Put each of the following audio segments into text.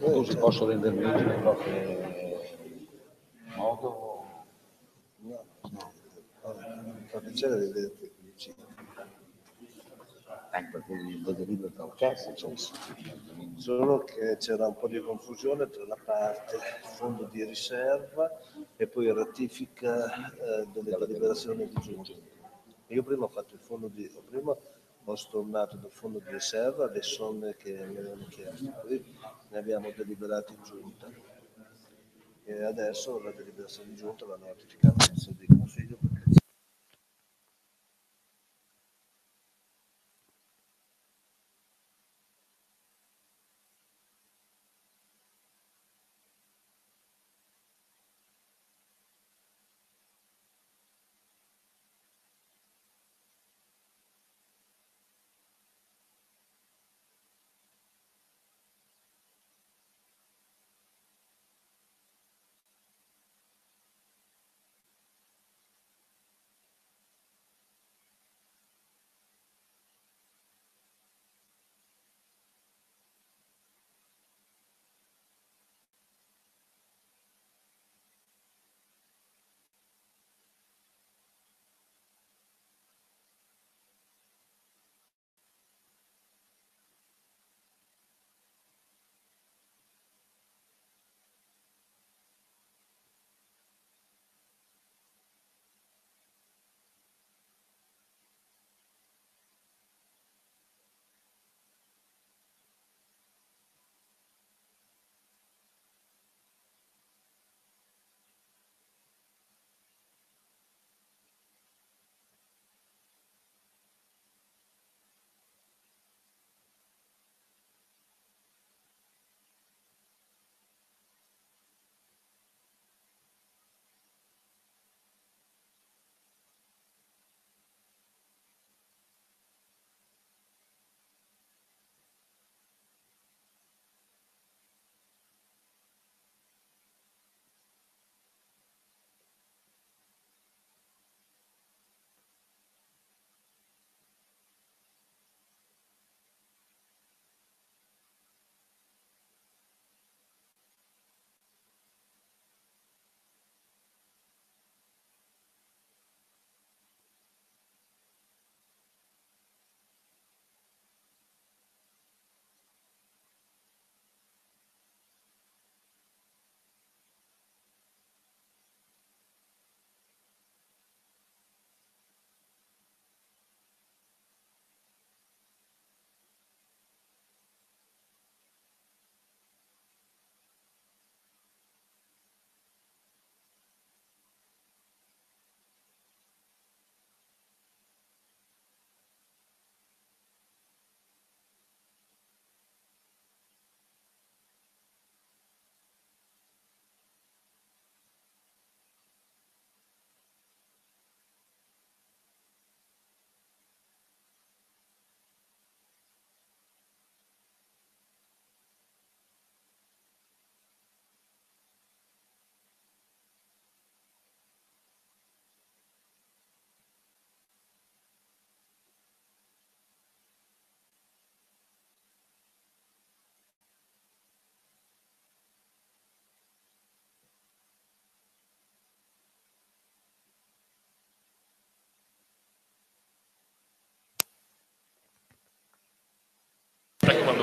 Così posso rendermi utile in qualche modo? No, no. Fa piacere vederti qui vicino. Ecco, Solo che c'era un po' di confusione tra la parte fondo di riserva e poi ratifica eh, delle deliberazioni di giunta. Io prima ho fatto il fondo di... Prima ho stornato dal fondo di riserva le somme che mi avevano chiesto, poi ne abbiamo deliberate in giunta e adesso la deliberazione di giunta l'hanno ratificata.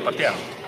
Patena?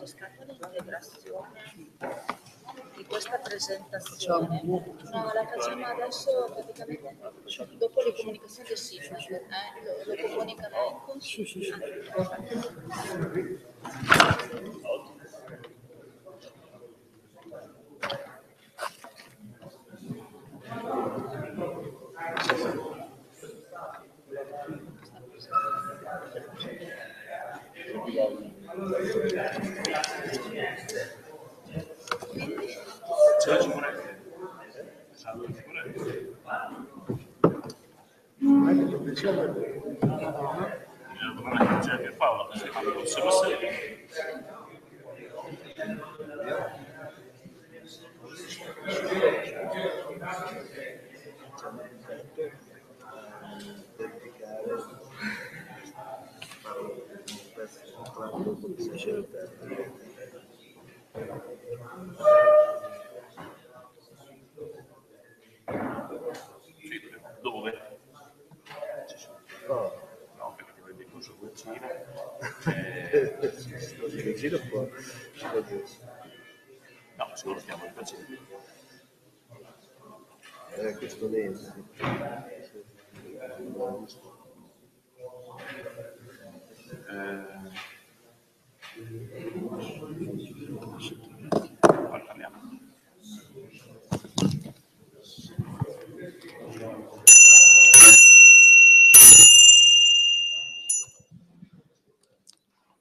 registrata l'integrazione di questa presentazione. No, la facciamo adesso praticamente cioè, dopo le comunicazioni del sito eh, lo, lo comunicano in consiglio. studenti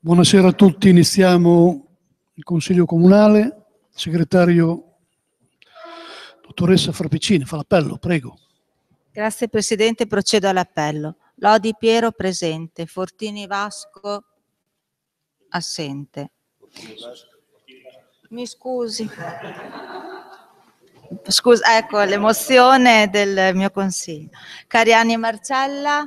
Buonasera a tutti, iniziamo il Consiglio Comunale, segretario dottoressa Frappicini, fa l'appello, prego. Grazie Presidente, procedo all'appello. Lodi Piero presente, Fortini Vasco assente. Mi scusi. Scusa, ecco l'emozione del mio consiglio. Cariani Marcella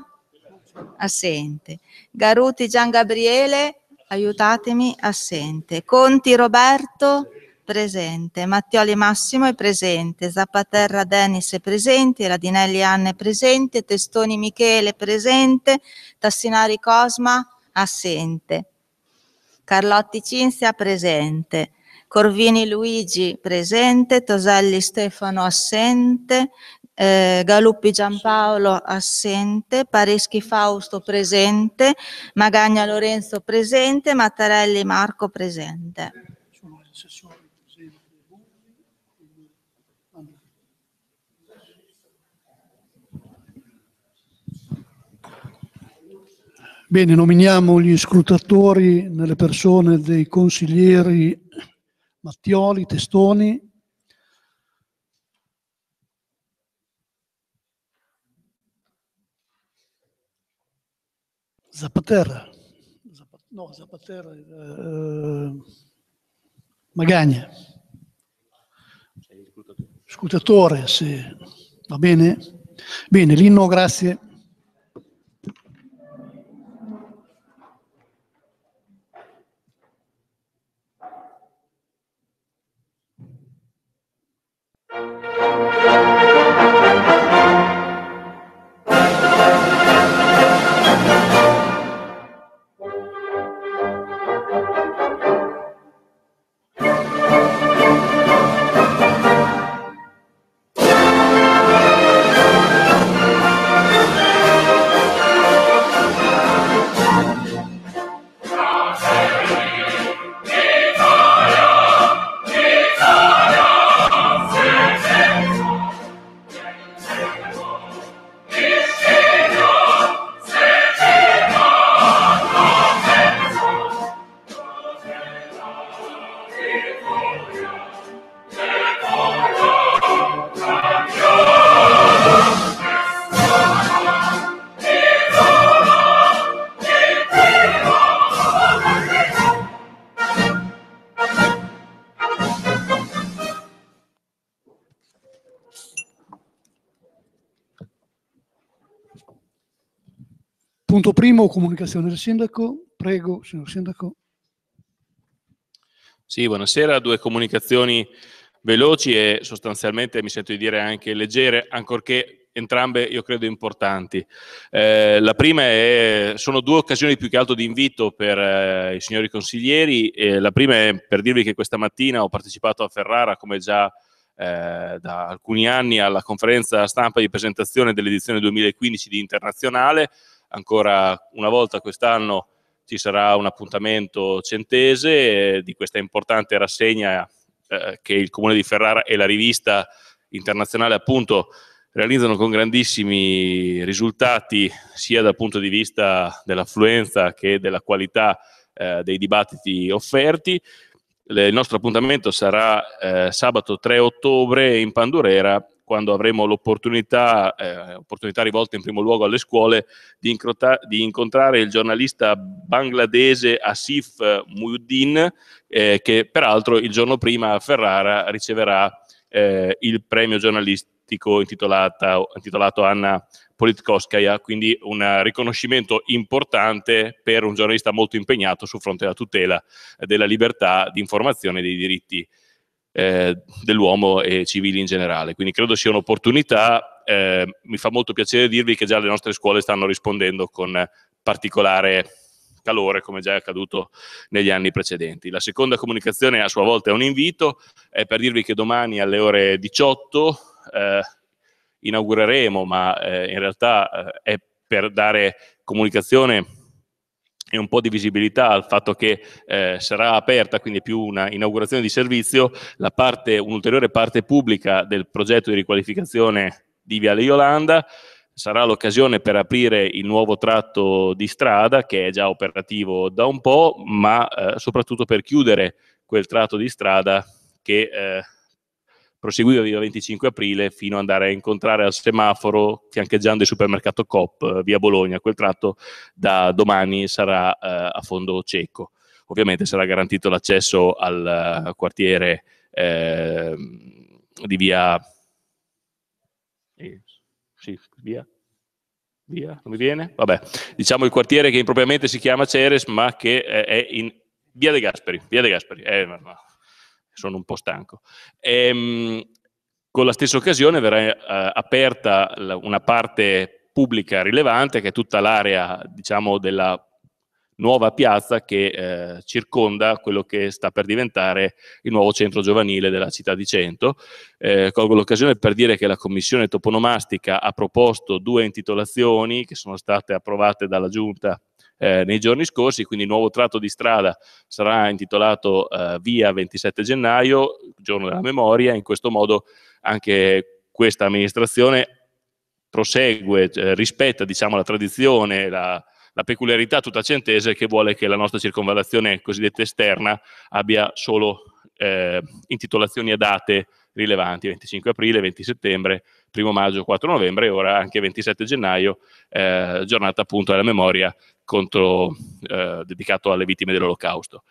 assente. Garuti Gian Gabriele, aiutatemi, assente. Conti Roberto assente presente, Mattioli Massimo è presente, Zapaterra Dennis è presente, Radinelli Anna è presente, Testoni Michele è presente, Tassinari Cosma assente, Carlotti Cinzia presente, Corvini Luigi presente, Toselli Stefano assente, eh, Galuppi Giampaolo assente, Pareschi Fausto presente, Magagna Lorenzo presente, Mattarelli Marco presente. Sono Bene, nominiamo gli scrutatori nelle persone dei consiglieri Mattioli, Testoni, Zapaterra. no Zapaterra. eh, Magagna, scrutatore, sì, va bene? Bene, Lino, grazie. Primo comunicazione del sindaco, prego signor sindaco. Sì, buonasera, due comunicazioni veloci e sostanzialmente mi sento di dire anche leggere, ancorché entrambe io credo importanti. Eh, la prima è, sono due occasioni più che altro di invito per eh, i signori consiglieri, eh, la prima è per dirvi che questa mattina ho partecipato a Ferrara come già eh, da alcuni anni alla conferenza stampa di presentazione dell'edizione 2015 di Internazionale, ancora una volta quest'anno ci sarà un appuntamento centese eh, di questa importante rassegna eh, che il Comune di Ferrara e la rivista internazionale appunto realizzano con grandissimi risultati sia dal punto di vista dell'affluenza che della qualità eh, dei dibattiti offerti. Il nostro appuntamento sarà eh, sabato 3 ottobre in Pandurera quando avremo l'opportunità, eh, opportunità rivolta in primo luogo alle scuole, di, di incontrare il giornalista bangladese Asif eh, Muuddin, eh, che peraltro il giorno prima a Ferrara riceverà eh, il premio giornalistico intitolato Anna Politkovskaya, quindi un riconoscimento importante per un giornalista molto impegnato sul fronte della tutela della libertà di informazione e dei diritti eh, dell'uomo e civili in generale. Quindi credo sia un'opportunità. Eh, mi fa molto piacere dirvi che già le nostre scuole stanno rispondendo con particolare calore, come già è accaduto negli anni precedenti. La seconda comunicazione a sua volta è un invito, è per dirvi che domani alle ore 18 eh, inaugureremo, ma eh, in realtà eh, è per dare comunicazione e un po' di visibilità al fatto che eh, sarà aperta, quindi più una inaugurazione di servizio, parte, un'ulteriore parte pubblica del progetto di riqualificazione di Viale Yolanda, sarà l'occasione per aprire il nuovo tratto di strada che è già operativo da un po', ma eh, soprattutto per chiudere quel tratto di strada che eh, proseguiva via 25 aprile fino ad andare a incontrare al semaforo fiancheggiando il supermercato Coop eh, via Bologna. Quel tratto da domani sarà eh, a fondo cieco. Ovviamente sarà garantito l'accesso al, eh, quartiere eh, di via... Eh, sì, via via, non mi viene? Vabbè, diciamo il quartiere che impropriamente si chiama Ceres, ma che è in via De Gasperi, via De Gasperi, eh, ma, ma, sono un po' stanco. E, ehm, con la stessa occasione verrà eh, aperta una parte pubblica rilevante che è tutta l'area diciamo, della nuova piazza che eh, circonda quello che sta per diventare il nuovo centro giovanile della città di Cento. Eh, colgo l'occasione per dire che la commissione toponomastica ha proposto due intitolazioni che sono state approvate dalla giunta eh, nei giorni scorsi, quindi il nuovo tratto di strada sarà intitolato eh, Via 27 gennaio, giorno della memoria, in questo modo anche questa amministrazione prosegue, eh, rispetta diciamo, la tradizione, la, la peculiarità tutacentese che vuole che la nostra circonvallazione cosiddetta esterna abbia solo eh, intitolazioni a date rilevanti, 25 aprile, 20 settembre, 1 maggio, 4 novembre e ora anche 27 gennaio, eh, giornata appunto della memoria contro, eh, dedicato alle vittime dell'olocausto.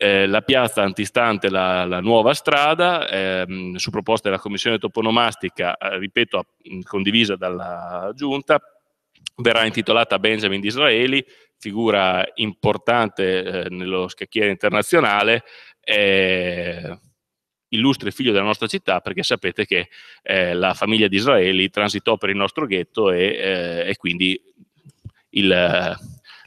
Eh, la piazza antistante la, la nuova strada, ehm, su proposta della commissione toponomastica, eh, ripeto, condivisa dalla giunta, verrà intitolata Benjamin Disraeli, figura importante eh, nello scacchiere internazionale, illustre figlio della nostra città, perché sapete che eh, la famiglia Disraeli transitò per il nostro ghetto e, eh, e quindi il,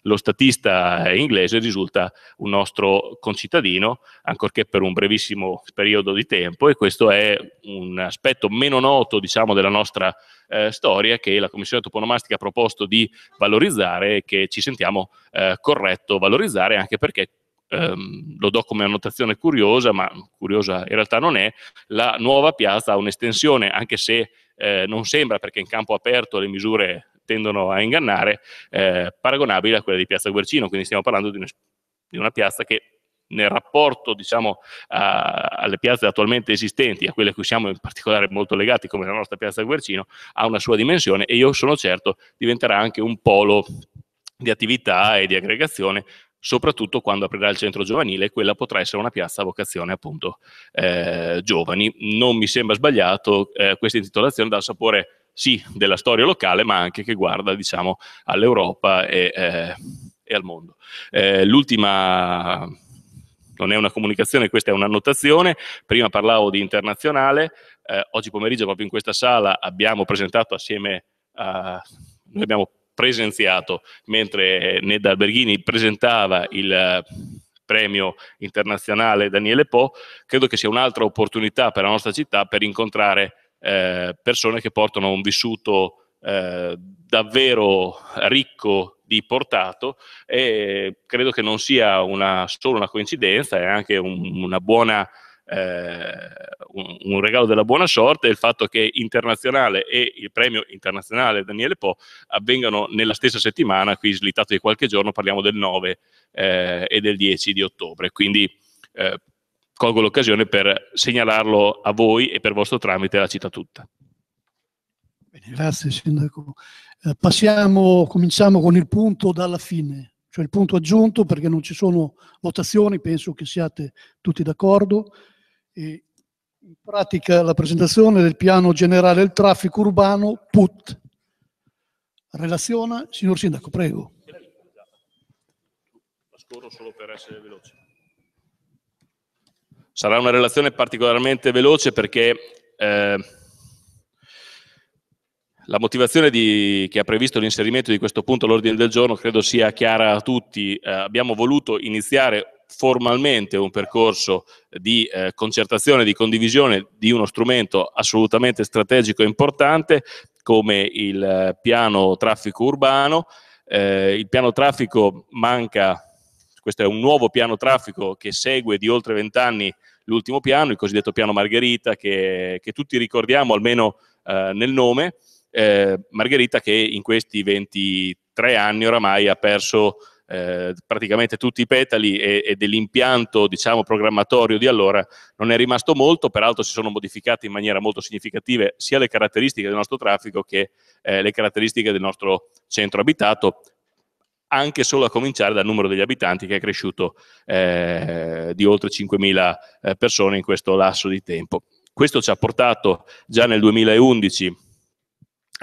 lo statista inglese risulta un nostro concittadino, ancorché per un brevissimo periodo di tempo, e questo è un aspetto meno noto diciamo, della nostra eh, storia che la Commissione Toponomastica ha proposto di valorizzare e che ci sentiamo eh, corretto valorizzare, anche perché ehm, lo do come annotazione curiosa, ma curiosa in realtà non è, la nuova piazza ha un'estensione, anche se eh, non sembra perché in campo aperto le misure tendono a ingannare, eh, paragonabile a quella di Piazza Guercino, quindi stiamo parlando di una, di una piazza che nel rapporto diciamo, a, alle piazze attualmente esistenti, a quelle a cui siamo in particolare molto legati, come la nostra piazza Guercino, ha una sua dimensione e io sono certo diventerà anche un polo di attività e di aggregazione soprattutto quando aprirà il centro giovanile, quella potrà essere una piazza a vocazione appunto eh, giovani. Non mi sembra sbagliato, eh, questa intitolazione dà sapore sì della storia locale, ma anche che guarda diciamo all'Europa e, eh, e al mondo. Eh, l'ultima non è una comunicazione, questa è un'annotazione. Prima parlavo di internazionale, eh, oggi pomeriggio proprio in questa sala abbiamo presentato assieme a... Noi abbiamo presenziato, mentre eh, Ned Alberghini presentava il eh, premio internazionale Daniele Po, credo che sia un'altra opportunità per la nostra città per incontrare eh, persone che portano un vissuto eh, davvero ricco di portato e credo che non sia una, solo una coincidenza, è anche un, una buona eh, un, un, regalo della buona sorte è il fatto che Internazionale e il premio Internazionale Daniele Po avvengano nella stessa settimana, qui slittato di qualche giorno, parliamo del 9 eh, e del 10 di ottobre, quindi eh, colgo l'occasione per segnalarlo a voi e per vostro tramite alla città tutta. Bene, grazie Sindaco. Eh, passiamo, cominciamo con il punto dalla fine, cioè il punto aggiunto perché non ci sono votazioni, penso che siate tutti d'accordo. E in pratica la presentazione del piano generale del traffico urbano PUT. Relaziona, signor Sindaco, prego. scorro solo per essere veloce. Sarà una relazione particolarmente veloce perché eh, la motivazione di, che ha previsto l'inserimento di questo punto all'ordine del giorno credo sia chiara a tutti. Eh, abbiamo voluto iniziare formalmente un percorso di eh, concertazione, di condivisione di uno strumento assolutamente strategico e importante come il eh, piano traffico urbano. Eh, il piano traffico manca, questo è un nuovo piano traffico che segue di oltre vent'anni l'ultimo piano, il cosiddetto piano Margherita, che, che tutti ricordiamo almeno eh, nel nome, eh, Margherita che in questi 23 anni oramai ha perso eh, praticamente tutti i petali e, e dell'impianto diciamo, programmatorio di allora non è rimasto molto, peraltro si sono modificate in maniera molto significativa sia le caratteristiche del nostro traffico che eh, le caratteristiche del nostro centro abitato, anche solo a cominciare dal numero degli abitanti che è cresciuto eh, di oltre 5.000 eh, persone in questo lasso di tempo. Questo ci ha portato già nel 2011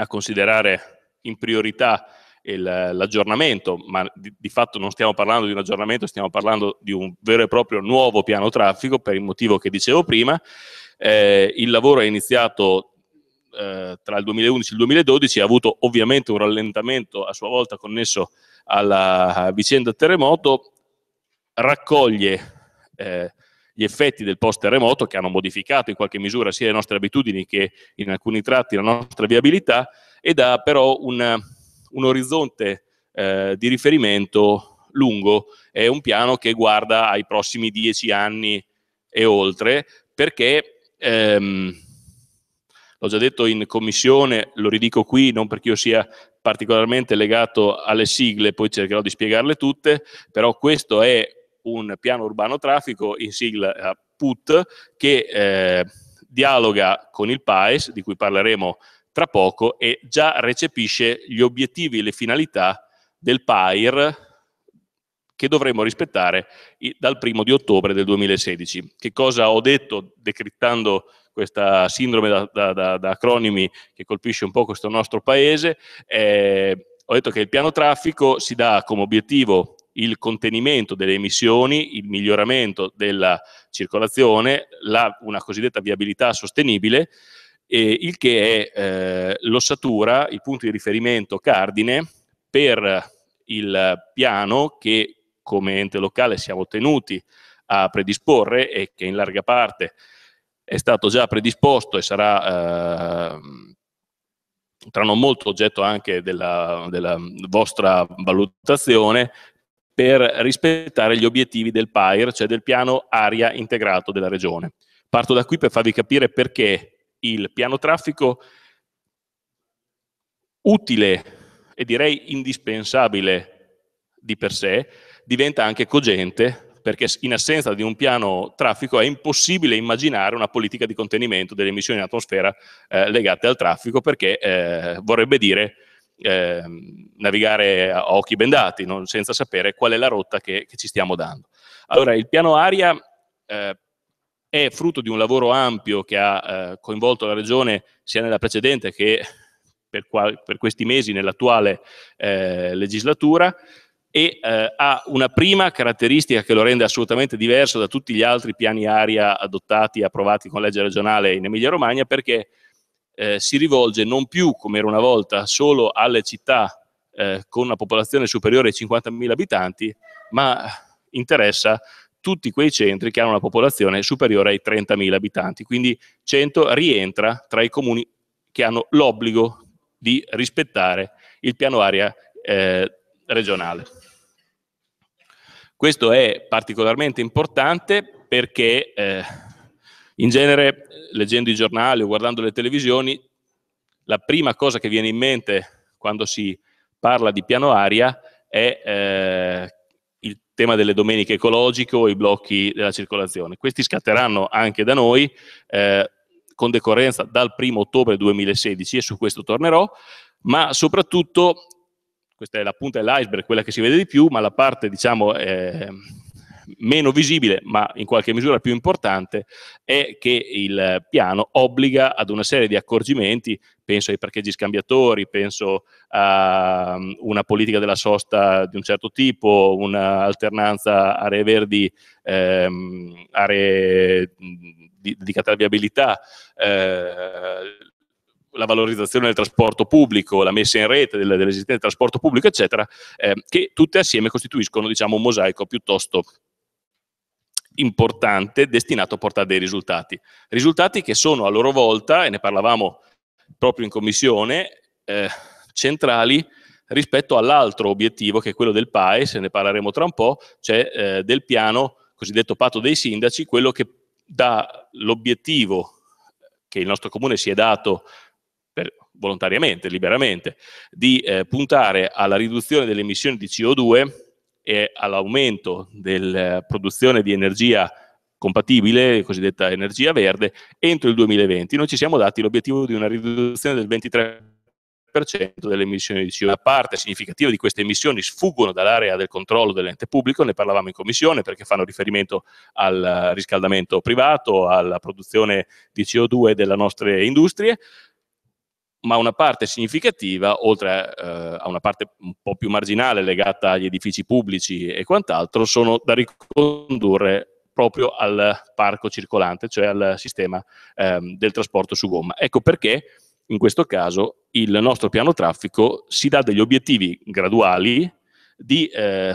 a considerare in priorità l'aggiornamento, ma di, di, fatto non stiamo parlando di un aggiornamento, stiamo parlando di un vero e proprio nuovo piano traffico per il motivo che dicevo prima. Eh, il lavoro è iniziato eh, tra il 2011 e il 2012, ha avuto ovviamente un rallentamento a sua volta connesso alla vicenda terremoto, raccoglie eh, gli effetti del post-terremoto che hanno modificato in qualche misura sia le nostre abitudini che in alcuni tratti la nostra viabilità ed ha però un un orizzonte eh, di riferimento lungo, è un piano che guarda ai prossimi dieci anni e oltre, perché ehm, l'ho già detto in commissione, lo ridico qui, non perché io sia particolarmente legato alle sigle, poi cercherò di spiegarle tutte, però questo è un piano urbano traffico in sigla PUT che eh, dialoga con il PAES, di cui parleremo tra poco e già recepisce gli obiettivi e le finalità del PAIR che dovremo rispettare dal primo di ottobre del 2016. Che cosa ho detto decrittando questa sindrome da, da, da, da acronimi che colpisce un po' questo nostro paese? Eh, ho detto che il piano traffico si dà come obiettivo il contenimento delle emissioni, il miglioramento della circolazione, la, una cosiddetta viabilità sostenibile, eh, il che è eh, l'ossatura, il punto di riferimento cardine per il piano che come ente locale siamo tenuti a predisporre e che in larga parte è stato già predisposto e sarà eh, tra non molto oggetto anche della, della, vostra valutazione per rispettare gli obiettivi del PAIR, cioè del piano aria integrato della regione. Parto da qui per farvi capire perché il piano traffico utile e direi indispensabile di per sé diventa anche cogente perché in assenza di un piano traffico è impossibile immaginare una politica di contenimento delle emissioni in atmosfera eh, legate al traffico perché eh, vorrebbe dire eh, navigare a occhi bendati non, senza sapere qual è la rotta che, che ci stiamo dando. Allora il piano aria eh, è frutto di un lavoro ampio che ha eh, coinvolto la Regione sia nella precedente che per, qual- per questi mesi nell'attuale eh, legislatura e eh, ha una prima caratteristica che lo rende assolutamente diverso da tutti gli altri piani aria adottati e approvati con legge regionale in Emilia-Romagna perché eh, si rivolge non più, come era una volta, solo alle città eh, con una popolazione superiore ai 50.000 abitanti, ma interessa tutti quei centri che hanno una popolazione superiore ai 30.000 abitanti, quindi 100 rientra tra i comuni che hanno l'obbligo di rispettare il piano aria eh, regionale. Questo è particolarmente importante perché eh, in genere, leggendo i giornali o guardando le televisioni, la prima cosa che viene in mente quando si parla di piano aria è eh, il tema delle domeniche ecologiche o i blocchi della circolazione. Questi scatteranno anche da noi eh, con decorrenza dal 1 ottobre 2016 e su questo tornerò, ma soprattutto, questa è la punta dell'iceberg, quella che si vede di più, ma la parte diciamo eh, meno visibile ma in qualche misura più importante è che il piano obbliga ad una serie di accorgimenti, penso ai parcheggi scambiatori, penso a mm, una politica della sosta di un certo tipo, un'alternanza aree verdi, ehm, aree mm, dedicate alla viabilità, eh, la valorizzazione del trasporto pubblico, la messa in rete dell'esistente del trasporto pubblico, eccetera, eh, che tutte assieme costituiscono diciamo, un mosaico piuttosto importante destinato a portare dei risultati. Risultati che sono a loro volta, e ne parlavamo proprio in commissione, eh, centrali rispetto all'altro obiettivo che è quello del PAE, se ne parleremo tra un po', cioè eh, del piano cosiddetto patto dei sindaci, quello che dà l'obiettivo che il nostro comune si è dato per, volontariamente, liberamente, di eh, puntare alla riduzione delle emissioni di CO2 e all'aumento della eh, produzione di energia compatibile, cosiddetta energia verde, entro il 2020. Noi ci siamo dati l'obiettivo di una riduzione del 23% delle emissioni di CO2. Una parte significativa di queste emissioni sfuggono dall'area del controllo dell'ente pubblico, ne parlavamo in commissione perché fanno riferimento al riscaldamento privato, alla produzione di CO2 delle nostre industrie, ma una parte significativa, oltre eh, a una parte un po' più marginale legata agli edifici pubblici e quant'altro, sono da ricondurre proprio al parco circolante, cioè al sistema ehm, del trasporto su gomma. Ecco perché in questo caso il nostro piano traffico si dà degli obiettivi graduali di eh,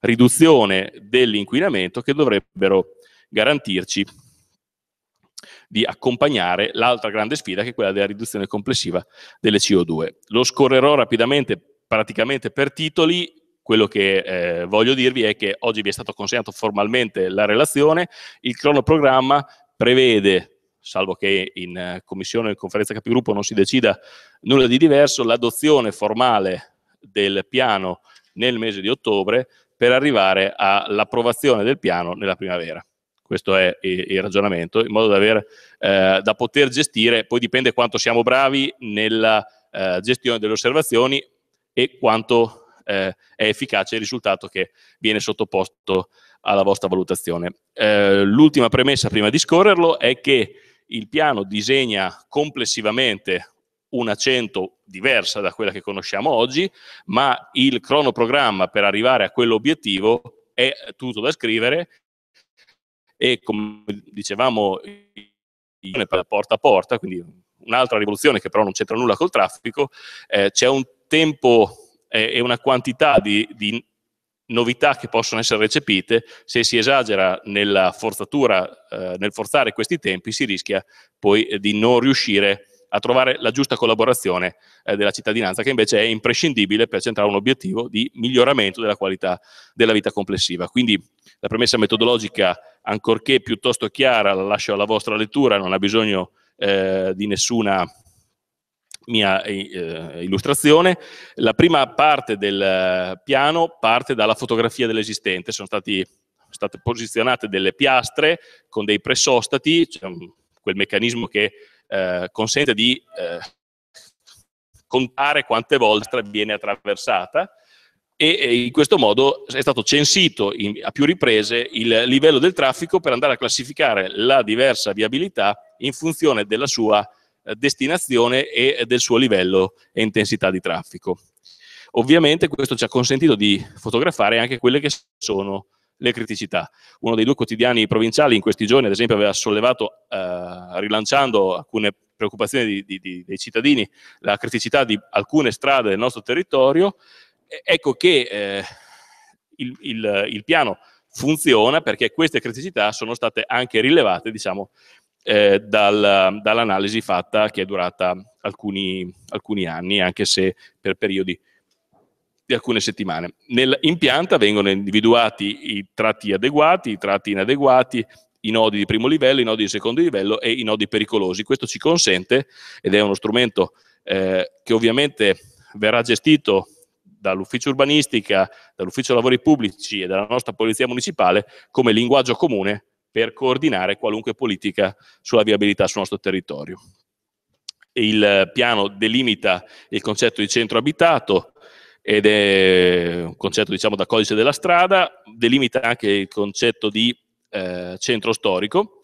riduzione dell'inquinamento che dovrebbero garantirci di accompagnare l'altra grande sfida che è quella della riduzione complessiva delle CO2. Lo scorrerò rapidamente, praticamente per titoli, quello che eh, voglio dirvi è che oggi vi è stato consegnato formalmente la relazione, il cronoprogramma prevede salvo che in commissione in conferenza capigruppo non si decida nulla di diverso, l'adozione formale del piano nel mese di ottobre per arrivare all'approvazione del piano nella primavera questo è il ragionamento, in modo da, aver, eh, da poter gestire, poi dipende quanto siamo bravi nella eh, gestione delle osservazioni e quanto eh, è efficace il risultato che viene sottoposto alla vostra valutazione. Eh, l'ultima premessa prima di scorrerlo è che il piano disegna complessivamente una 100 diversa da quella che conosciamo oggi, ma il cronoprogramma per arrivare a quell'obiettivo è tutto da scrivere e come dicevamo per porta a porta, quindi un'altra rivoluzione che però non c'entra nulla col traffico, eh, c'è un tempo e una quantità di, di, novità che possono essere recepite, se si esagera nella forzatura, eh, nel forzare questi tempi, si rischia poi di non riuscire a a trovare la giusta collaborazione eh, della cittadinanza, che invece è imprescindibile per centrare un obiettivo di miglioramento della qualità della vita complessiva. Quindi la premessa metodologica, ancorché piuttosto chiara, la lascio alla vostra lettura, non ha bisogno eh, di nessuna mia eh, illustrazione. La prima parte del eh, piano parte dalla fotografia dell'esistente, sono stati, state posizionate delle piastre con dei presostati, cioè, quel meccanismo che eh, consente di eh, contare quante volte viene attraversata e in questo modo è stato censito in, a più riprese il livello del traffico per andare a classificare la diversa viabilità in funzione della sua eh, destinazione e del suo livello e intensità di traffico. Ovviamente questo ci ha consentito di fotografare anche quelle che sono le criticità. Uno dei due quotidiani provinciali in questi giorni, ad esempio, aveva sollevato, eh, rilanciando alcune preoccupazioni di, di, di, dei cittadini, la criticità di alcune strade del nostro territorio. E, ecco che eh, il, il, il, piano funziona perché queste criticità sono state anche rilevate, diciamo, eh, dal, dall'analisi fatta che è durata alcuni, alcuni anni, anche se per periodi di alcune settimane. Nel, in pianta vengono individuati i tratti adeguati, i tratti inadeguati, i nodi di primo livello, i nodi di secondo livello e i nodi pericolosi. Questo ci consente, ed è uno strumento eh, che ovviamente verrà gestito dall'ufficio urbanistica, dall'ufficio lavori pubblici e dalla nostra polizia municipale come linguaggio comune per coordinare qualunque politica sulla viabilità sul nostro territorio. Il piano delimita il concetto di centro abitato, ed è un concetto diciamo da codice della strada, delimita anche il concetto di eh, centro storico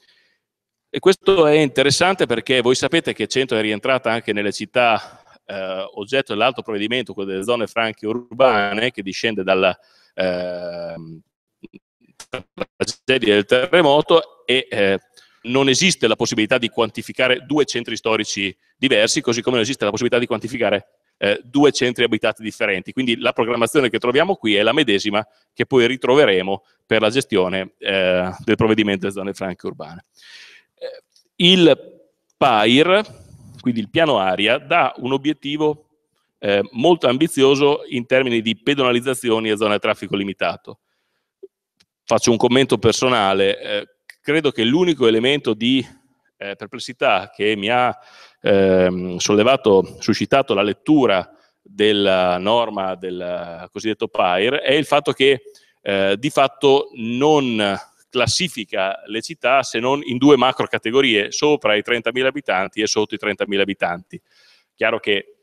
e questo è interessante perché voi sapete che centro è rientrata anche nelle città eh, oggetto dell'altro provvedimento, quelle delle zone franche urbane che discende dalla eh, tragedia del terremoto e eh, non esiste la possibilità di quantificare due centri storici diversi, così come non esiste la possibilità di quantificare eh, due centri abitati differenti. Quindi la programmazione che troviamo qui è la medesima che poi ritroveremo per la gestione eh, del provvedimento delle zone franche urbane. Eh, il PAIR, quindi il piano aria, dà un obiettivo eh, molto ambizioso in termini di pedonalizzazioni a zone a traffico limitato. Faccio un commento personale, eh, credo che l'unico elemento di eh, perplessità che mi ha ehm, sollevato, suscitato la lettura della norma del cosiddetto PAIR è il fatto che eh, di fatto non classifica le città se non in due macro categorie, sopra i 30.000 abitanti e sotto i 30.000 abitanti. Chiaro che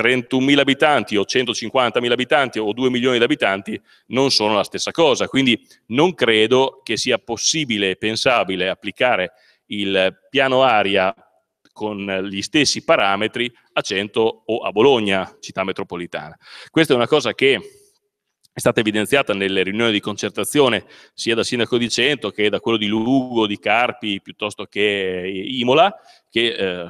31.000 abitanti o 150.000 abitanti o 2 milioni di abitanti non sono la stessa cosa, quindi non credo che sia possibile e pensabile applicare il piano aria con gli stessi parametri a 100 o a Bologna, città metropolitana. Questa è una cosa che è stata evidenziata nelle riunioni di concertazione sia dal sindaco di Cento che da quello di Lugo, di Carpi, piuttosto che eh, Imola, che eh,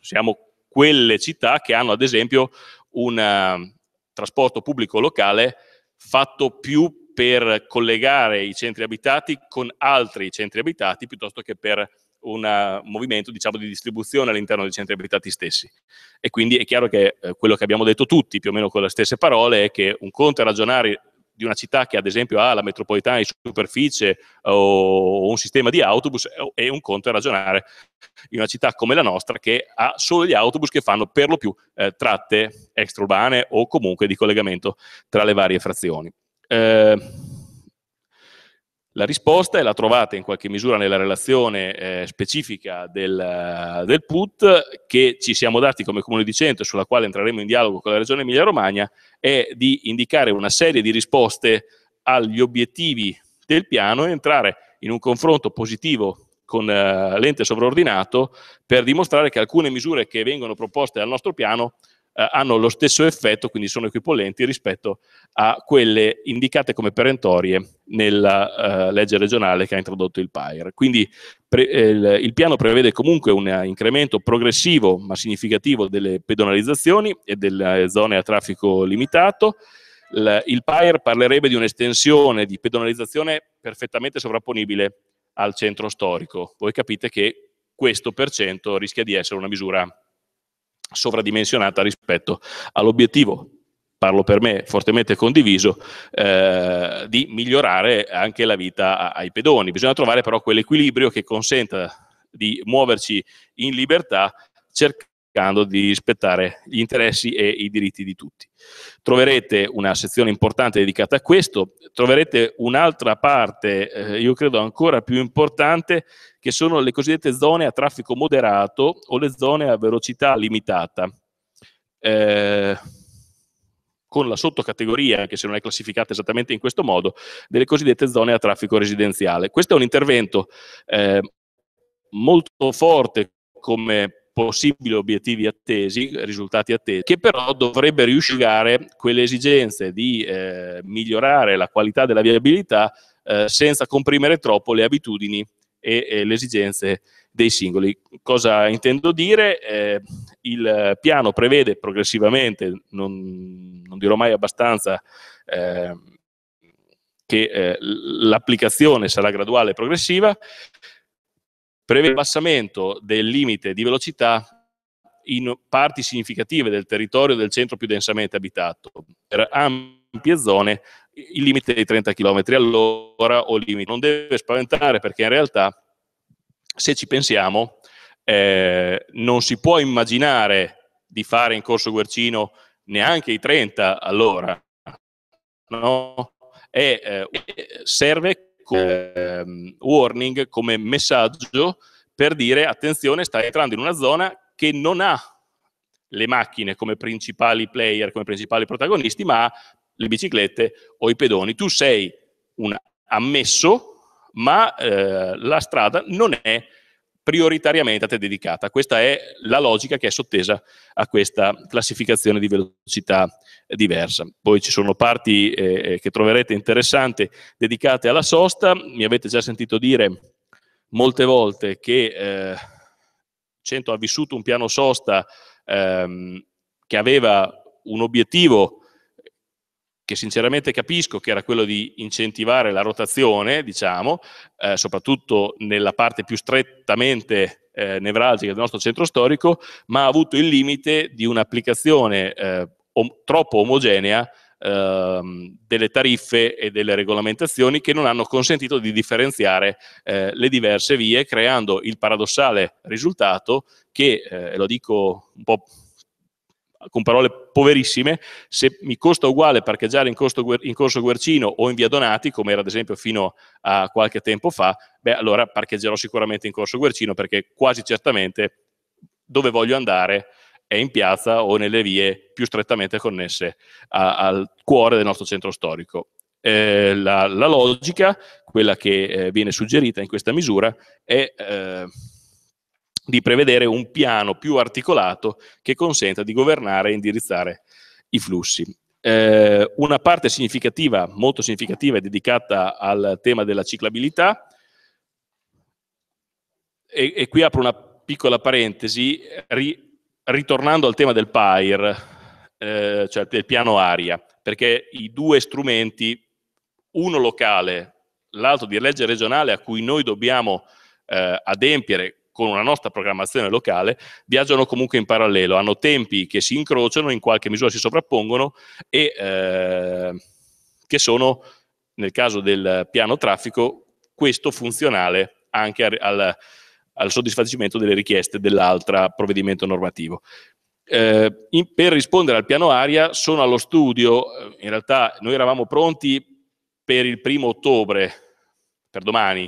siamo quelle città che hanno ad esempio un ehm, trasporto pubblico locale fatto più per collegare i centri abitati con altri centri abitati piuttosto che per un eh, movimento diciamo, di distribuzione all'interno dei centri abitati stessi. E quindi è chiaro che eh, quello che abbiamo detto tutti, più o meno con le stesse parole, è che un conto è ragionare di una città che ad esempio ha la metropolitana in superficie eh, o un sistema di autobus e un conto è ragionare di una città come la nostra che ha solo gli autobus che fanno per lo più eh, tratte extraurbane o comunque di collegamento tra le varie frazioni. Eh, la risposta la trovate in qualche misura nella relazione eh, specifica del, eh, del, PUT che ci siamo dati come comune di centro e sulla quale entreremo in dialogo con la regione Emilia-Romagna è di indicare una serie di risposte agli obiettivi del piano e entrare in un confronto positivo con eh, l'ente sovraordinato per dimostrare che alcune misure che vengono proposte al nostro piano eh, hanno lo stesso effetto, quindi sono equipollenti rispetto a quelle indicate come perentorie nella eh, legge regionale che ha introdotto il PAIR. Quindi eh, il, il, piano prevede comunque un eh, incremento progressivo ma significativo delle pedonalizzazioni e delle zone a traffico limitato, il PAIR parlerebbe di un'estensione di pedonalizzazione perfettamente sovrapponibile al centro storico. Voi capite che questo per cento rischia di essere una misura sovradimensionata rispetto all'obiettivo parlo per me, fortemente condiviso, eh, di migliorare anche la vita ai pedoni. Bisogna trovare però quell'equilibrio che consenta di muoverci in libertà, cercando cercando di rispettare gli interessi e i diritti di tutti. Troverete una sezione importante dedicata a questo, troverete un'altra parte, eh, io credo ancora più importante, che sono le cosiddette zone a traffico moderato o le zone a velocità limitata. Eh, con la sottocategoria, anche se non è classificata esattamente in questo modo, delle cosiddette zone a traffico residenziale. Questo è un intervento eh, molto forte come possibili obiettivi attesi, risultati attesi, che però dovrebbe riuscire quelle esigenze di eh, migliorare la qualità della viabilità eh, senza comprimere troppo le abitudini e, e, le esigenze dei singoli. Cosa intendo dire? Eh, il piano prevede progressivamente, non, non dirò mai abbastanza, eh, che eh, l'applicazione sarà graduale e progressiva, prevede l'abbassamento del limite di velocità in parti significative del territorio del centro più densamente abitato, per ampie zone il limite dei 30 km all'ora o limite. Non deve spaventare perché in realtà, se ci pensiamo, eh, non si può immaginare di fare in corso Guercino neanche i 30 all'ora. No? eh, serve come ecco, ehm, warning, come messaggio per dire attenzione stai entrando in una zona che non ha le macchine come principali player, come principali protagonisti, ma ha le biciclette o i pedoni. Tu sei un ammesso, ma eh, la strada non è prioritariamente a te dedicata. Questa è la logica che è sottesa a questa classificazione di velocità diversa. Poi ci sono parti eh, eh che troverete interessanti dedicate alla sosta. Mi avete già sentito dire molte volte che eh, Cento ha vissuto un piano sosta ehm, che aveva un obiettivo che sinceramente capisco che era quello di incentivare la rotazione, diciamo, eh, soprattutto nella parte più strettamente eh, nevralgica del nostro centro storico, ma ha avuto il limite di un'applicazione eh, om troppo omogenea ehm, delle tariffe e delle regolamentazioni che non hanno consentito di differenziare eh, le diverse vie, creando il paradossale risultato che, eh, lo dico un po' con parole poverissime, se mi costa uguale parcheggiare in, costo, in corso Guercino o in via Donati, come era ad esempio fino a qualche tempo fa, beh allora parcheggerò sicuramente in corso Guercino perché quasi certamente dove voglio andare è in piazza o nelle vie più strettamente connesse a, al cuore del nostro centro storico. Eh, la, la, logica, quella che eh, viene suggerita in questa misura, è... Eh, di prevedere un piano più articolato che consenta di governare e indirizzare i flussi. Eh, una parte significativa, molto significativa, è dedicata al tema della ciclabilità e, e qui apro una piccola parentesi, ri, ritornando al tema del PAIR, eh, cioè del piano aria, perché i due strumenti, uno locale, l'altro di legge regionale a cui noi dobbiamo eh, adempiere con una nostra programmazione locale, viaggiano comunque in parallelo, hanno tempi che si incrociano, in qualche misura si sovrappongono e eh, che sono, nel caso del piano traffico, questo funzionale anche al, al soddisfacimento delle richieste dell'altra provvedimento normativo. Eh, in, per rispondere al piano aria sono allo studio, eh, in realtà noi eravamo pronti per il primo ottobre, per domani,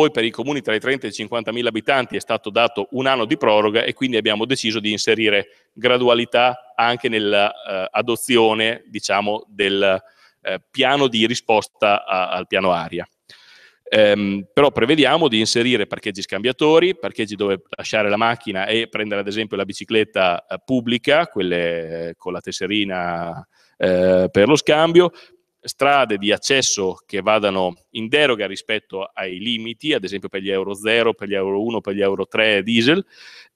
poi per i comuni tra i 30 e i 50 mila abitanti è stato dato un anno di proroga e quindi abbiamo deciso di inserire gradualità anche nell'adozione eh, diciamo, del eh, piano di risposta a, al piano aria. Ehm, però prevediamo di inserire parcheggi scambiatori, parcheggi dove lasciare la macchina e prendere ad esempio la bicicletta eh, pubblica, quelle eh, con la tesserina eh, per lo scambio, strade di accesso che vadano in deroga rispetto ai limiti, ad esempio per gli Euro 0, per gli Euro 1, per gli Euro 3 diesel,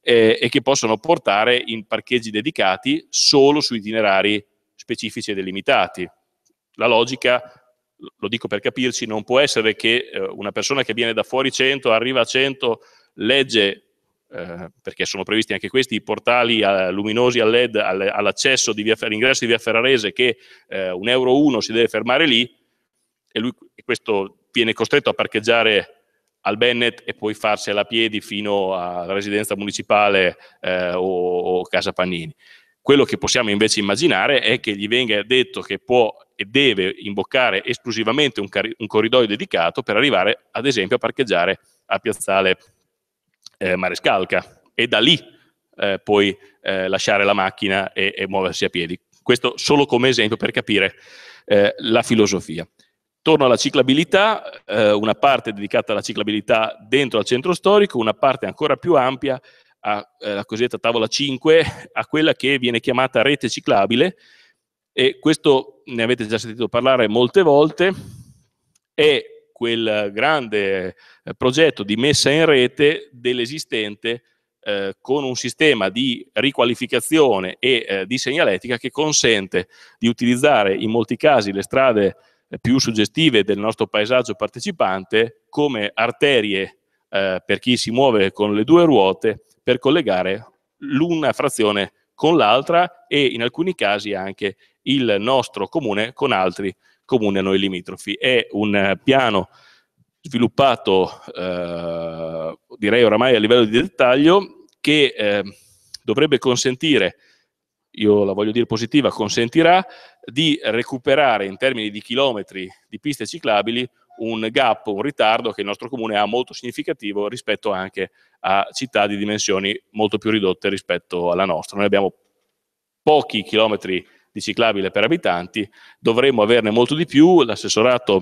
eh, e che possono portare in parcheggi dedicati solo su itinerari specifici e delimitati. La logica, lo dico per capirci, non può essere che eh, una persona che viene da fuori 100, arriva a 100, legge eh, perché sono previsti anche questi portali eh, luminosi a LED all'accesso all'ingresso di via Ferrarese che eh, un euro uno si deve fermare lì e, lui, e questo viene costretto a parcheggiare al Bennett e poi farsela a piedi fino alla residenza municipale eh, o, o, Casa Pannini. Quello che possiamo invece immaginare è che gli venga detto che può e deve imboccare esclusivamente un, un corridoio dedicato per arrivare ad esempio a parcheggiare a Piazzale eh, marescalca e da lì eh, poi eh, lasciare la macchina e, e, muoversi a piedi. Questo solo come esempio per capire eh, la filosofia. Torno alla ciclabilità, eh, una parte dedicata alla ciclabilità dentro al centro storico, una parte ancora più ampia alla eh, cosiddetta tavola 5, a quella che viene chiamata rete ciclabile, e questo ne avete già sentito parlare molte volte, è quel grande eh, progetto di messa in rete dell'esistente eh, con un sistema di riqualificazione e eh, di segnaletica che consente di utilizzare in molti casi le strade eh, più suggestive del nostro paesaggio partecipante come arterie eh, per chi si muove con le due ruote per collegare l'una frazione con l'altra e in alcuni casi anche il nostro comune con altri comune a noi limitrofi. È un eh, piano sviluppato, eh, direi oramai a livello di dettaglio, che eh, dovrebbe consentire, io la voglio dire positiva, consentirà di recuperare in termini di chilometri di piste ciclabili un gap, un ritardo che il nostro comune ha molto significativo rispetto anche a città di dimensioni molto più ridotte rispetto alla nostra. Noi abbiamo pochi chilometri di ciclabile per abitanti, dovremmo averne molto di più, l'assessorato,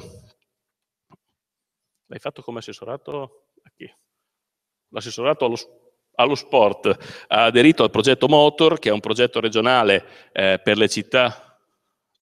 l'hai fatto come assessorato? L'assessorato allo, allo, sport ha aderito al progetto Motor, che è un progetto regionale eh, per le città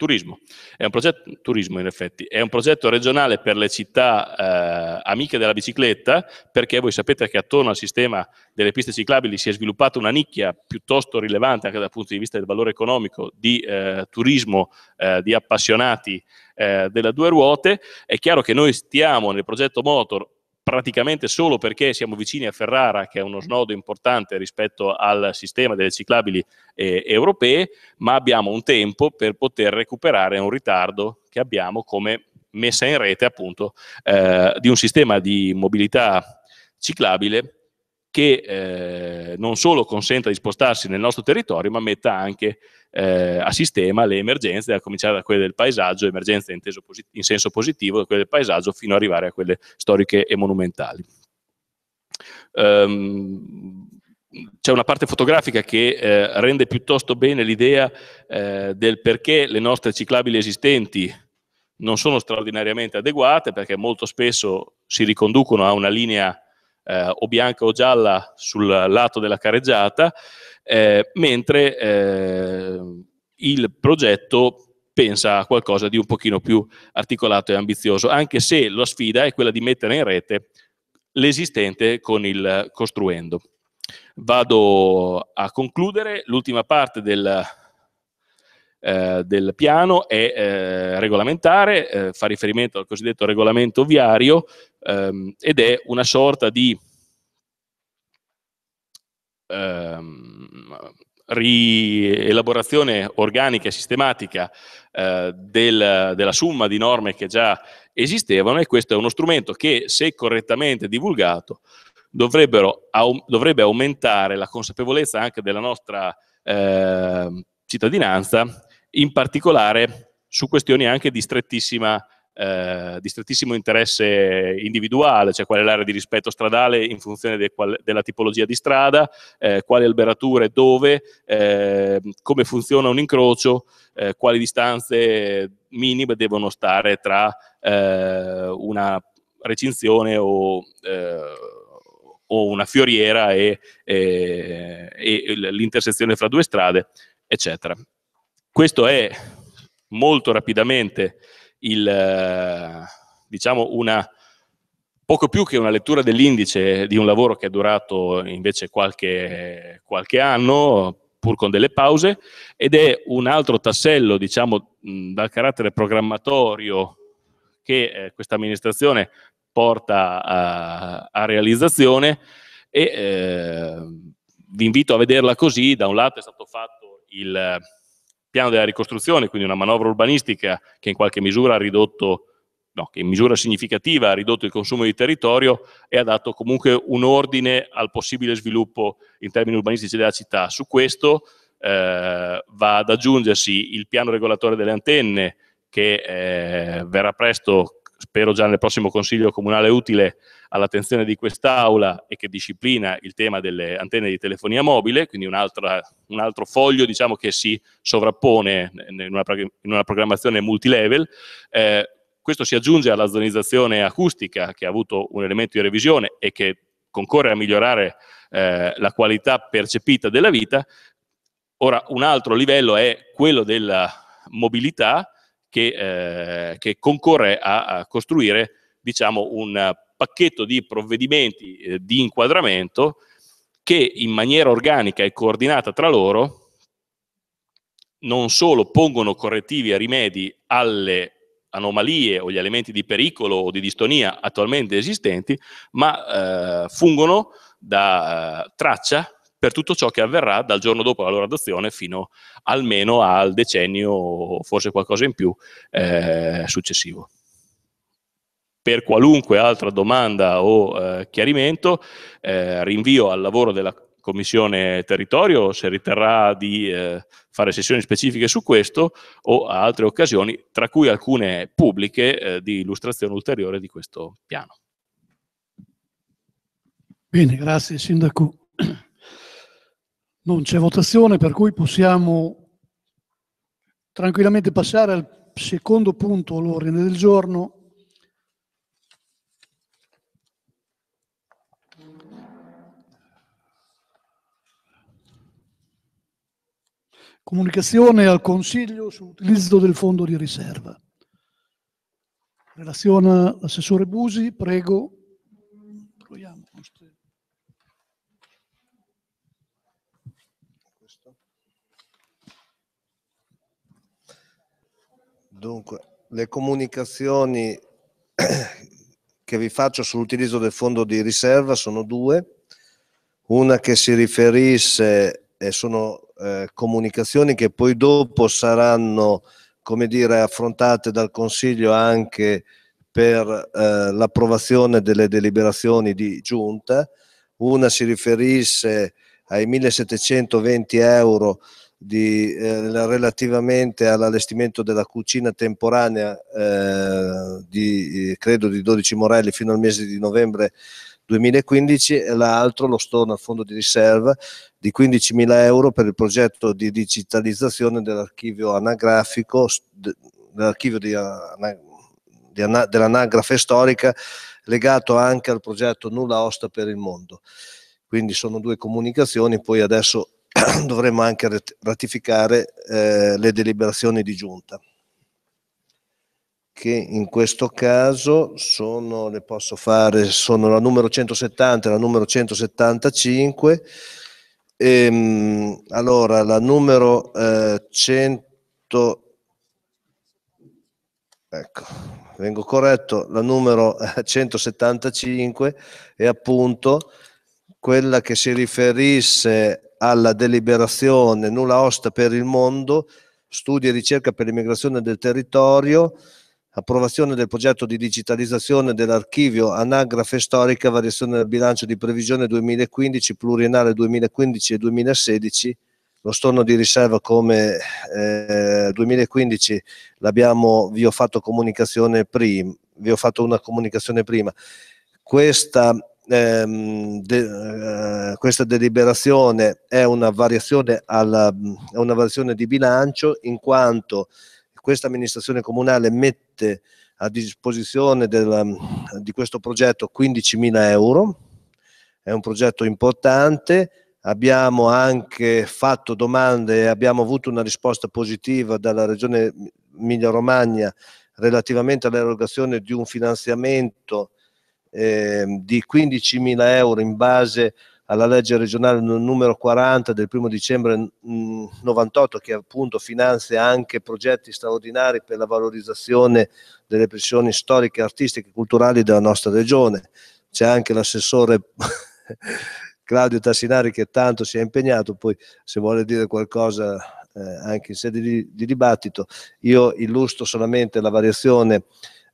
turismo. È un progetto, turismo in effetti, è un progetto regionale per le città eh, amiche della bicicletta, perché voi sapete che attorno al sistema delle piste ciclabili si è sviluppata una nicchia piuttosto rilevante anche dal punto di vista del valore economico di eh, turismo eh, di appassionati eh, delle due ruote. È chiaro che noi stiamo nel progetto Motor praticamente solo perché siamo vicini a Ferrara, che è uno mm. snodo importante rispetto al sistema delle ciclabili eh, europee, ma abbiamo un tempo per poter recuperare un ritardo che abbiamo come messa in rete appunto eh, di un sistema di mobilità ciclabile che eh, non solo consenta di spostarsi nel nostro territorio, ma metta anche eh, a sistema le emergenze, a cominciare da quelle del paesaggio, emergenze inteso in senso positivo, da quelle del paesaggio fino ad arrivare a quelle storiche e monumentali. Um, c'è una parte fotografica che eh, rende piuttosto bene l'idea eh, del perché le nostre ciclabili esistenti non sono straordinariamente adeguate, perché molto spesso si riconducono a una linea eh, o bianca o gialla sul lato della careggiata, eh, mentre eh, il progetto pensa a qualcosa di un pochino più articolato e ambizioso, anche se la sfida è quella di mettere in rete l'esistente con il costruendo. Vado a concludere l'ultima parte del eh, del piano è eh, regolamentare, eh, fa riferimento al cosiddetto regolamento viario ehm, ed è una sorta di ehm, rielaborazione organica e sistematica eh, del, della somma di norme che già esistevano e questo è uno strumento che, se correttamente divulgato, au, dovrebbe aumentare la consapevolezza anche della nostra eh, cittadinanza in particolare su questioni anche di strettissima eh, di strettissimo interesse individuale, cioè qual è l'area di rispetto stradale in funzione de qual, della tipologia di strada, eh, quali alberature, dove, eh, come funziona un incrocio, eh, quali distanze minime devono stare tra eh, una recinzione o, eh, o una fioriera e, e l'intersezione fra due strade, eccetera. Questo è molto rapidamente il, eh, diciamo una, poco più che una lettura dell'indice di un lavoro che è durato invece qualche, qualche anno, pur con delle pause, ed è un altro tassello, diciamo, dal carattere programmatorio che eh, questa amministrazione porta a, a realizzazione e eh, vi invito a vederla così, da un lato è stato fatto il piano della ricostruzione, quindi una manovra urbanistica che in qualche misura ha ridotto, no, che in misura significativa ha ridotto il consumo di territorio e ha dato comunque un ordine al possibile sviluppo in termini urbanistici della città. Su questo eh, va ad aggiungersi il piano regolatore delle antenne che eh, verrà presto spero già nel prossimo Consiglio Comunale utile all'attenzione di quest'Aula e che disciplina il tema delle antenne di telefonia mobile, quindi un, altra, un altro foglio diciamo, che si sovrappone in una, in una programmazione multilevel. Eh, questo si aggiunge alla zonizzazione acustica che ha avuto un elemento di revisione e che concorre a migliorare eh, la qualità percepita della vita. Ora, un altro livello è quello della mobilità, che, eh, che concorre a, a costruire diciamo, un pacchetto di provvedimenti eh, di inquadramento che in maniera organica e coordinata tra loro non solo pongono correttivi e rimedi alle anomalie o gli elementi di pericolo o di distonia attualmente esistenti, ma eh, fungono da eh, traccia per tutto ciò che avverrà dal giorno dopo la loro adozione fino almeno al decennio, forse qualcosa in più, eh, successivo. Per qualunque altra domanda o eh, chiarimento, eh, rinvio al lavoro della Commissione Territorio, se riterrà di eh, fare sessioni specifiche su questo o a altre occasioni, tra cui alcune pubbliche eh, di illustrazione ulteriore di questo piano. Bene, grazie Sindaco. Non c'è votazione, per cui possiamo tranquillamente passare al secondo punto all'ordine del giorno. Comunicazione al Consiglio sull'utilizzo del fondo di riserva. Relazione all'assessore Busi, prego. Dunque, le comunicazioni che vi faccio sull'utilizzo del fondo di riserva sono due. Una che si riferisce e sono eh, comunicazioni che poi dopo saranno, come dire, affrontate dal Consiglio anche per eh, l'approvazione delle deliberazioni di giunta. Una si riferisce ai 1720 euro di, eh, relativamente all'allestimento della cucina temporanea eh, di, eh, credo di 12 Morelli fino al mese di novembre 2015 e l'altro lo storno al fondo di riserva di 15.000 euro per il progetto di digitalizzazione dell'archivio anagrafico dell'archivio di, di, dell'anagrafe storica legato anche al progetto Nulla Osta per il Mondo. Quindi sono due comunicazioni, poi adesso dovremmo anche ratificare eh, le deliberazioni di giunta che in questo caso sono, le posso fare, sono la numero 170 e la numero 175. Ehm, allora, la numero eh, 100, ecco, vengo corretto, la numero 175 eh, è appunto quella che si riferisse alla deliberazione nulla osta per il mondo, studi e ricerca per l'immigrazione del territorio, approvazione del progetto di digitalizzazione dell'archivio anagrafe storica, variazione del bilancio di previsione 2015, pluriennale 2015 e 2016, lo storno di riserva come eh, 2015 l'abbiamo, vi ho fatto comunicazione prima, vi ho fatto una comunicazione prima. Questa ehm, de, eh, questa deliberazione è una, alla, è una, variazione di bilancio in quanto questa amministrazione comunale mette a disposizione del, di questo progetto 15.000 euro, è un progetto importante, abbiamo anche fatto domande e abbiamo avuto una risposta positiva dalla regione Emilia Romagna relativamente all'erogazione di un finanziamento eh, di 15.000 euro in base alla legge regionale numero 40 del 1 dicembre 98 che appunto finanzia anche progetti straordinari per la valorizzazione delle pressioni storiche, artistiche e culturali della nostra regione. C'è anche l'assessore Claudio Tassinari che tanto si è impegnato, poi se vuole dire qualcosa eh, anche in sede di, di, dibattito, io illustro solamente la variazione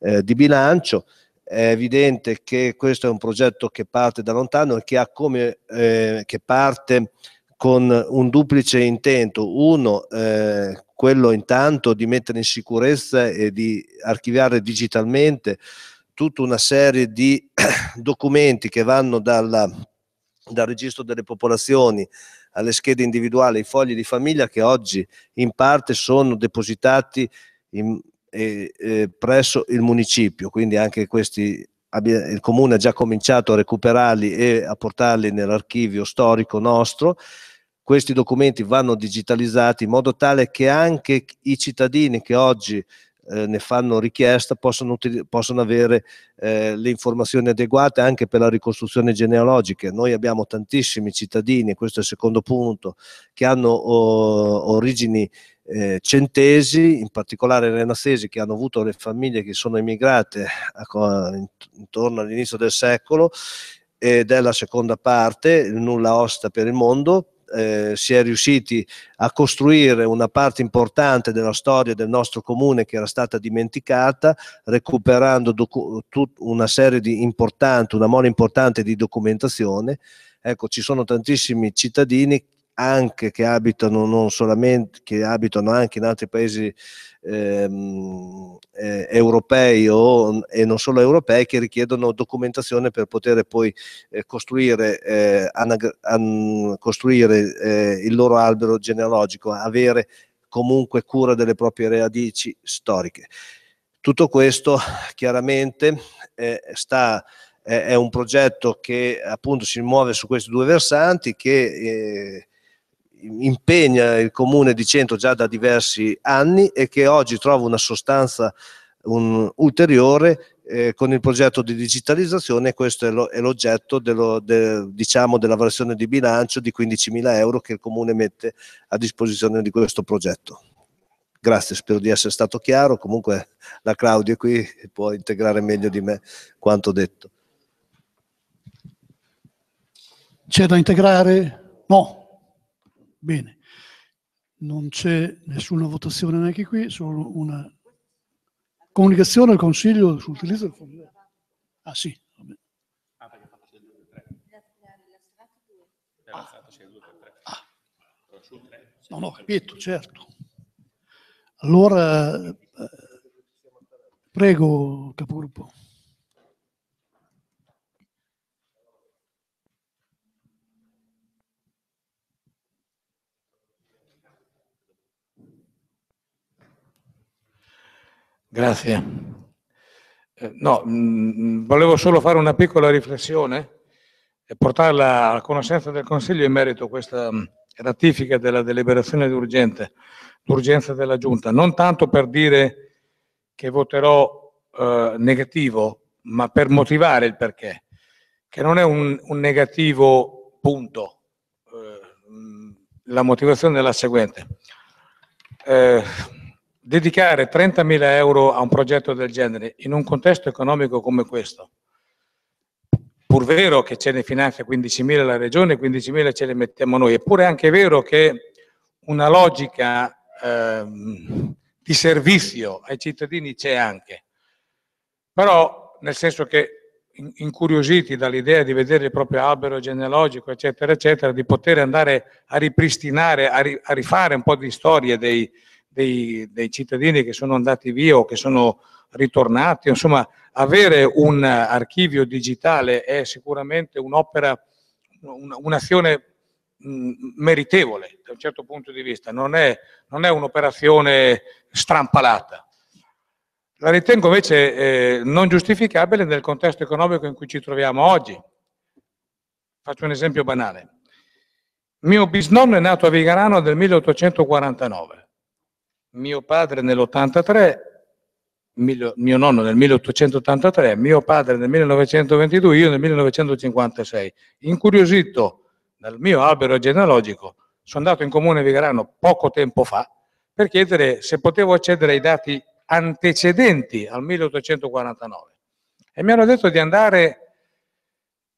eh, di bilancio. È evidente che questo è un progetto che parte da lontano e che, ha come, eh, che parte con un duplice intento. Uno, eh, quello intanto di mettere in sicurezza e di archiviare digitalmente tutta una serie di documenti che vanno dalla, dal registro delle popolazioni alle schede individuali, ai fogli di famiglia che oggi in parte sono depositati in e, eh, presso il municipio, quindi anche questi abbia, il comune ha già cominciato a recuperarli e a portarli nell'archivio storico nostro. Questi documenti vanno digitalizzati in modo tale che anche i cittadini che oggi eh, ne fanno richiesta possono, possono avere eh, le informazioni adeguate anche per la ricostruzione genealogica. Noi abbiamo tantissimi cittadini, questo è il secondo punto, che hanno oh, origini eh, centesi, in particolare renazzesi, che hanno avuto le famiglie che sono emigrate a, eh, intorno all'inizio del secolo ed è la seconda parte, il nulla osta per il mondo, eh, si è riusciti a costruire una parte importante della storia del nostro comune che era stata dimenticata, recuperando una serie di importanti, una mole importante di documentazione. Ecco, ci sono tantissimi cittadini anche che abitano, non solamente, che abitano anche in altri paesi ehm, eh, europei o, e non solo europei che richiedono documentazione per poter poi eh, costruire, eh, anag- an- costruire eh, il loro albero genealogico, avere comunque cura delle proprie radici storiche. Tutto questo chiaramente sta è un progetto che appunto si muove su questi due versanti che eh, impegna il comune di Centro già da diversi anni e che oggi trova una sostanza un, ulteriore eh, con il progetto di digitalizzazione questo è, lo, è l'oggetto dello, de, diciamo, della versione di bilancio di 15.000 euro che il comune mette a disposizione di questo progetto. Grazie, spero di essere stato chiaro, comunque la Claudia è qui e può integrare meglio di me quanto detto. C'è da integrare? No, Bene, non c'è nessuna votazione neanche qui, solo una comunicazione al Consiglio sull'utilizzo del fondo. Ah sì, va bene. Ah, eh, ah. ah. Non ho capito, certo. Allora, eh, prego, capogruppo. Grazie. Eh, no, mm, mm, volevo solo fare una piccola riflessione e portarla alla conoscenza del Consiglio in merito a questa mm, ratifica della deliberazione d'urgente, d'urgenza della Giunta, non tanto per dire che voterò eh, negativo, ma per motivare il perché, che non è un, un negativo punto. Eh, la motivazione è la seguente. Eh, dedicare 30.000 euro a un progetto del genere in un contesto economico come questo, pur vero che ce ne finanzia 15.000 la regione, 15.000 ce le mettiamo noi, eppure è anche vero che una logica ehm, di servizio ai cittadini c'è anche, però nel senso che incuriositi dall'idea di vedere il proprio albero genealogico, eccetera, eccetera, di poter andare a ripristinare, a, ri, a rifare un po' di storie dei, dei, dei, cittadini che sono andati via o che sono ritornati, insomma avere un archivio digitale è sicuramente un'opera, un'azione mm, meritevole da un certo punto di vista, non è, è un'operazione strampalata. La ritengo invece eh, non giustificabile nel contesto economico in cui ci troviamo oggi. Faccio un esempio banale. Mio bisnonno è nato a Vigarano nel 1849 mio padre nell'83, mio nonno nel 1883, mio padre nel 1922, io nel 1956. Incuriosito dal mio albero genealogico, sono andato in comune Vigarano poco tempo fa per chiedere se potevo accedere ai dati antecedenti al 1849 e mi hanno detto di andare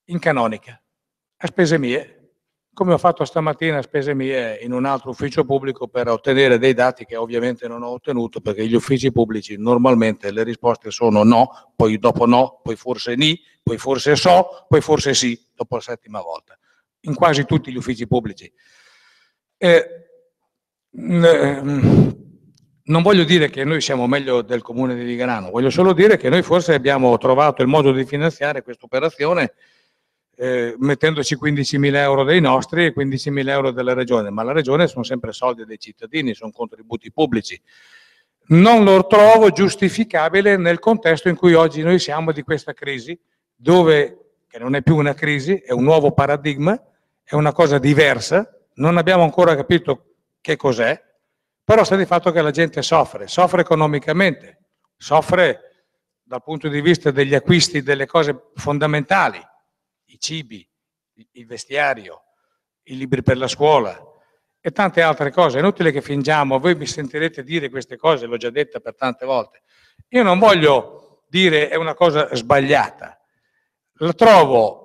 in canonica a spese mie come ho fatto stamattina a spese mie eh, in un altro ufficio pubblico per ottenere dei dati che ovviamente non ho ottenuto perché gli uffici pubblici normalmente le risposte sono no, poi dopo no, poi forse ni, poi forse so, poi forse sì, dopo la settima volta, in quasi tutti gli uffici pubblici. Mm, eh, non voglio dire che noi siamo meglio del comune di Viganano, voglio solo dire che noi forse abbiamo trovato il modo di finanziare questa operazione eh, mettendoci 15.000 euro dei nostri e 15.000 euro della regione, ma la regione sono sempre soldi dei cittadini, sono contributi pubblici. Non lo trovo giustificabile nel contesto in cui oggi noi siamo di questa crisi, dove, che non è più una crisi, è un nuovo paradigma, è una cosa diversa, non abbiamo ancora capito che cos'è, però sta di fatto che la gente soffre, soffre economicamente, soffre dal punto di vista degli acquisti delle cose fondamentali, cibi, il vestiario, i libri per la scuola e tante altre cose. È inutile che fingiamo, voi mi sentirete dire queste cose, l'ho già detta per tante volte. Io non voglio dire è una cosa sbagliata, la trovo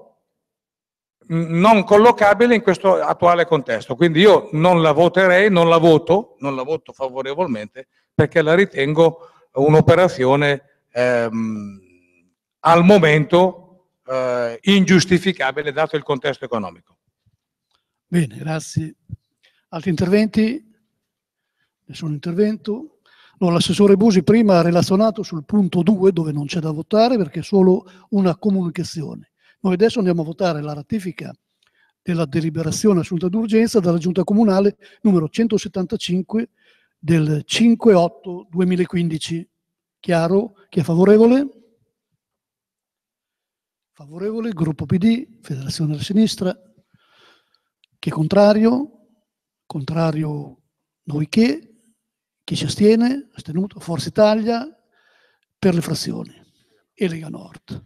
non collocabile in questo attuale contesto. Quindi io non la voterei, non la voto, non la voto favorevolmente perché la ritengo un'operazione ehm, al momento eh, ingiustificabile dato il contesto economico. Bene, grazie. Altri interventi? Nessun intervento? No, L'assessore Busi prima ha relazionato sul punto 2 dove non c'è da votare perché è solo una comunicazione. Noi adesso andiamo a votare la ratifica della deliberazione assunta d'urgenza dalla Giunta Comunale numero 175 del 5-8-2015. Chiaro? Chi è favorevole? Favorevole, gruppo PD, Federazione della Sinistra. Chi è contrario? Contrario noi che? Chi si astiene? Astenuto? Forza Italia per le frazioni e Lega Nord.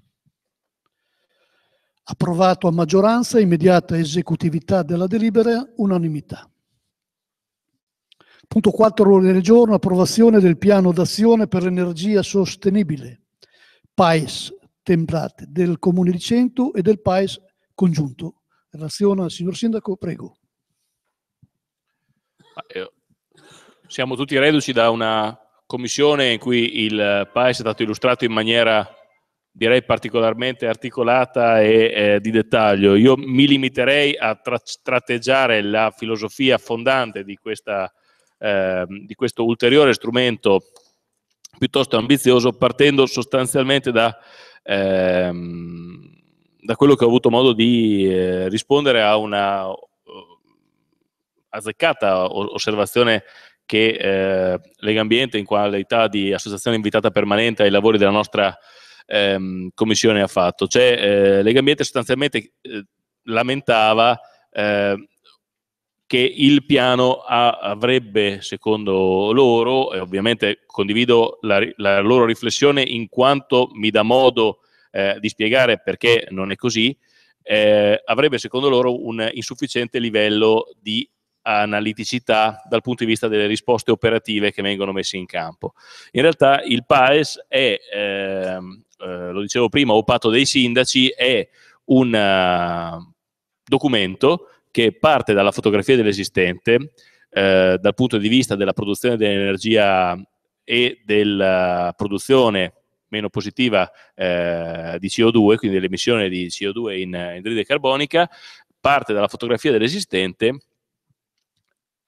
Approvato a maggioranza, immediata esecutività della delibera, unanimità. Punto 4 ordine del giorno, approvazione del piano d'azione per l'energia sostenibile, PAES temprate del Comune di Cento e del PAES congiunto. Relazione al signor Sindaco, prego. Eh, siamo tutti reduci da una commissione in cui il PAES è stato illustrato in maniera direi particolarmente articolata e eh, di dettaglio. Io mi limiterei a tra tratteggiare la filosofia fondante di, questa, eh, di questo ulteriore strumento piuttosto ambizioso partendo sostanzialmente da ehm, da quello che ho avuto modo di eh, rispondere a una eh, azzeccata osservazione che eh, Legambiente in qualità di associazione invitata permanente ai lavori della nostra ehm, commissione ha fatto. Cioè eh, Legambiente sostanzialmente eh, lamentava eh, che il piano a, avrebbe, secondo loro, e ovviamente condivido la, la, loro riflessione in quanto mi dà modo eh, di spiegare perché non è così, eh, avrebbe secondo loro un insufficiente livello di analiticità dal punto di vista delle risposte operative che vengono messe in campo. In realtà il PAES è, ehm, eh, lo dicevo prima, o dei sindaci, è un eh, documento che parte dalla fotografia dell'esistente, eh, dal punto di vista della produzione dell'energia e della produzione meno positiva eh, di CO2, quindi dell'emissione di CO2 in eh, idride carbonica, parte dalla fotografia dell'esistente,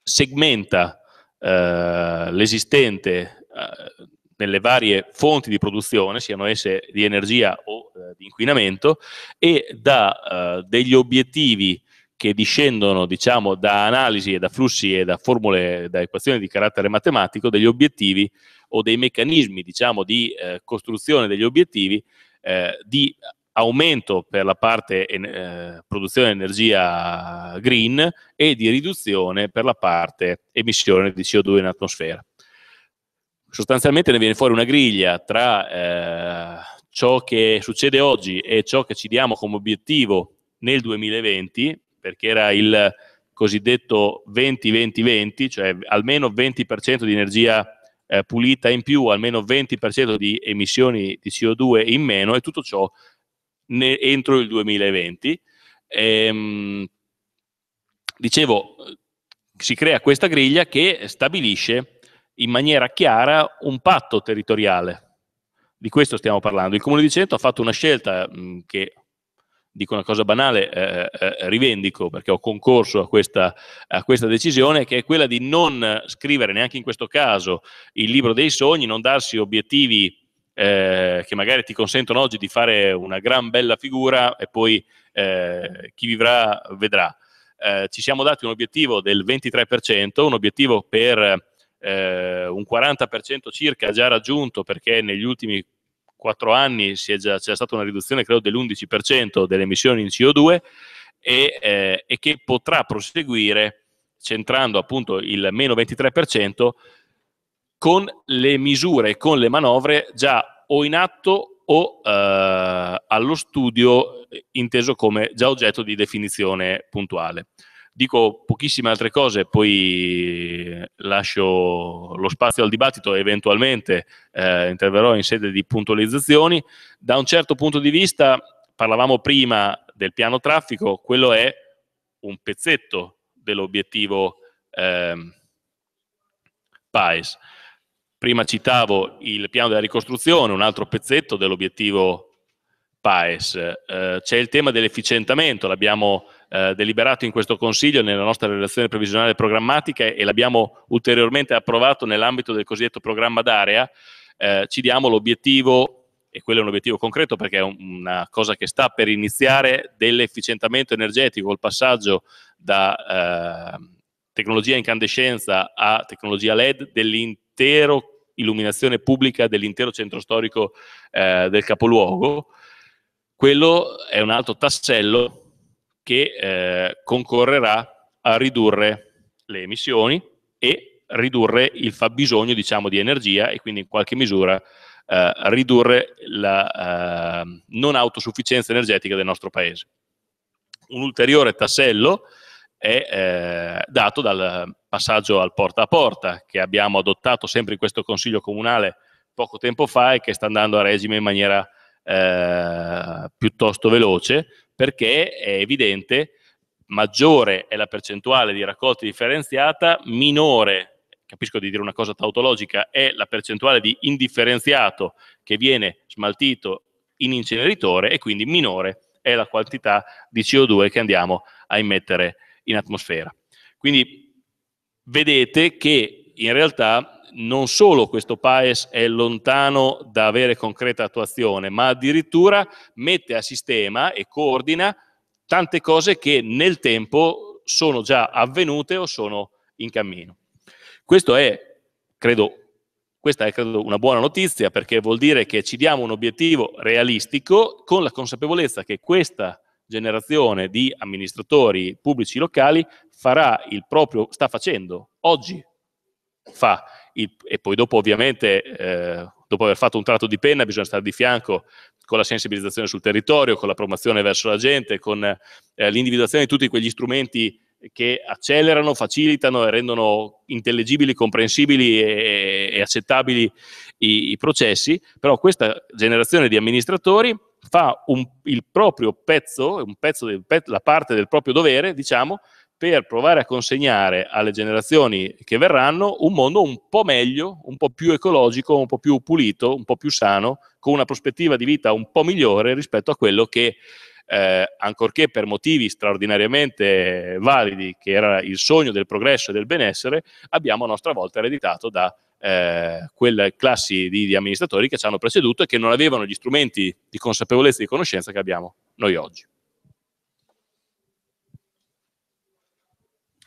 segmenta eh, l'esistente eh, nelle varie fonti di produzione, siano esse di energia o eh, di inquinamento, e dà eh, degli obiettivi che discendono diciamo, da analisi e da flussi e da formule, da equazioni di carattere matematico degli obiettivi o dei meccanismi diciamo, di eh, costruzione degli obiettivi eh, di aumento per la parte eh, produzione di energia green e di riduzione per la parte emissione di CO2 in atmosfera. Sostanzialmente ne viene fuori una griglia tra eh, ciò che succede oggi e ciò che ci diamo come obiettivo nel 2020 perché era il cosiddetto 20-20-20, cioè almeno 20% di energia eh, pulita in più, almeno 20% di emissioni di CO2 in meno e tutto ciò ne, entro il 2020. Ehm, dicevo, eh, si crea questa griglia che stabilisce in maniera chiara un patto territoriale. Di questo stiamo parlando. Il Comune di Cento ha fatto una scelta mh, mm, che dico una cosa banale, eh, eh, eh, rivendico perché ho concorso a questa, a questa, decisione, che è quella di non scrivere neanche in questo caso il libro dei sogni, non darsi obiettivi eh, che magari ti consentono oggi di fare una gran bella figura e poi eh, chi vivrà vedrà. Eh, ci siamo dati un obiettivo del 23%, un obiettivo per un 40% circa già raggiunto perché negli ultimi 4 anni c'è stata una riduzione credo dell'11% delle emissioni in CO2 e, eh, e che potrà proseguire centrando appunto il meno 23% con le misure, con le manovre già o in atto o eh, allo studio inteso come già oggetto di definizione puntuale. Dico pochissime altre cose, poi eh, lascio lo spazio al dibattito, e eventualmente eh, interverrò in sede di puntualizzazioni. Da un certo punto di vista, parlavamo prima del piano traffico, quello è un pezzetto dell'obiettivo eh, PAES. Prima citavo il piano della ricostruzione, un altro pezzetto dell'obiettivo PAES. Eh, C'è il tema dell'efficientamento, l'abbiamo eh, deliberato in questo Consiglio nella nostra relazione previsionale programmatica e l'abbiamo ulteriormente approvato nell'ambito del cosiddetto programma d'area, eh, ci diamo l'obiettivo e quello è un obiettivo concreto perché è una cosa che sta per iniziare dell'efficientamento energetico, il passaggio da eh, tecnologia incandescenza a tecnologia LED dell'intero illuminazione pubblica dell'intero centro storico eh, del capoluogo. Quello è un altro tassello che eh, concorrerà a ridurre le emissioni e ridurre il fabbisogno diciamo, di energia e quindi in qualche misura eh, ridurre la eh, non autosufficienza energetica del nostro paese. Un ulteriore tassello è eh, dato dal passaggio al porta a porta che abbiamo adottato sempre in questo Consiglio Comunale poco tempo fa e che sta andando a regime in maniera eh, piuttosto veloce, perché è evidente, maggiore è la percentuale di raccolta differenziata, minore, capisco di dire una cosa tautologica, è la percentuale di indifferenziato che viene smaltito in inceneritore e quindi minore è la quantità di CO2 che andiamo a immettere in atmosfera. Quindi vedete che in realtà non solo questo PAES è lontano da avere concreta attuazione, ma addirittura mette a sistema e coordina tante cose che nel tempo sono già avvenute o sono in cammino. È, credo, questa è credo una buona notizia perché vuol dire che ci diamo un obiettivo realistico con la consapevolezza che questa generazione di amministratori pubblici locali farà il proprio, sta facendo oggi fa, il, e poi dopo ovviamente, eh, dopo aver fatto un tratto di penna, bisogna stare di fianco con la sensibilizzazione sul territorio, con la promozione verso la gente, con eh, l'individuazione di tutti quegli strumenti che accelerano, facilitano e rendono intellegibili, comprensibili e, e accettabili i, i, processi, però questa generazione di amministratori fa un, il proprio pezzo, un pezzo del, la parte del proprio dovere, diciamo, per provare a consegnare alle generazioni che verranno un mondo un po' meglio, un po' più ecologico, un po' più pulito, un po' più sano, con una prospettiva di vita un po' migliore rispetto a quello che, eh, ancorché per motivi straordinariamente validi, che era il sogno del progresso e del benessere, abbiamo a nostra volta ereditato da eh, quelle classi di, di amministratori che ci hanno preceduto e che non avevano gli strumenti di consapevolezza e di conoscenza che abbiamo noi oggi.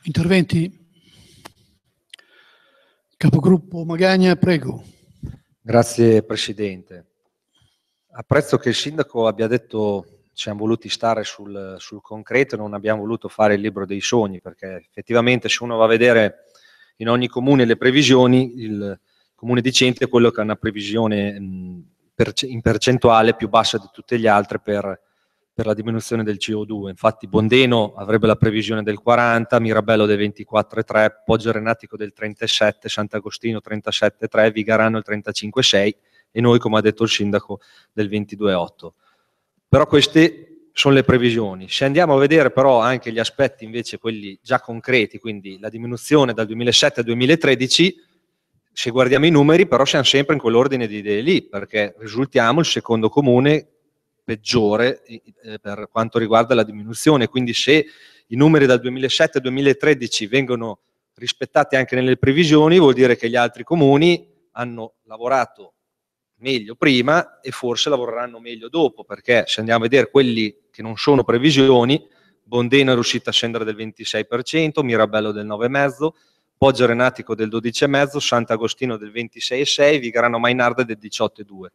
Interventi? Capogruppo Magagna, prego. Grazie Presidente. Apprezzo che il Sindaco abbia detto siamo voluti stare sul, sul concreto e non abbiamo voluto fare il libro dei sogni, perché effettivamente se uno va a vedere in ogni comune le previsioni, il comune di Centri è quello che ha una previsione mh, per, in percentuale più bassa di tutte le altre per per la diminuzione del CO2. Infatti Bondeno avrebbe la previsione del 40, Mirabello del 24,3, Poggio Renatico del 37, Sant'Agostino 37,3, Vigarano il 35,6 e noi, come ha detto il sindaco, del 22,8. Però queste sono le previsioni. Se andiamo a vedere però anche gli aspetti invece quelli già concreti, quindi la diminuzione dal 2007 al 2013, se guardiamo i numeri però siamo sempre in quell'ordine di idee lì, perché risultiamo il secondo comune peggiore eh, per quanto riguarda la diminuzione, quindi se i numeri dal 2007 al 2013 vengono rispettati anche nelle previsioni, vuol dire che gli altri comuni hanno lavorato meglio prima e forse lavoreranno meglio dopo, perché se andiamo a vedere quelli che non sono previsioni, Bondeno è riuscito a scendere del 26%, Mirabello del 9,5%, Poggio Renatico del 12,5%, Sant'Agostino del 26,6%, Vigrano Mainarda del 18,2%.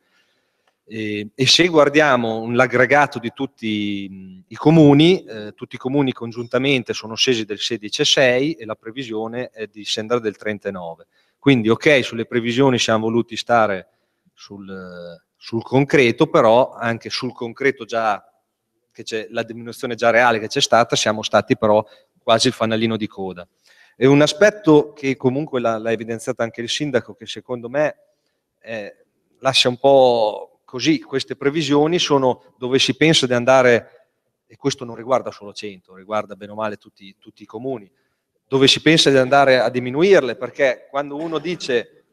E, ehm, e se guardiamo l'aggregato di tutti i comuni, eh, tutti i comuni congiuntamente sono scesi del 16,6 e la previsione è di scendere del 39. Quindi ok, sulle previsioni siamo voluti stare sul, sul concreto, però anche sul concreto già, che c'è, la diminuzione già reale che c'è stata, siamo stati però quasi il fanalino di coda. E un aspetto che comunque l'ha, l'ha evidenziato anche il sindaco, che secondo me eh, lascia un po' Così queste previsioni sono dove si pensa di andare, e questo non riguarda solo 100, riguarda bene o male tutti, tutti i comuni, dove si pensa di andare a diminuirle, perché quando uno dice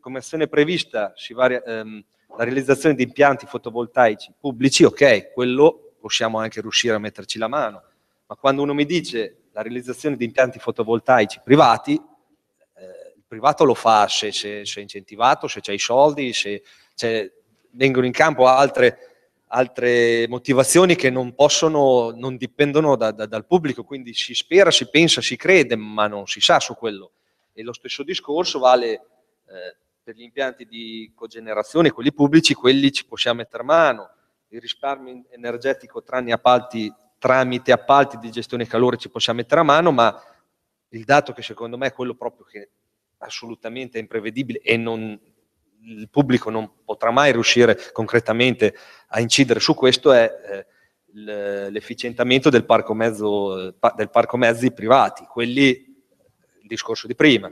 come azione prevista varia, ehm, la realizzazione di impianti fotovoltaici pubblici, ok, quello possiamo anche riuscire a metterci la mano, ma quando uno mi dice la realizzazione di impianti fotovoltaici privati, eh, il privato lo fa se, se, se è incentivato, se c'è i soldi, se c'è vengono in campo altre, altre motivazioni che non possono, non dipendono da, da, dal pubblico, quindi si spera, si pensa, si crede, ma non si sa su quello. E lo stesso discorso vale eh, per gli impianti di cogenerazione, quelli pubblici, quelli ci possiamo mettere a mano. Il risparmio energetico tranne appalti, tramite appalti di gestione calore ci possiamo mettere a mano, ma il dato che secondo me è quello proprio che assolutamente è imprevedibile e non, il pubblico non potrà mai riuscire concretamente a incidere su questo è eh, l'efficientamento del parco, mezzo, del parco, mezzi privati, quelli, eh, il discorso di prima.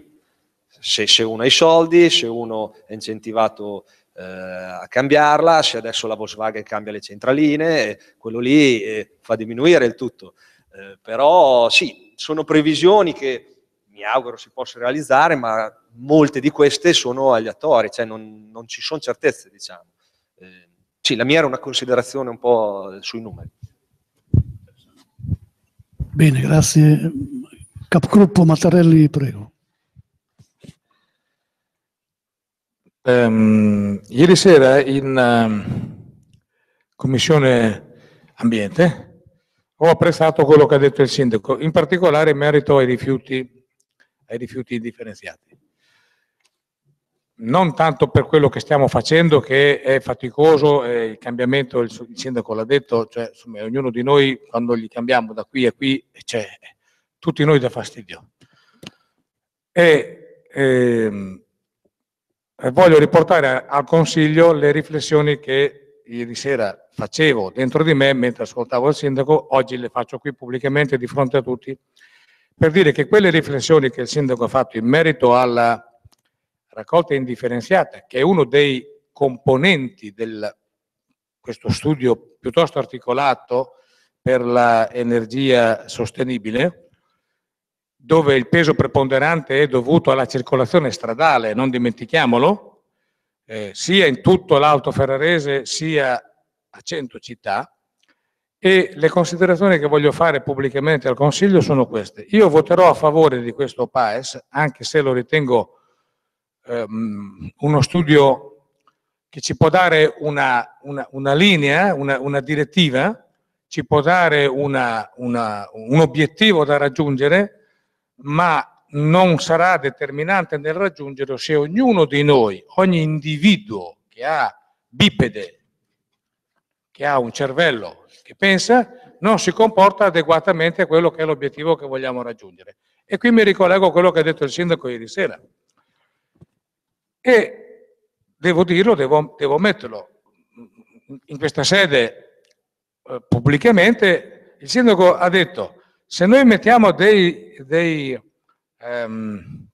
Se, se uno ha i soldi, se uno è incentivato eh, a cambiarla, se adesso la Volkswagen cambia le centraline, eh, quello lì eh, fa diminuire il tutto. Eh, però sì, sono previsioni che mi auguro si possa realizzare, ma molte di queste sono aleatorie, cioè non, non ci sono certezze, diciamo. Eh, sì, la mia era una considerazione un po' sui numeri. Bene, grazie. Capogruppo Mattarelli, prego. Um, ieri sera in um, Commissione Ambiente ho apprezzato quello che ha detto il sindaco, in particolare in merito ai rifiuti, ai rifiuti indifferenziati non tanto per quello che stiamo facendo, che è faticoso, eh, il cambiamento, il, il sindaco l'ha detto, cioè, insomma, ognuno di noi quando gli cambiamo da qui a qui, cioè, tutti noi da fastidio. E, ehm, voglio riportare al Consiglio le riflessioni che ieri sera facevo dentro di me mentre ascoltavo il sindaco, oggi le faccio qui pubblicamente di fronte a tutti, per dire che quelle riflessioni che il sindaco ha fatto in merito alla raccolta indifferenziata, che è uno dei componenti di questo studio piuttosto articolato per l'energia sostenibile, dove il peso preponderante è dovuto alla circolazione stradale, non dimentichiamolo, eh, sia in tutto l'Alto Ferrarese sia a 100 città, e le considerazioni che voglio fare pubblicamente al Consiglio sono queste. Io voterò a favore di questo PAES, anche se lo ritengo um, uno studio che ci può dare una, una, una linea, una, una, direttiva, ci può dare un obiettivo da raggiungere, ma non sarà determinante nel raggiungerlo se ognuno di noi, ogni individuo che ha bipede, che ha un cervello, che pensa, non si comporta adeguatamente a quello che è l'obiettivo che vogliamo raggiungere. E qui mi ricollego a quello che ha detto il sindaco ieri sera. E devo dirlo, devo, devo metterlo in questa sede eh, pubblicamente, il sindaco ha detto se noi mettiamo dei, dei ehm,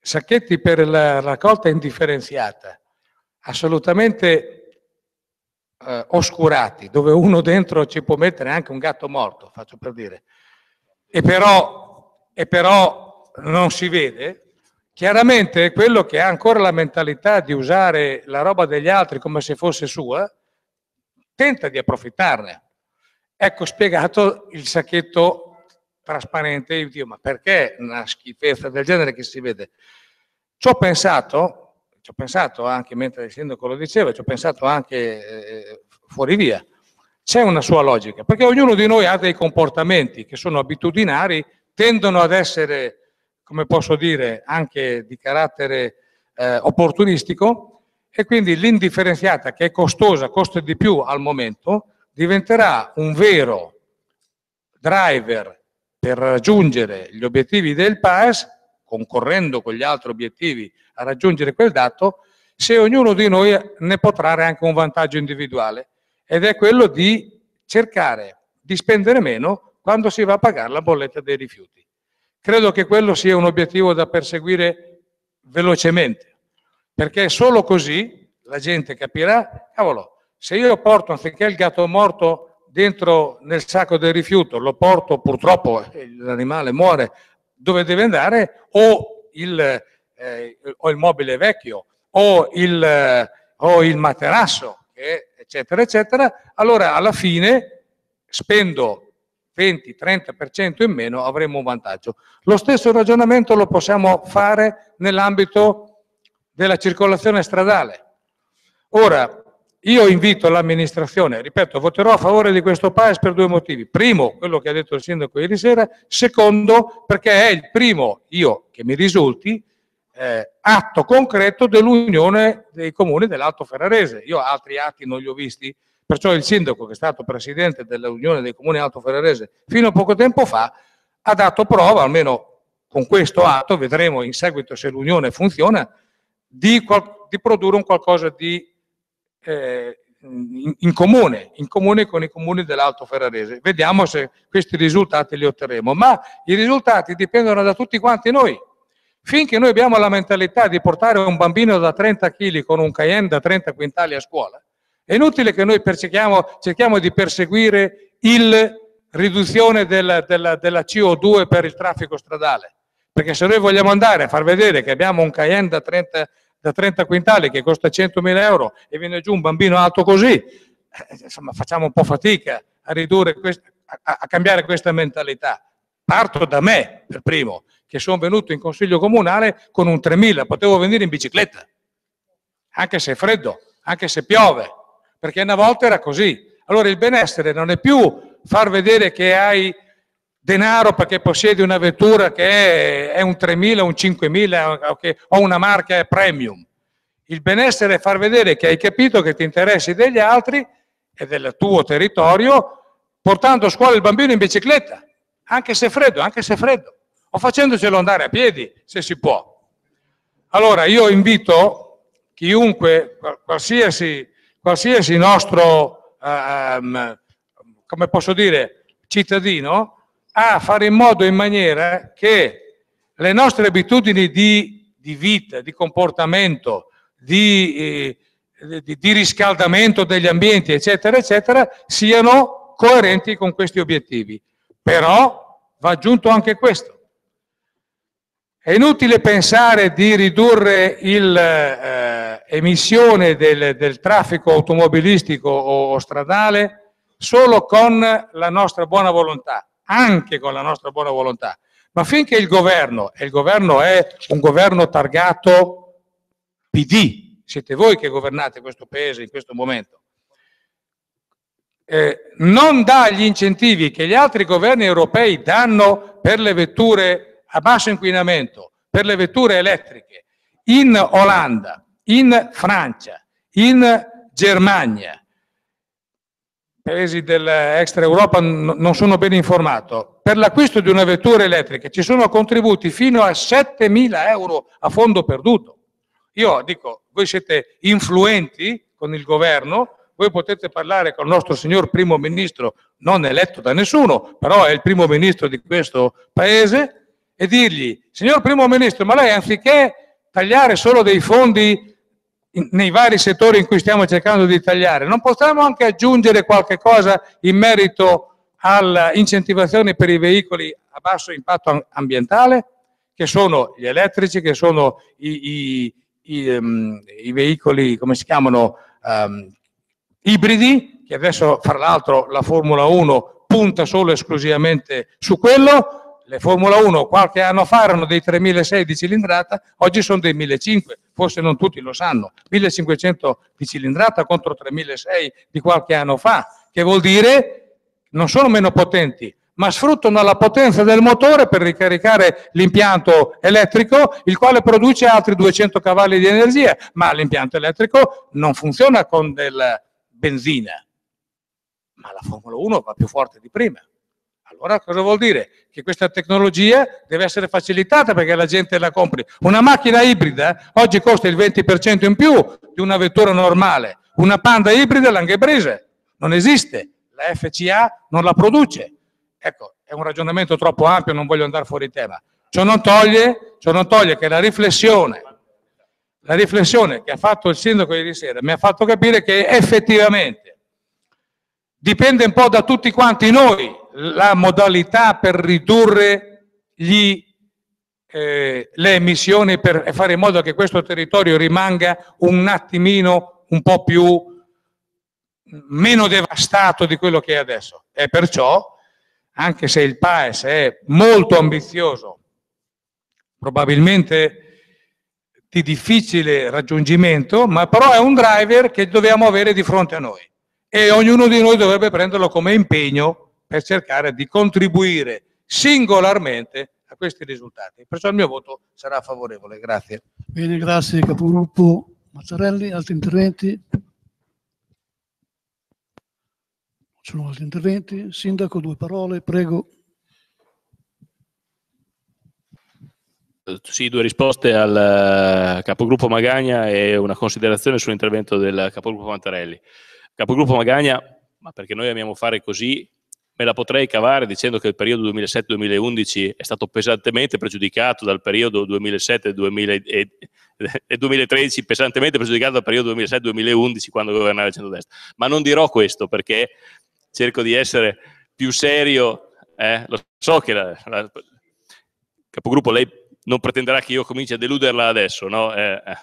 sacchetti per la raccolta indifferenziata, assolutamente eh, oscurati, dove uno dentro ci può mettere anche un gatto morto, faccio per dire, e però, e però non si vede, Chiaramente quello che ha ancora la mentalità di usare la roba degli altri come se fosse sua, tenta di approfittarne. Ecco spiegato il sacchetto trasparente, io dico, ma perché una schifezza del genere che si vede? Ci ho pensato, ci ho pensato anche mentre il sindaco lo diceva, ci ho pensato anche eh, fuori via, c'è una sua logica, perché ognuno di noi ha dei comportamenti che sono abitudinari, tendono ad essere come posso dire, anche di carattere eh, opportunistico e quindi l'indifferenziata che è costosa, costa di più al momento, diventerà un vero driver per raggiungere gli obiettivi del PAES, concorrendo con gli altri obiettivi a raggiungere quel dato, se ognuno di noi ne può trarre anche un vantaggio individuale ed è quello di cercare di spendere meno quando si va a pagare la bolletta dei rifiuti. Credo che quello sia un obiettivo da perseguire velocemente, perché solo così la gente capirà, cavolo, se io porto anziché il gatto morto dentro nel sacco del rifiuto, lo porto purtroppo, eh, l'animale muore, dove deve andare, o il, eh, o il mobile vecchio, o il, eh, o il materasso, eccetera, eccetera, allora alla fine spendo 20-30% in meno avremo un vantaggio. Lo stesso ragionamento lo possiamo fare nell'ambito della circolazione stradale. Ora, io invito l'amministrazione, ripeto, voterò a favore di questo PAES per due motivi. Primo, quello che ha detto il sindaco ieri sera, secondo, perché è il primo, io che mi risulti, eh, atto concreto dell'Unione dei Comuni dell'Alto Ferrarese. Io altri atti non li ho visti Perciò il sindaco, che è stato presidente dell'Unione dei Comuni Alto Ferrarese fino a poco tempo fa, ha dato prova, almeno con questo atto, vedremo in seguito se l'Unione funziona, di, di produrre un qualcosa di, eh, in, in, comune, in comune con i comuni dell'Alto Ferrarese. Vediamo se questi risultati li otterremo, ma i risultati dipendono da tutti quanti noi. Finché noi abbiamo la mentalità di portare un bambino da 30 kg con un Cayenne da 30 quintali a scuola, è inutile che noi cerchiamo di perseguire la riduzione della, della, della CO2 per il traffico stradale, perché se noi vogliamo andare a far vedere che abbiamo un Cayenne da 30, da 30 quintali che costa 100.000 euro e viene giù un bambino alto così, eh, insomma facciamo un po' fatica a, quest, a, a cambiare questa mentalità. Parto da me, per primo, che sono venuto in consiglio comunale con un 3.000, potevo venire in bicicletta, anche se è freddo, anche se piove, perché una volta era così. Allora il benessere non è più far vedere che hai denaro perché possiedi una vettura che è, un 3.000, un 5.000 o una marca premium. Il benessere è far vedere che hai capito che ti interessi degli altri e del tuo territorio portando a scuola il bambino in bicicletta, anche se è freddo, anche se è freddo, o facendocelo andare a piedi se si può. Allora io invito chiunque, qualsiasi qualsiasi nostro, ehm, come posso dire, cittadino a fare in modo e in maniera che le nostre abitudini di, di vita, di comportamento, di, eh, di, di riscaldamento degli ambienti, eccetera, eccetera, siano coerenti con questi obiettivi. Però va aggiunto anche questo. È inutile pensare di ridurre il, eh, emissione del, del traffico automobilistico o, o stradale solo con la nostra buona volontà, anche con la nostra buona volontà. Ma finché il governo, e il governo è un governo targato PD, siete voi che governate questo paese in questo momento, eh, non dà gli incentivi che gli altri governi europei danno per le vetture a basso inquinamento, per le vetture elettriche. In Olanda, in Francia, in Germania, paesi dell'extra Europa non sono ben informato, per l'acquisto di una vettura elettrica ci sono contributi fino a 7.000 euro a fondo perduto. Io dico, voi siete influenti con il governo, voi potete parlare con il nostro signor primo ministro, non eletto da nessuno, però è il primo ministro di questo paese, e dirgli, signor primo ministro, ma lei anziché tagliare solo dei fondi nei vari settori in cui stiamo cercando di tagliare, non possiamo anche aggiungere qualche cosa in merito all'incentivazione per i veicoli a basso impatto ambientale, che sono gli elettrici, che sono i, i, i, um, i veicoli, come si chiamano, um, ibridi, che adesso fra l'altro la Formula 1 punta solo esclusivamente su quello, le Formula 1 qualche anno fa erano dei 3.600 di cilindrata, oggi sono dei 1.500, forse non tutti lo sanno, 1.500 di cilindrata contro 3.600 di qualche anno fa, che vuol dire non sono meno potenti, ma sfruttano la potenza del motore per ricaricare l'impianto elettrico, il quale produce altri 200 cavalli di energia, ma l'impianto elettrico non funziona con della benzina, ma la Formula 1 va più forte di prima. Allora cosa vuol dire? Che questa tecnologia deve essere facilitata perché la gente la compri. Una macchina ibrida eh, oggi costa il 20% in più di una vettura normale. Una panda ibrida langhebrese non esiste. La FCA non la produce. Ecco, è un ragionamento troppo ampio, non voglio andare fuori tema. Ciò non toglie, ciò non toglie che la riflessione, la riflessione che ha fatto il sindaco ieri sera mi ha fatto capire che effettivamente dipende un po' da tutti quanti noi la modalità per ridurre gli, eh, le emissioni, per fare in modo che questo territorio rimanga un attimino un po' più meno devastato di quello che è adesso. E perciò, anche se il PAES è molto ambizioso, probabilmente di difficile raggiungimento, ma però è un driver che dobbiamo avere di fronte a noi e ognuno di noi dovrebbe prenderlo come impegno per cercare di contribuire singolarmente a questi risultati. Perciò il mio voto sarà favorevole. Grazie. Bene, grazie Capogruppo Mazzarelli. Altri interventi? Non ci sono altri interventi? Sindaco, due parole, prego. Sì, due risposte al eh, capogruppo Magagna e una considerazione sull'intervento del capogruppo Mattarelli. Capogruppo Magagna, ma perché noi amiamo fare così me la potrei cavare dicendo che il periodo 2007-2011 è stato pesantemente pregiudicato dal periodo 2007-2013, pesantemente pregiudicato dal periodo 2007-2011 quando governava il centrodestra. Ma non dirò questo perché cerco di essere più serio. Eh? Lo so che la, la, capogruppo lei non pretenderà che io cominci a deluderla adesso, no? eh. eh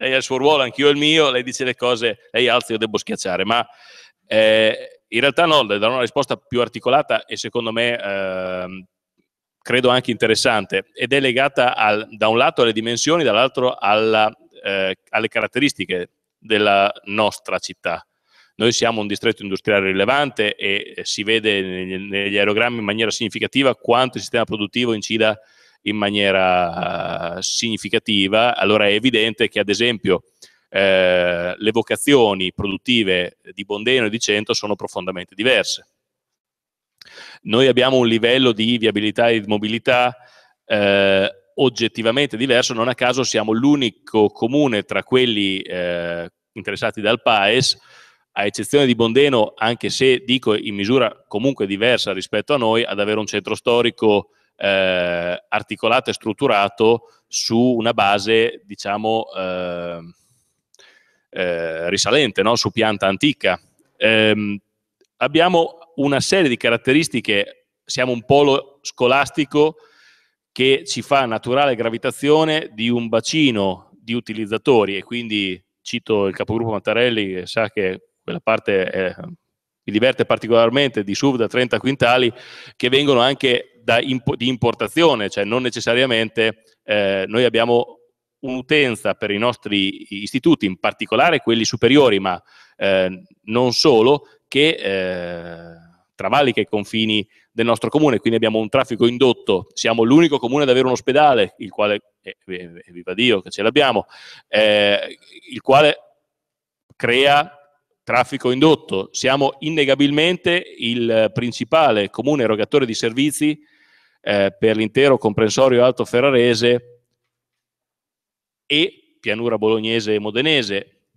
lei ha il suo ruolo, anch'io il mio, lei dice le cose, lei alza, io devo schiacciare, ma... Eh, in realtà no, darò una risposta più articolata e secondo me eh, credo anche interessante ed è legata al, da un lato alle dimensioni, dall'altro alla, eh, alle caratteristiche della nostra città. Noi siamo un distretto industriale rilevante e eh, si vede negli, negli aerogrammi in maniera significativa quanto il sistema produttivo incida in maniera uh, significativa. Allora è evidente che ad esempio eh, le vocazioni produttive di Bondeno e di Cento sono profondamente diverse. Noi abbiamo un livello di viabilità e di mobilità eh, oggettivamente diverso, non a caso siamo l'unico comune tra quelli eh, interessati dal PAES, a eccezione di Bondeno, anche se dico in misura comunque diversa rispetto a noi, ad avere un centro storico eh, articolato e strutturato su una base, diciamo, eh, eh, risalente, no? su pianta antica. Eh, abbiamo una serie di caratteristiche, siamo un polo scolastico che ci fa naturale gravitazione di un bacino di utilizzatori e quindi cito il capogruppo Mattarelli che sa che quella parte è, mi diverte particolarmente di SUV da 30 quintali che vengono anche da, di importazione, cioè non necessariamente eh, noi abbiamo un'utenza per i nostri istituti, in particolare quelli superiori, ma eh, non solo, che eh, travalica i confini del nostro comune, quindi abbiamo un traffico indotto, siamo l'unico comune ad avere un ospedale, il quale, eh, viva Dio che ce l'abbiamo, eh, il quale crea traffico indotto, siamo innegabilmente il principale comune erogatore di servizi eh, per l'intero comprensorio alto ferrarese e pianura bolognese e modenese,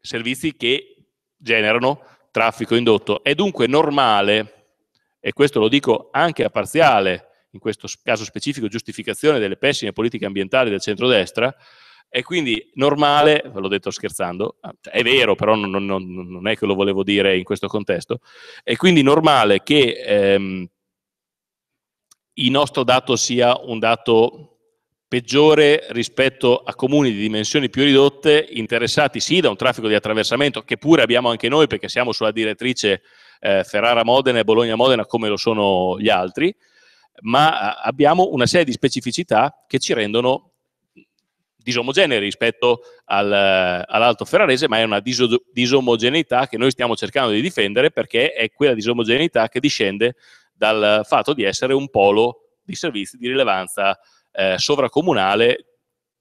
servizi che generano traffico indotto. È dunque normale, e questo lo dico anche a parziale, in questo caso specifico giustificazione delle pessime politiche ambientali del centrodestra, è quindi normale, ve l'ho detto scherzando, ah, è vero però non, non, non, è che lo volevo dire in questo contesto, è quindi normale che ehm, il nostro dato sia un dato peggiore rispetto a comuni di dimensioni più ridotte, interessati sì da un traffico di attraversamento, che pure abbiamo anche noi perché siamo sulla direttrice eh, Ferrara-Modena e Bologna-Modena come lo sono gli altri, ma eh, abbiamo una serie di specificità che ci rendono disomogenei rispetto al, all'Alto Ferrarese, ma è una diso- disomogeneità che noi stiamo cercando di difendere perché è quella disomogeneità che discende dal fatto di essere un polo di servizi di rilevanza eh, sovracomunale,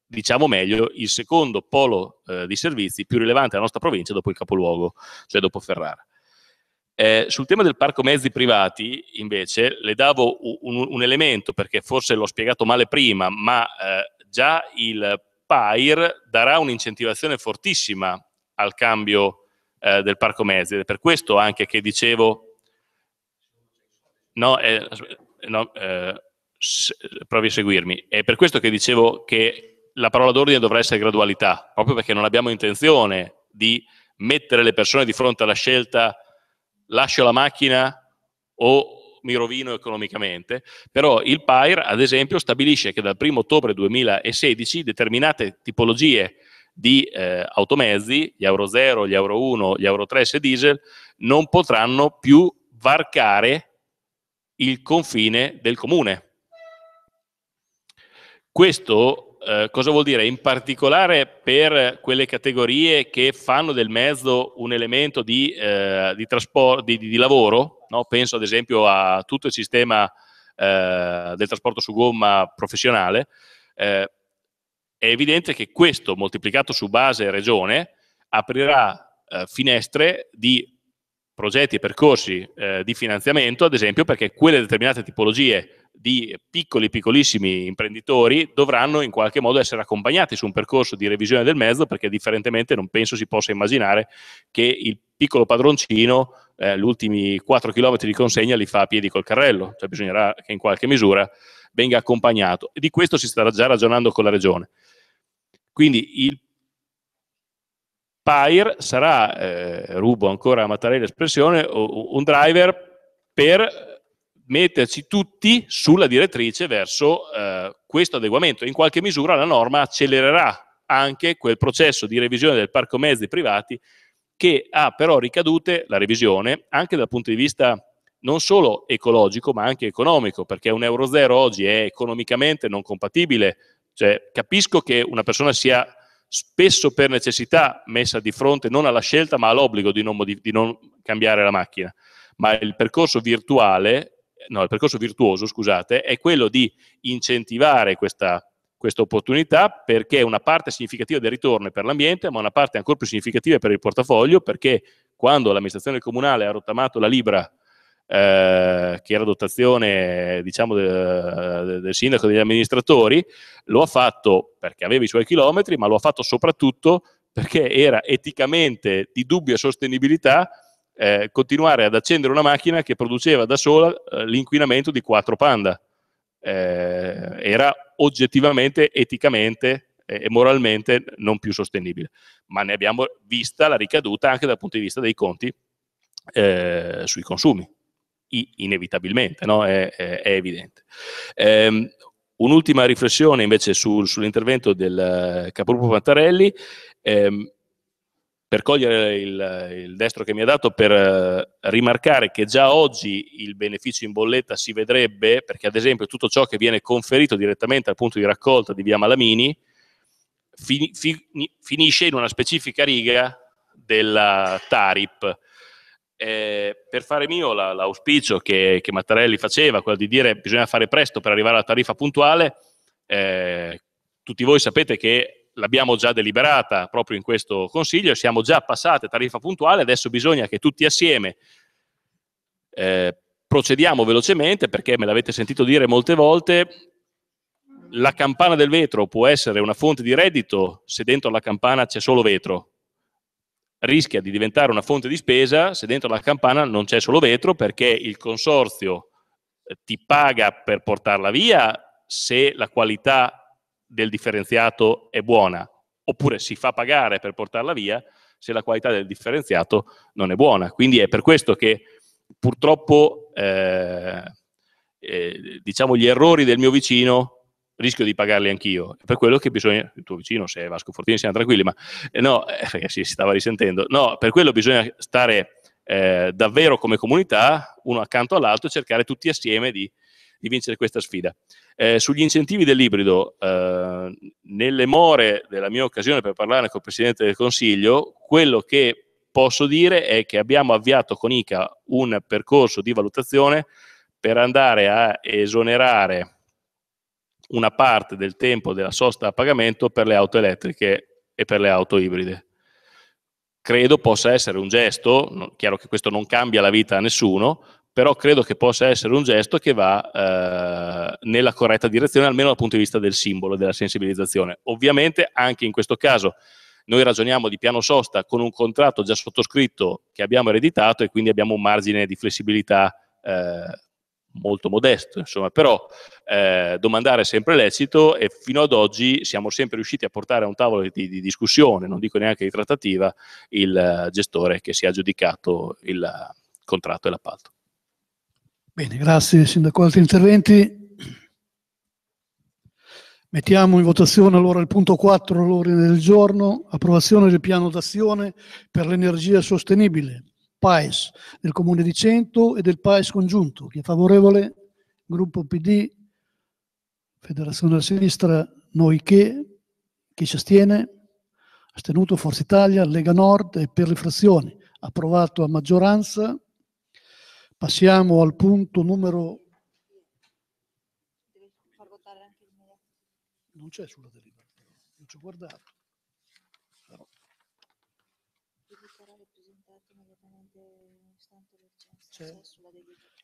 diciamo meglio, il secondo polo eh, di servizi più rilevante della nostra provincia dopo il capoluogo, cioè dopo Ferrara. Eh, sul tema del parco mezzi privati, invece, le davo un, un elemento, perché forse l'ho spiegato male prima, ma eh, già il PAIR darà un'incentivazione fortissima al cambio eh, del parco mezzi. Ed è per questo anche che dicevo... No, eh, no eh, provi a seguirmi. È per questo che dicevo che la parola d'ordine dovrà essere gradualità, proprio perché non abbiamo intenzione di mettere le persone di fronte alla scelta lascio la macchina o mi rovino economicamente, però il PAIR ad esempio stabilisce che dal 1 ottobre 2016 determinate tipologie di eh, automezzi, gli Euro 0, gli Euro 1, gli Euro 3 se diesel, non potranno più varcare il confine del comune. Questo eh, cosa vuol dire? In particolare per quelle categorie che fanno del mezzo un elemento di, eh, di, di, di lavoro, no? penso ad esempio a tutto il sistema eh, del trasporto su gomma professionale, eh, è evidente che questo moltiplicato su base regione aprirà eh, finestre di progetti e percorsi eh, di finanziamento, ad esempio perché quelle determinate tipologie di piccoli, piccolissimi imprenditori dovranno in qualche modo essere accompagnati su un percorso di revisione del mezzo perché differentemente non penso si possa immaginare che il piccolo padroncino eh, gli ultimi 4 km di consegna li fa a piedi col carrello, cioè bisognerà che in qualche misura venga accompagnato. E di questo si starà già ragionando con la regione. Quindi il PAIR sarà, eh, rubo ancora a Mattarella l'espressione, un driver per metterci tutti sulla direttrice verso eh, questo adeguamento. In qualche misura la norma accelererà anche quel processo di revisione del parco mezzi privati che ha però ricadute la revisione anche dal punto di vista non solo ecologico ma anche economico, perché un euro zero oggi è economicamente non compatibile. Cioè, capisco che una persona sia spesso per necessità messa di fronte non alla scelta ma all'obbligo di di non cambiare la macchina, ma il percorso virtuale no, il percorso virtuoso, scusate, è quello di incentivare questa, questa opportunità perché una parte significativa del ritorno è per l'ambiente, ma una parte ancora più significativa è per il portafoglio, perché quando l'amministrazione comunale ha rottamato la Libra eh, che era dotazione diciamo, del, del sindaco e degli amministratori, lo ha fatto perché aveva i suoi chilometri, ma lo ha fatto soprattutto perché era eticamente di dubbia sostenibilità eh, continuare ad accendere una macchina che produceva da sola eh, l'inquinamento di quattro panda. Eh, era oggettivamente, eticamente e moralmente non più sostenibile. Ma ne abbiamo vista la ricaduta anche dal punto di vista dei conti eh, sui consumi, I, inevitabilmente, no? è, è, è, evidente. Um, un'ultima riflessione invece su, sull'intervento del uh, capogruppo Mattarelli. Um, per cogliere il, il, destro che mi ha dato per eh, rimarcare che già oggi il beneficio in bolletta si vedrebbe, perché ad esempio tutto ciò che viene conferito direttamente al punto di raccolta di via Malamini fi, fi, finisce in una specifica riga della Tarip. Eh, per fare mio la, l'auspicio che, che, Mattarelli faceva, quello di dire che bisogna fare presto per arrivare alla tariffa puntuale, eh, tutti voi sapete che l'abbiamo già deliberata proprio in questo Consiglio, siamo già passate tariffa puntuale, adesso bisogna che tutti assieme eh, procediamo velocemente, perché me l'avete sentito dire molte volte, la campana del vetro può essere una fonte di reddito se dentro la campana c'è solo vetro, rischia di diventare una fonte di spesa se dentro la campana non c'è solo vetro perché il consorzio eh, ti paga per portarla via se la qualità del differenziato è buona, oppure si fa pagare per portarla via se la qualità del differenziato non è buona. Quindi è per questo che purtroppo eh, eh, diciamo gli errori del mio vicino rischio di pagarli anch'io. Per quello che bisogna, il tuo vicino se è Vasco Fortini siamo tranquilli, ma eh, no, eh, perché si stava risentendo, no, per quello bisogna stare eh, davvero come comunità uno accanto all'altro e cercare tutti assieme di di vincere questa sfida. Eh, sugli incentivi dell'ibrido, eh, nelle more della mia occasione per parlare con il Presidente del Consiglio, quello che posso dire è che abbiamo avviato con ICA un percorso di valutazione per andare a esonerare una parte del tempo della sosta a pagamento per le auto elettriche e per le auto ibride. Credo possa essere un gesto, chiaro che questo non cambia la vita a nessuno, però credo che possa essere un gesto che va eh, nella corretta direzione, almeno dal punto di vista del simbolo, della sensibilizzazione. Ovviamente anche in questo caso noi ragioniamo di piano sosta con un contratto già sottoscritto che abbiamo ereditato e quindi abbiamo un margine di flessibilità eh, molto modesto, insomma, però eh, domandare è sempre lecito e fino ad oggi siamo sempre riusciti a portare a un tavolo di, di discussione, non dico neanche di trattativa, il gestore che si è aggiudicato il contratto e l'appalto. Bene, grazie Sindaco. Altri interventi? Mettiamo in votazione allora il punto 4 all'ordine del giorno, approvazione del piano d'azione per l'energia sostenibile, PAES, del Comune di Cento e del PAES congiunto. Chi è favorevole? Gruppo PD, Federazione della Sinistra, Noi Che, chi si astiene? Astenuto Forza Italia, Lega Nord e per le frazioni. Approvato a maggioranza. Passiamo al punto numero... Non c'è sulla delibera, non ci ho guardato. Però. C'è.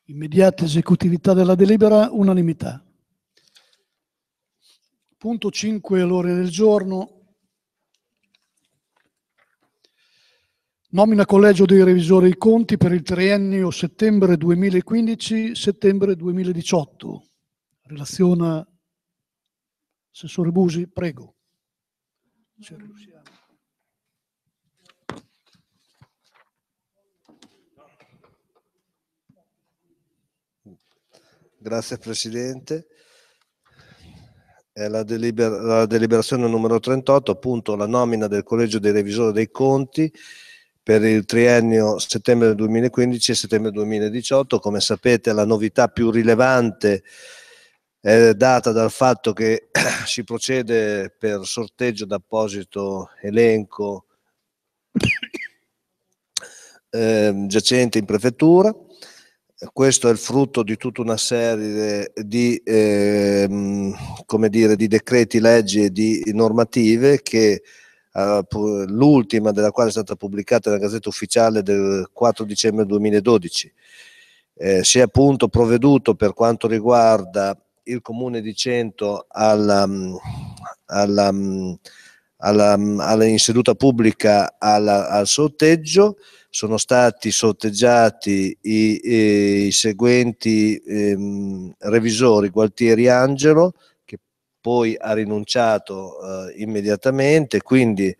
Immediata esecutività della delibera, unanimità. Punto 5 all'ora del giorno, Nomina collegio dei revisori dei conti per il triennio settembre 2015-settembre 2018. Relaziona Assessore Busi, prego. Grazie Presidente. È la, deliber la deliberazione numero 38, appunto la nomina del Collegio dei Revisori dei Conti per il triennio settembre 2015 e settembre 2018. Come sapete la novità più rilevante è data dal fatto che si procede per sorteggio d'apposito elenco eh, giacente in prefettura. Questo è il frutto di tutta una serie di, eh, come dire, di decreti, leggi e di normative che eh, l'ultima della quale è stata pubblicata nella Gazzetta Ufficiale del 4 dicembre 2012. Eh, si è appunto provveduto per quanto riguarda il Comune di Cento alla, mm, alla, mm, alla, mm, alla in seduta pubblica al sorteggio, sono stati sorteggiati i, i seguenti ehm, revisori Gualtieri Angelo, poi ha rinunciato eh, immediatamente, quindi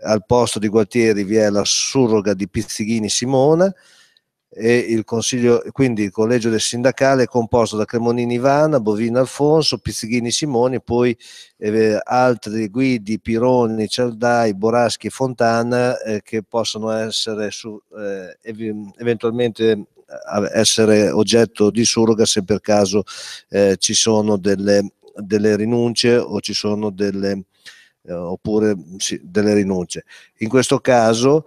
al posto di Gualtieri vi è la surroga di Pizzighini Simona e il consiglio, quindi il collegio del sindacale è composto da Cremonini Ivana, Bovino Alfonso, Pizzighini Simoni, poi eh, altri guidi, Pironi, Cialdai, Boraschi e Fontana eh, che possono essere su, eh, eventualmente eh, essere oggetto di surroga se per caso eh, ci sono delle delle rinunce o ci sono delle, eh, oppure, mm, sì, delle rinunce. In questo caso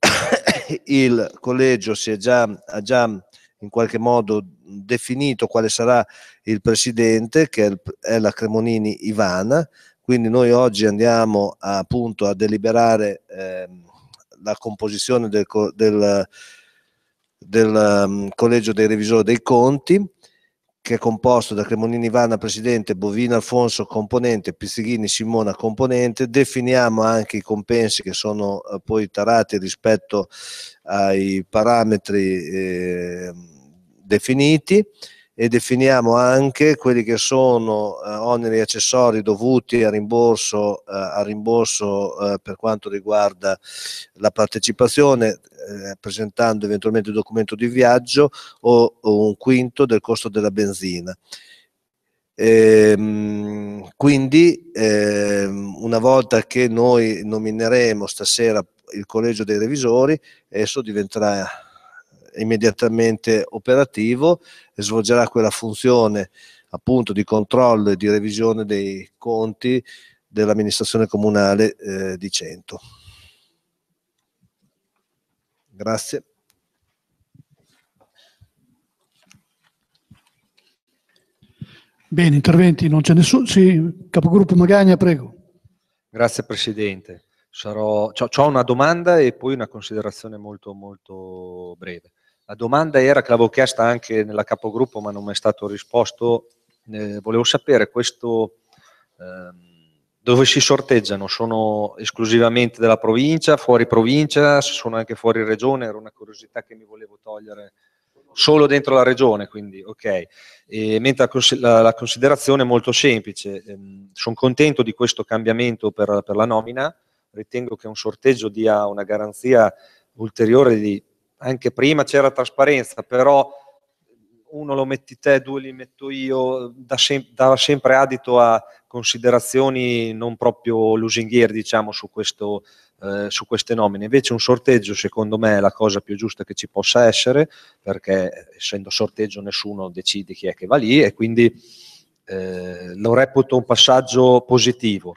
il collegio già, ha già mm, in qualche modo mm, definito quale sarà il presidente, che è, il, è la Cremonini Ivana, quindi noi oggi andiamo a, appunto a deliberare eh, la composizione del, del, del um, collegio dei revisori dei conti che è composto da Cremonini Vanna presidente, Bovino Alfonso componente, Pizzighini Simona componente. Definiamo anche i compensi che sono eh, poi tarati rispetto ai parametri eh, definiti e definiamo anche quelli che sono eh, oneri accessori dovuti al rimborso, eh, al rimborso eh, per quanto riguarda la partecipazione, eh, presentando eventualmente il documento di viaggio o, o un quinto del costo della benzina. Ehm, quindi ehm, una volta che noi nomineremo stasera il collegio dei revisori, esso diventerà immediatamente operativo e svolgerà quella funzione appunto di controllo e di revisione dei conti dell'amministrazione comunale eh, di Cento. Grazie. Bene, interventi, non c'è nessuno. Sì, capogruppo Magagna, prego. Grazie Presidente. Sarò... ho una domanda e poi una considerazione molto, molto breve. La domanda era, che l'avevo chiesta anche nella capogruppo ma non mi è stato risposto, eh, volevo sapere questo, eh, dove si sorteggiano, sono esclusivamente della provincia, fuori provincia, sono anche fuori regione, era una curiosità che mi volevo togliere solo dentro la regione, quindi ok. E mentre la, la, considerazione è molto semplice, ehm, sono contento di questo cambiamento per, per, la nomina, ritengo che un sorteggio dia una garanzia ulteriore di anche prima c'era trasparenza, però uno lo metti te, due li metto io, dà, sem- dà sempre adito a considerazioni non proprio lusinghiere diciamo, su, questo, eh, su queste nomine. Invece un sorteggio secondo me è la cosa più giusta che ci possa essere, perché essendo sorteggio nessuno decide chi è che va lì e quindi eh, lo reputo un passaggio positivo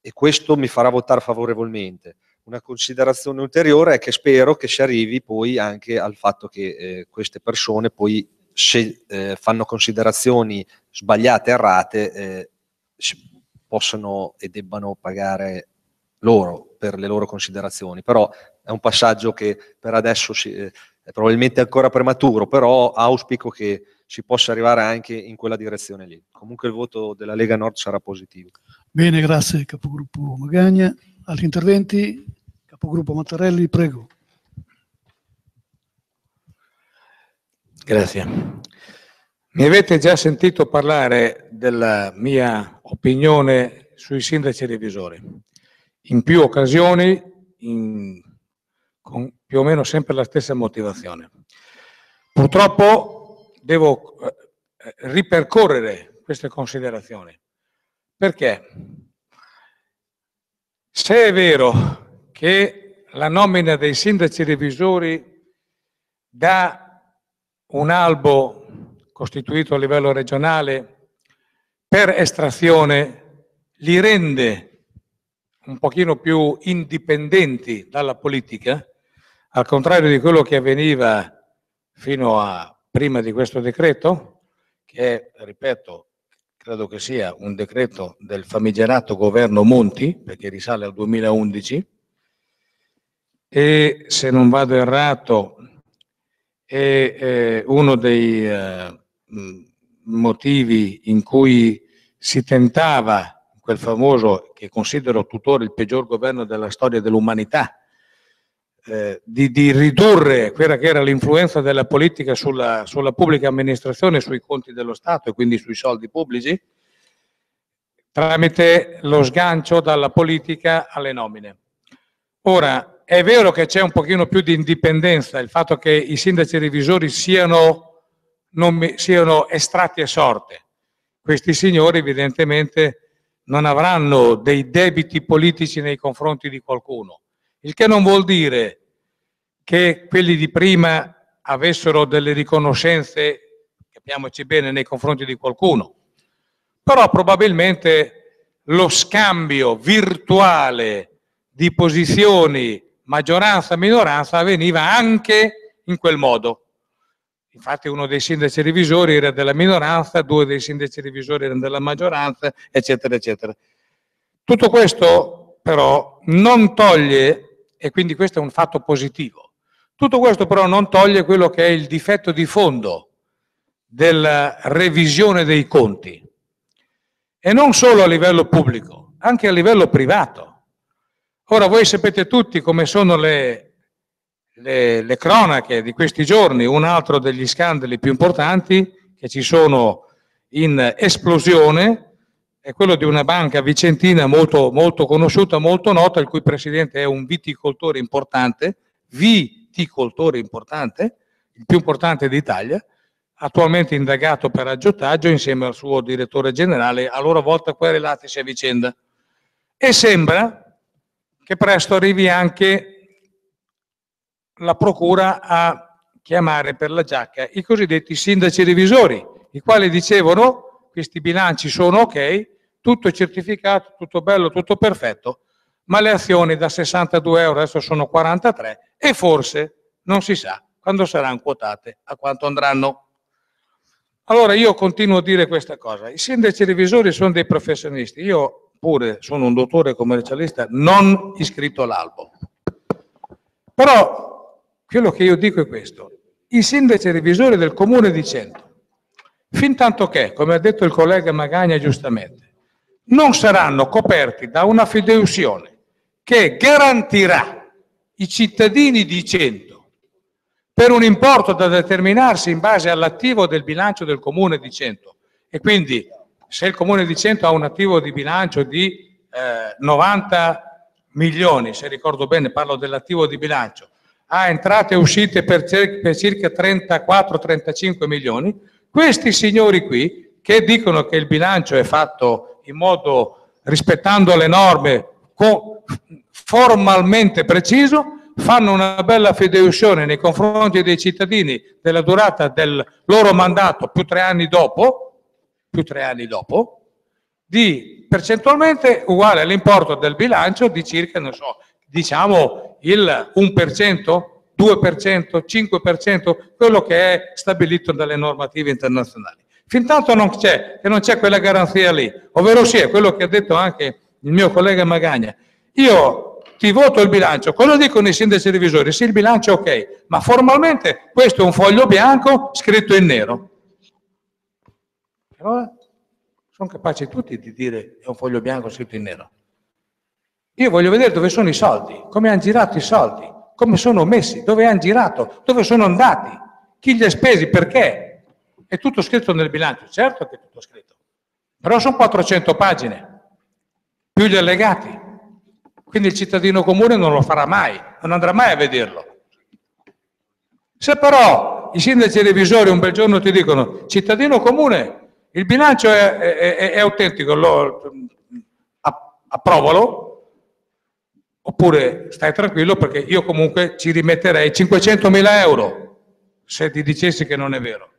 e questo mi farà votare favorevolmente una considerazione ulteriore è che spero che si arrivi poi anche al fatto che eh, queste persone poi se eh, fanno considerazioni sbagliate, errate, eh, possono e debbano pagare loro per le loro considerazioni. Però è un passaggio che per adesso si, eh, è probabilmente ancora prematuro, però auspico che si possa arrivare anche in quella direzione lì. Comunque il voto della Lega Nord sarà positivo. Bene, grazie Capogruppo Magagna. Altri interventi? Capogruppo Mattarelli, prego. Grazie. Mi avete già sentito parlare della mia opinione sui sindaci revisori. In più occasioni, in, con più o meno sempre la stessa motivazione. Purtroppo devo eh, ripercorrere queste considerazioni. Perché? Se è vero che la nomina dei sindaci revisori da un albo costituito a livello regionale per estrazione li rende un pochino più indipendenti dalla politica, al contrario di quello che avveniva fino a prima di questo decreto, che è, ripeto, credo che sia un decreto del famigerato governo Monti, perché risale al 2011, e se non vado errato è, è uno dei eh, motivi in cui si tentava quel famoso, che considero tuttora il peggior governo della storia dell'umanità, eh, di, di, ridurre quella che era l'influenza della politica sulla, sulla pubblica amministrazione, sui conti dello Stato e quindi sui soldi pubblici, tramite lo sgancio dalla politica alle nomine. Ora, è vero che c'è un pochino più di indipendenza, il fatto che i sindaci revisori siano, non, siano estratti a sorte. Questi signori evidentemente non avranno dei debiti politici nei confronti di qualcuno, il che non vuol dire che quelli di prima avessero delle riconoscenze, capiamoci bene, nei confronti di qualcuno. Però probabilmente lo scambio virtuale di posizioni maggioranza-minoranza avveniva anche in quel modo. Infatti uno dei sindaci revisori era della minoranza, due dei sindaci revisori erano della maggioranza, eccetera, eccetera. Tutto questo però non toglie, e quindi questo è un fatto positivo, tutto questo però non toglie quello che è il difetto di fondo della revisione dei conti. E non solo a livello pubblico, anche a livello privato. Ora voi sapete tutti come sono le, le, le, cronache di questi giorni, un altro degli scandali più importanti che ci sono in esplosione è quello di una banca vicentina molto, molto conosciuta, molto nota, il cui presidente è un viticoltore importante, viticoltore importante, il più importante d'Italia, attualmente indagato per aggiottaggio insieme al suo direttore generale, a loro volta querelati a vicenda. E sembra, che presto arrivi anche la procura a chiamare per la giacca i cosiddetti sindaci revisori, i quali dicevano questi bilanci sono ok, tutto certificato, tutto bello, tutto perfetto, ma le azioni da 62 euro adesso sono 43 e forse non si sa quando saranno quotate, a quanto andranno. Allora io continuo a dire questa cosa, i sindaci revisori sono dei professionisti, io pure sono un dottore commercialista non iscritto all'albo. Però quello che io dico è questo, i sindaci revisori del comune di Centro, fin tanto che, come ha detto il collega Magagna giustamente, non saranno coperti da una fideusione che garantirà i cittadini di Centro per un importo da determinarsi in base all'attivo del bilancio del comune di Centro e quindi se il comune di Cento ha un attivo di bilancio di eh, 90 milioni, se ricordo bene parlo dell'attivo di bilancio, ha entrate e uscite per circa 34-35 milioni, questi signori qui che dicono che il bilancio è fatto in modo rispettando le norme formalmente preciso, fanno una bella fideiussione nei confronti dei cittadini della durata del loro mandato più tre anni dopo, più tre anni dopo, di percentualmente uguale all'importo del bilancio di circa, non so, diciamo il 1%, 2%, 5%, quello che è stabilito dalle normative internazionali. Fintanto non c'è, che non c'è quella garanzia lì, ovvero sia quello che ha detto anche il mio collega Magagna, io ti voto il bilancio, cosa dicono i sindaci revisori? Sì, il bilancio è ok, ma formalmente questo è un foglio bianco scritto in nero. Allora eh? sono capaci tutti di dire è un foglio bianco scritto in nero. Io voglio vedere dove sono i soldi, come hanno girato i soldi, come sono messi, dove hanno girato, dove sono andati, chi li ha spesi, perché. È tutto scritto nel bilancio, certo che è tutto scritto, però sono 400 pagine, più gli allegati. Quindi il cittadino comune non lo farà mai, non andrà mai a vederlo. Se però i sindaci revisori un bel giorno ti dicono, cittadino comune, il bilancio è, è, è autentico, lo, approvalo, oppure stai tranquillo perché io comunque ci rimetterei 500.000 euro se ti dicessi che non è vero.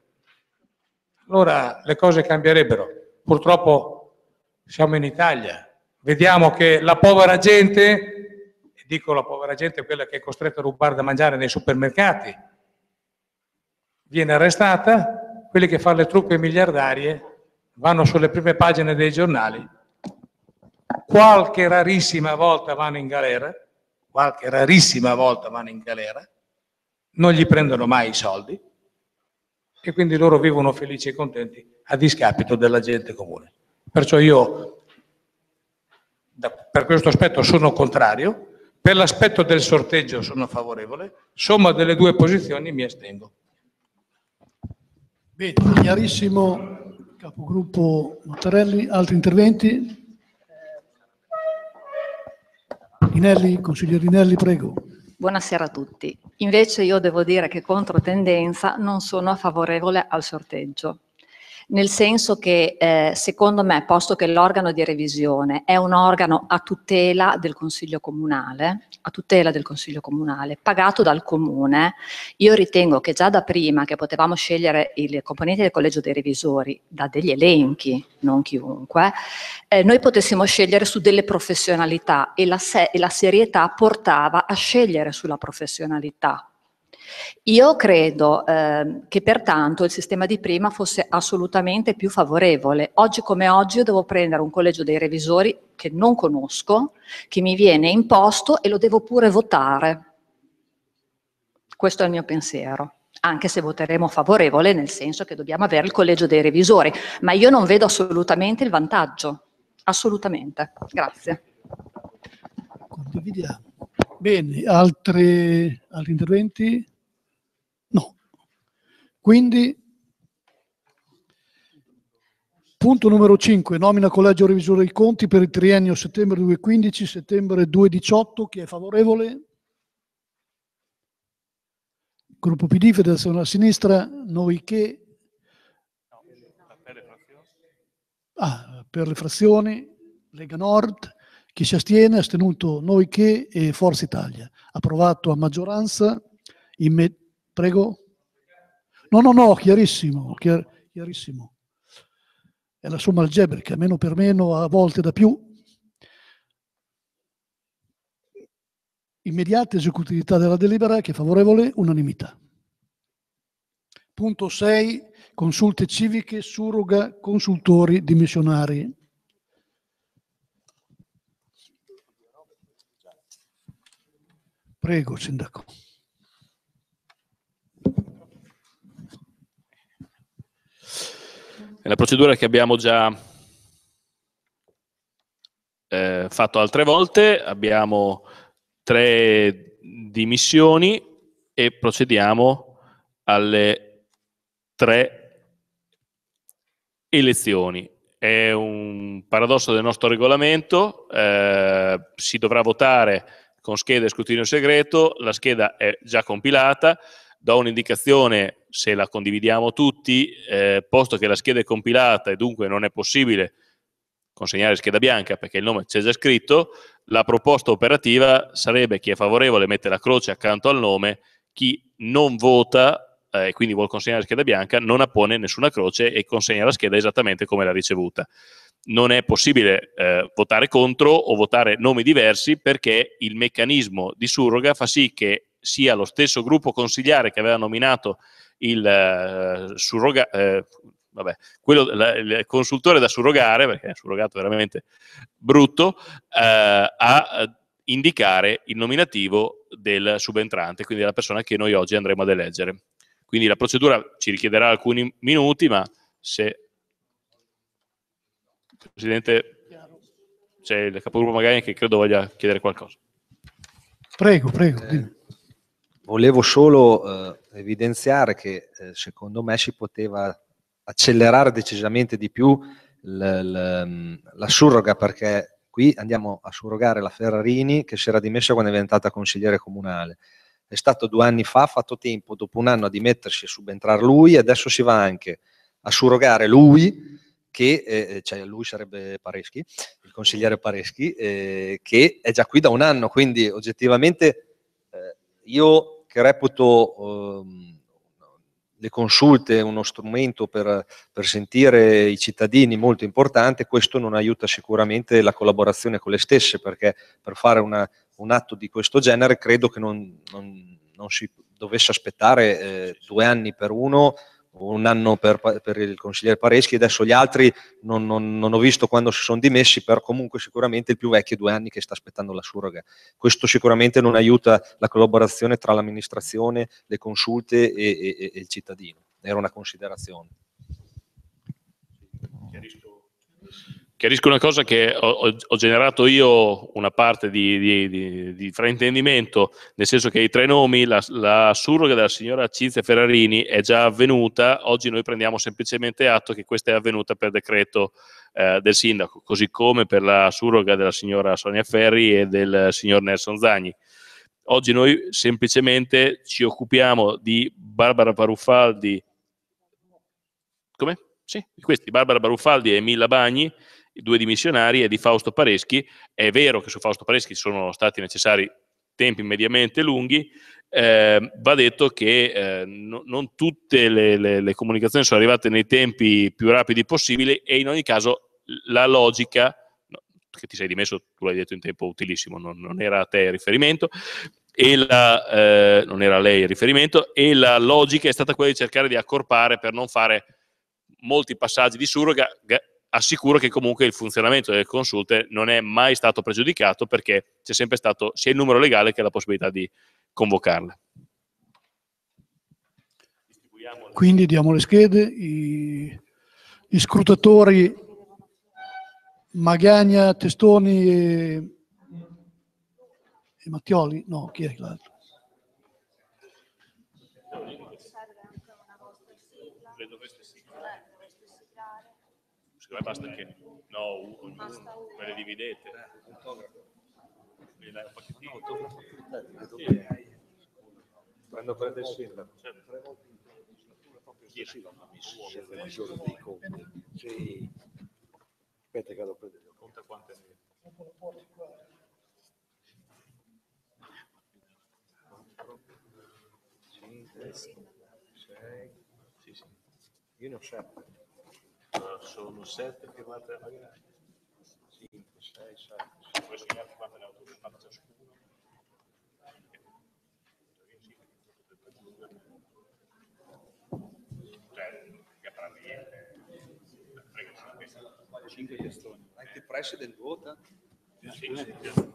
Allora le cose cambierebbero. Purtroppo siamo in Italia, vediamo che la povera gente, dico la povera gente, quella che è costretta a rubare da mangiare nei supermercati, viene arrestata, quelli che fanno le truppe miliardarie vanno sulle prime pagine dei giornali, qualche rarissima volta vanno in galera, qualche rarissima volta vanno in galera, non gli prendono mai i soldi e quindi loro vivono felici e contenti a discapito della gente comune. Perciò io da, per questo aspetto sono contrario, per l'aspetto del sorteggio sono favorevole, somma delle due posizioni mi astengo. Bene, chiarissimo capogruppo Mottarelli, altri interventi? Rinelli, consigliere Rinelli, prego. Buonasera a tutti. Invece io devo dire che contro tendenza non sono favorevole al sorteggio nel senso che eh, secondo me, posto che l'organo di revisione è un organo a tutela del Consiglio Comunale, a tutela del Consiglio Comunale, pagato dal Comune, io ritengo che già da prima che potevamo scegliere il componente del Collegio dei Revisori da degli elenchi, non chiunque, eh, noi potessimo scegliere su delle professionalità e la, se e la serietà portava a scegliere sulla professionalità io credo eh, che pertanto il sistema di prima fosse assolutamente più favorevole. Oggi come oggi io devo prendere un collegio dei revisori che non conosco, che mi viene imposto e lo devo pure votare. Questo è il mio pensiero anche se voteremo favorevole nel senso che dobbiamo avere il collegio dei revisori, ma io non vedo assolutamente il vantaggio, assolutamente. Grazie. Condividiamo. Bene, altri, altri interventi? Quindi, punto numero 5, nomina collegio revisore dei conti per il triennio settembre 2015-settembre 2018. Chi è favorevole? Gruppo PD, Federazione della Sinistra, noi che... Ah, per le frazioni, Lega Nord, chi si astiene, astenuto noi che e Forza Italia. Approvato a maggioranza. Me... Prego. No, no, no, chiarissimo, chiarissimo. È la somma algebrica, meno per meno, a volte da più. Immediata esecutività della delibera che è favorevole, unanimità. Punto 6. Consulte civiche, surroga consultori dimissionari. Prego, Sindaco. È una procedura che abbiamo già eh, fatto altre volte, abbiamo tre dimissioni e procediamo alle tre elezioni. È un paradosso del nostro regolamento, eh, si dovrà votare con scheda e scrutinio segreto, la scheda è già compilata, do un'indicazione se la condividiamo tutti, eh, posto che la scheda è compilata e dunque non è possibile consegnare scheda bianca perché il nome c'è già scritto, la proposta operativa sarebbe chi è favorevole mette la croce accanto al nome, chi non vota eh, e eh, quindi vuol consegnare scheda bianca non appone nessuna croce e consegna la scheda esattamente come l'ha ricevuta. Non è possibile eh, votare contro o votare nomi diversi perché il meccanismo di surroga fa sì che sia lo stesso gruppo consigliare che aveva nominato il, eh, surroga, eh, vabbè, quello, la, il consultore da surrogare, perché è un surrogato veramente brutto, eh, a indicare il nominativo del subentrante, quindi della persona che noi oggi andremo ad eleggere. Quindi la procedura ci richiederà alcuni minuti, ma se Presidente, c'è il capogruppo magari che credo voglia chiedere qualcosa. Prego, prego. Eh, volevo solo eh, evidenziare che eh, secondo me si poteva accelerare decisamente di più mm, la surroga perché qui andiamo a surrogare la Ferrarini che si era dimessa quando è diventata consigliere comunale. È stato due anni fa, ha fatto tempo, dopo un anno a dimettersi e subentrare lui, adesso si va anche a surrogare lui, che eh, eh, cioè lui sarebbe Pareschi, il consigliere Pareschi, eh, che è già qui da un anno, quindi oggettivamente eh, io che reputo ehm, le consulte uno strumento per, per, sentire i cittadini molto importante, questo non aiuta sicuramente la collaborazione con le stesse, perché per fare una, un atto di questo genere credo che non, non, non si dovesse aspettare eh, due anni per uno, un anno per, per, il consigliere Pareschi, adesso gli altri non, non, non, ho visto quando si sono dimessi, però comunque sicuramente il più vecchio è due anni che sta aspettando la surroga. Questo sicuramente non aiuta la collaborazione tra l'amministrazione, le consulte e, e, e il cittadino. Era una considerazione. Chiarisco. Chiarisco una cosa che ho, ho, generato io una parte di, di, di, di, fraintendimento, nel senso che i tre nomi, la, la surroga della signora Cinzia Ferrarini è già avvenuta, oggi noi prendiamo semplicemente atto che questa è avvenuta per decreto eh, del sindaco, così come per la surroga della signora Sonia Ferri e del signor Nelson Zagni. Oggi noi semplicemente ci occupiamo di Barbara Paruffaldi, come? Sì, questi, Barbara Baruffaldi e Milla Bagni, due dimissionari e di Fausto Pareschi. È vero che su Fausto Pareschi sono stati necessari tempi mediamente lunghi, eh, va detto che eh, no, non tutte le, le, le, comunicazioni sono arrivate nei tempi più rapidi possibili e in ogni caso la logica, no, che ti sei dimesso, tu l'hai detto in tempo utilissimo, non, non era a te il riferimento, e la, eh, non era lei il riferimento, e la logica è stata quella di cercare di accorpare per non fare molti passaggi di surroga, assicuro che comunque il funzionamento delle consulte non è mai stato pregiudicato perché c'è sempre stato sia il numero legale che la possibilità di convocarle. Quindi diamo le schede, i, gli scrutatori Magagna, Testoni e, e Mattioli, no, chi è l'altro? Secondo me basta che no, ognuno ve le dividete. Quindi dai un pochettino. Sì. Quando prende il sindaco. Certo. Chi sì, la maggiore dei Sì. Aspetta che lo prendo. Conta quante ne Sì, sì. Io ne ho sette uh, sono 7 firmate da Magari, 5, 6, 7, poi segnate quante ne ho firmate ciascuno. Cioè, cinque. 5 gestoni. Eh. Anche presso del Sì, sì, sì.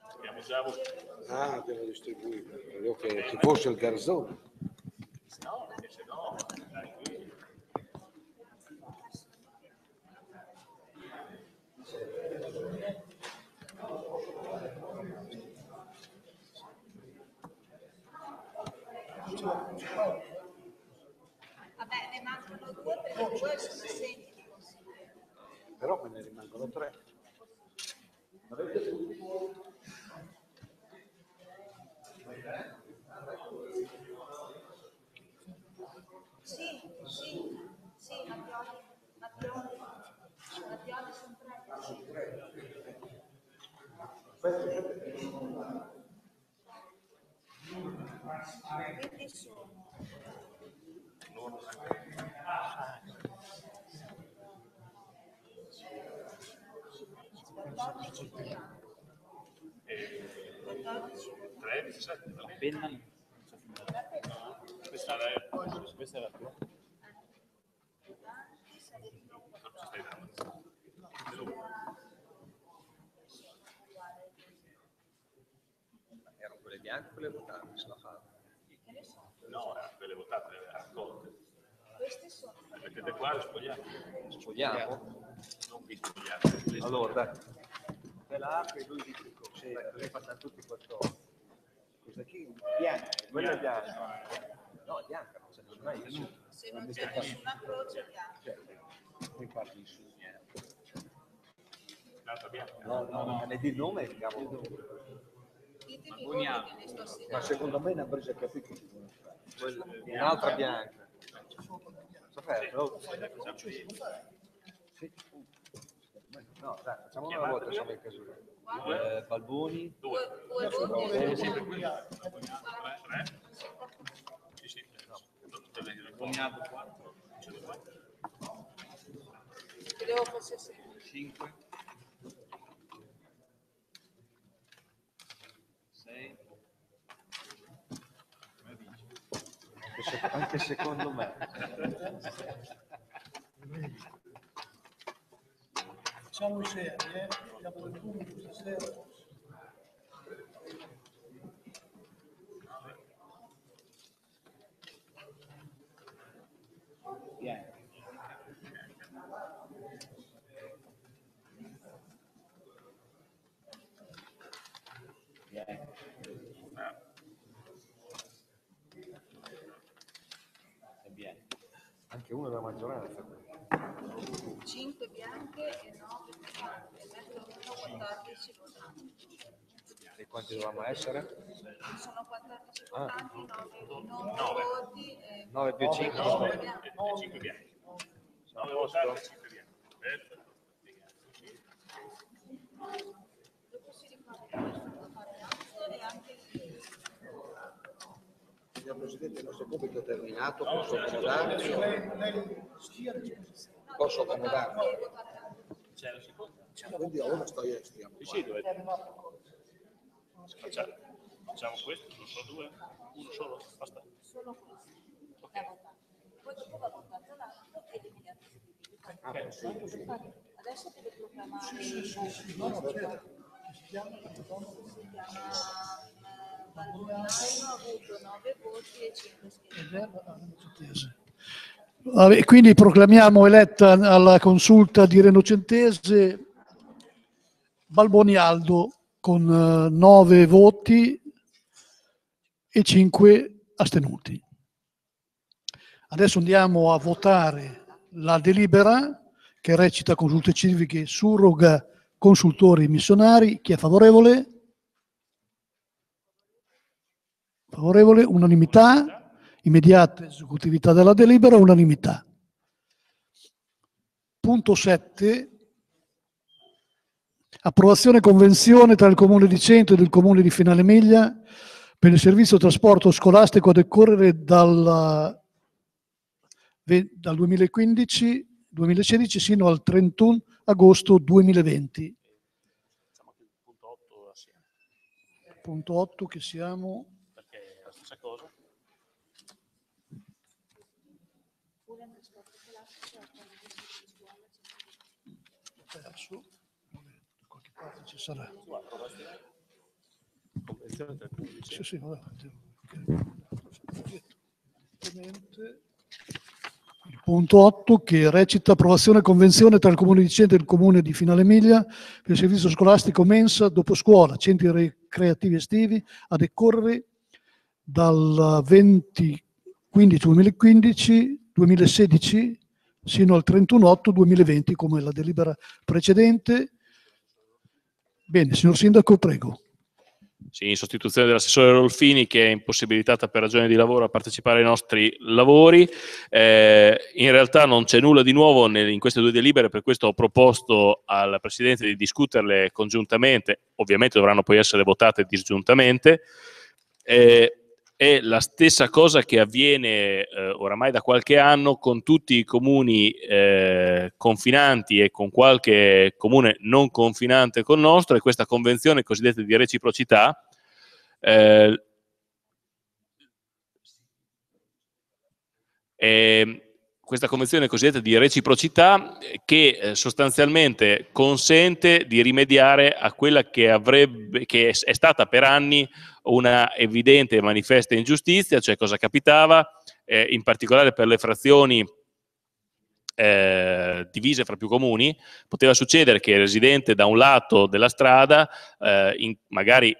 Abbiamo già avuto... Ah, abbiamo distribuito. Credevo che ci fosse il garzone. Vabbè, ne mancano due perché due sono assenti. Però me ne rimangono tre. Avete tutti La penna. Questa, questa è la tua. bianche quelle votate, se sono fatte. No, quelle votate le avete raccolte. Queste sono. Le mettete qua le spogliamo. Spogliamo? Non vi spogliate. Allora, dai. Te la apri e lui dice così. Le facciamo tutti 14. Questa qui bianca, quella è bianca. No, è bianca, non se ne mai nessuno. Se non c'è cioè, nessuna croce bianca. Poi parli di su. L'altra bianca. No, no, no. È di nome, diciamo. Ma secondo me ne avrebbe capito che vuole cioè. Un'altra bianca. Saperlo. Oh. Sì. No, dai, facciamo una volta, facciamo il casuale. Eh, Balboni. Due. Due. Due. Due. Due. Due. Credevo fosse 5. anche secondo me. Facciamo serie, eh? abbiamo il punto stasera. Perché uno è la maggioranza. 5 bianche e 9 votanti, eletto uno 14 votanti. E quanti dovevamo essere? Sono 14 ah. votanti, 9, 9, 9 voti. 9 più 5. 9, 9, 9 5 bianchi. 9 votanti e 5 bianchi. Perfetto. Signor Presidente, il nostro pubblico è terminato, posso accomodarmi? Posso accomodarmi? C'è la ora sto io, stiamo qua. Sì, sì, dovete. Facciamo, questo, non so due, uno solo, basta. Solo questo, Poi dopo va votato l'altro e eliminato Adesso deve proclamare... Sì, sì, sì, sì. No, no, si chiama... Si chiama... Vabbè, quindi proclamiamo eletta alla consulta di Renocentese Balboni Aldo con 9 eh, voti e 5 astenuti. Adesso andiamo a votare la delibera che recita consulte civiche surroga consultori missionari. Chi è favorevole? Favorevole, unanimità, immediata esecutività della delibera, unanimità. Punto 7. Approvazione convenzione tra il Comune di Centro e il Comune di Finale Miglia per il servizio trasporto scolastico a decorrere dal, dal 2015-2016 sino al 31 agosto 2020. Punto 8 che siamo sarà. Sì, sì, no, il punto 8 che recita approvazione convenzione tra il Comune di Centro e il Comune di Finale Emilia per il servizio scolastico mensa dopo scuola, centri ricreativi estivi a decorrere dal 2015-2016 sino al 31-8-2020 come la delibera precedente Bene, signor Sindaco, prego. Sì, in sostituzione dell'assessore Rolfini che è impossibilitata per ragioni di lavoro a partecipare ai nostri lavori. Eh, in realtà non c'è nulla di nuovo nel, in queste due delibere, per questo ho proposto alla Presidente di discuterle congiuntamente, ovviamente dovranno poi essere votate disgiuntamente. Eh, è la stessa cosa che avviene eh, oramai da qualche anno con tutti i comuni eh, confinanti e con qualche comune non confinante con il nostro e questa convenzione cosiddetta di reciprocità eh, eh, questa convenzione cosiddetta di reciprocità che eh, sostanzialmente consente di rimediare a quella che, avrebbe, che è stata per anni una evidente e manifesta ingiustizia, cioè cosa capitava, eh, in particolare per le frazioni eh, divise fra più comuni, poteva succedere che il residente da un lato della strada, eh, in, magari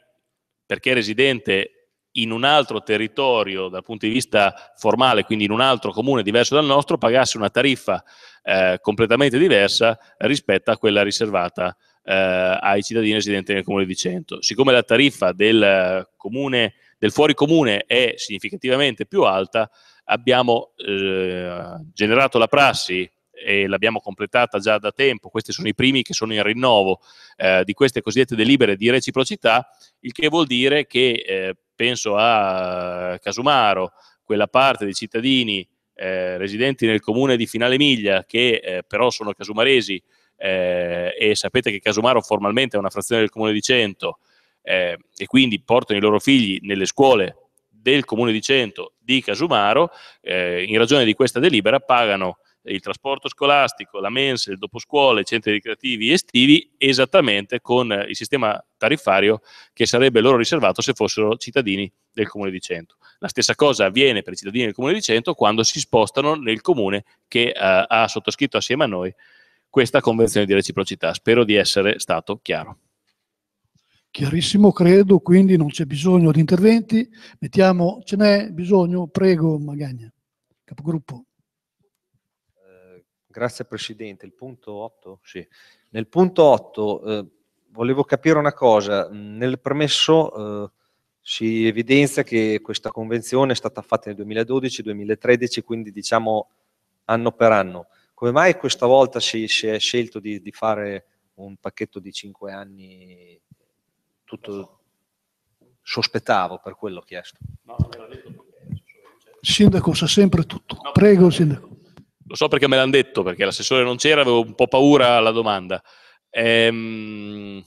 perché residente in un altro territorio dal punto di vista formale, quindi in un altro comune diverso dal nostro, pagasse una tariffa eh, completamente diversa rispetto a quella riservata eh, ai cittadini residenti nel comune di Cento. Siccome la tariffa del, eh, comune, del fuori comune è significativamente più alta, abbiamo eh, generato la prassi e l'abbiamo completata già da tempo, questi sono i primi che sono in rinnovo eh, di queste cosiddette delibere di reciprocità, il che vuol dire che eh, penso a eh, Casumaro, quella parte dei cittadini eh, residenti nel comune di Finale Miglia che eh, però sono casumaresi eh, e sapete che Casumaro formalmente è una frazione del comune di Cento eh, e quindi portano i loro figli nelle scuole del comune di Cento di Casumaro, eh, in ragione di questa delibera pagano il trasporto scolastico, la mensa, il doposcuola, i centri ricreativi estivi, esattamente con eh, il sistema tariffario che sarebbe loro riservato se fossero cittadini del comune di Cento. La stessa cosa avviene per i cittadini del comune di Cento quando si spostano nel comune che eh, ha sottoscritto assieme a noi questa convenzione di reciprocità. Spero di essere stato chiaro. Chiarissimo, credo, quindi non c'è bisogno di interventi. Mettiamo, ce n'è bisogno? Prego, Magagna, capogruppo. Grazie Presidente. Il punto 8? Sì. Nel punto 8 eh, volevo capire una cosa. Nel premesso eh, si evidenzia che questa convenzione è stata fatta nel 2012-2013, quindi diciamo anno per anno. Come mai questa volta si, si è scelto di, di, fare un pacchetto di 5 anni tutto... Sospettavo, per quello ho chiesto. No, me l'ha detto. Cioè, sindaco sa sempre tutto. Prego, Sindaco lo so perché me l'hanno detto, perché l'assessore non c'era, avevo un po' paura alla domanda. Ehm,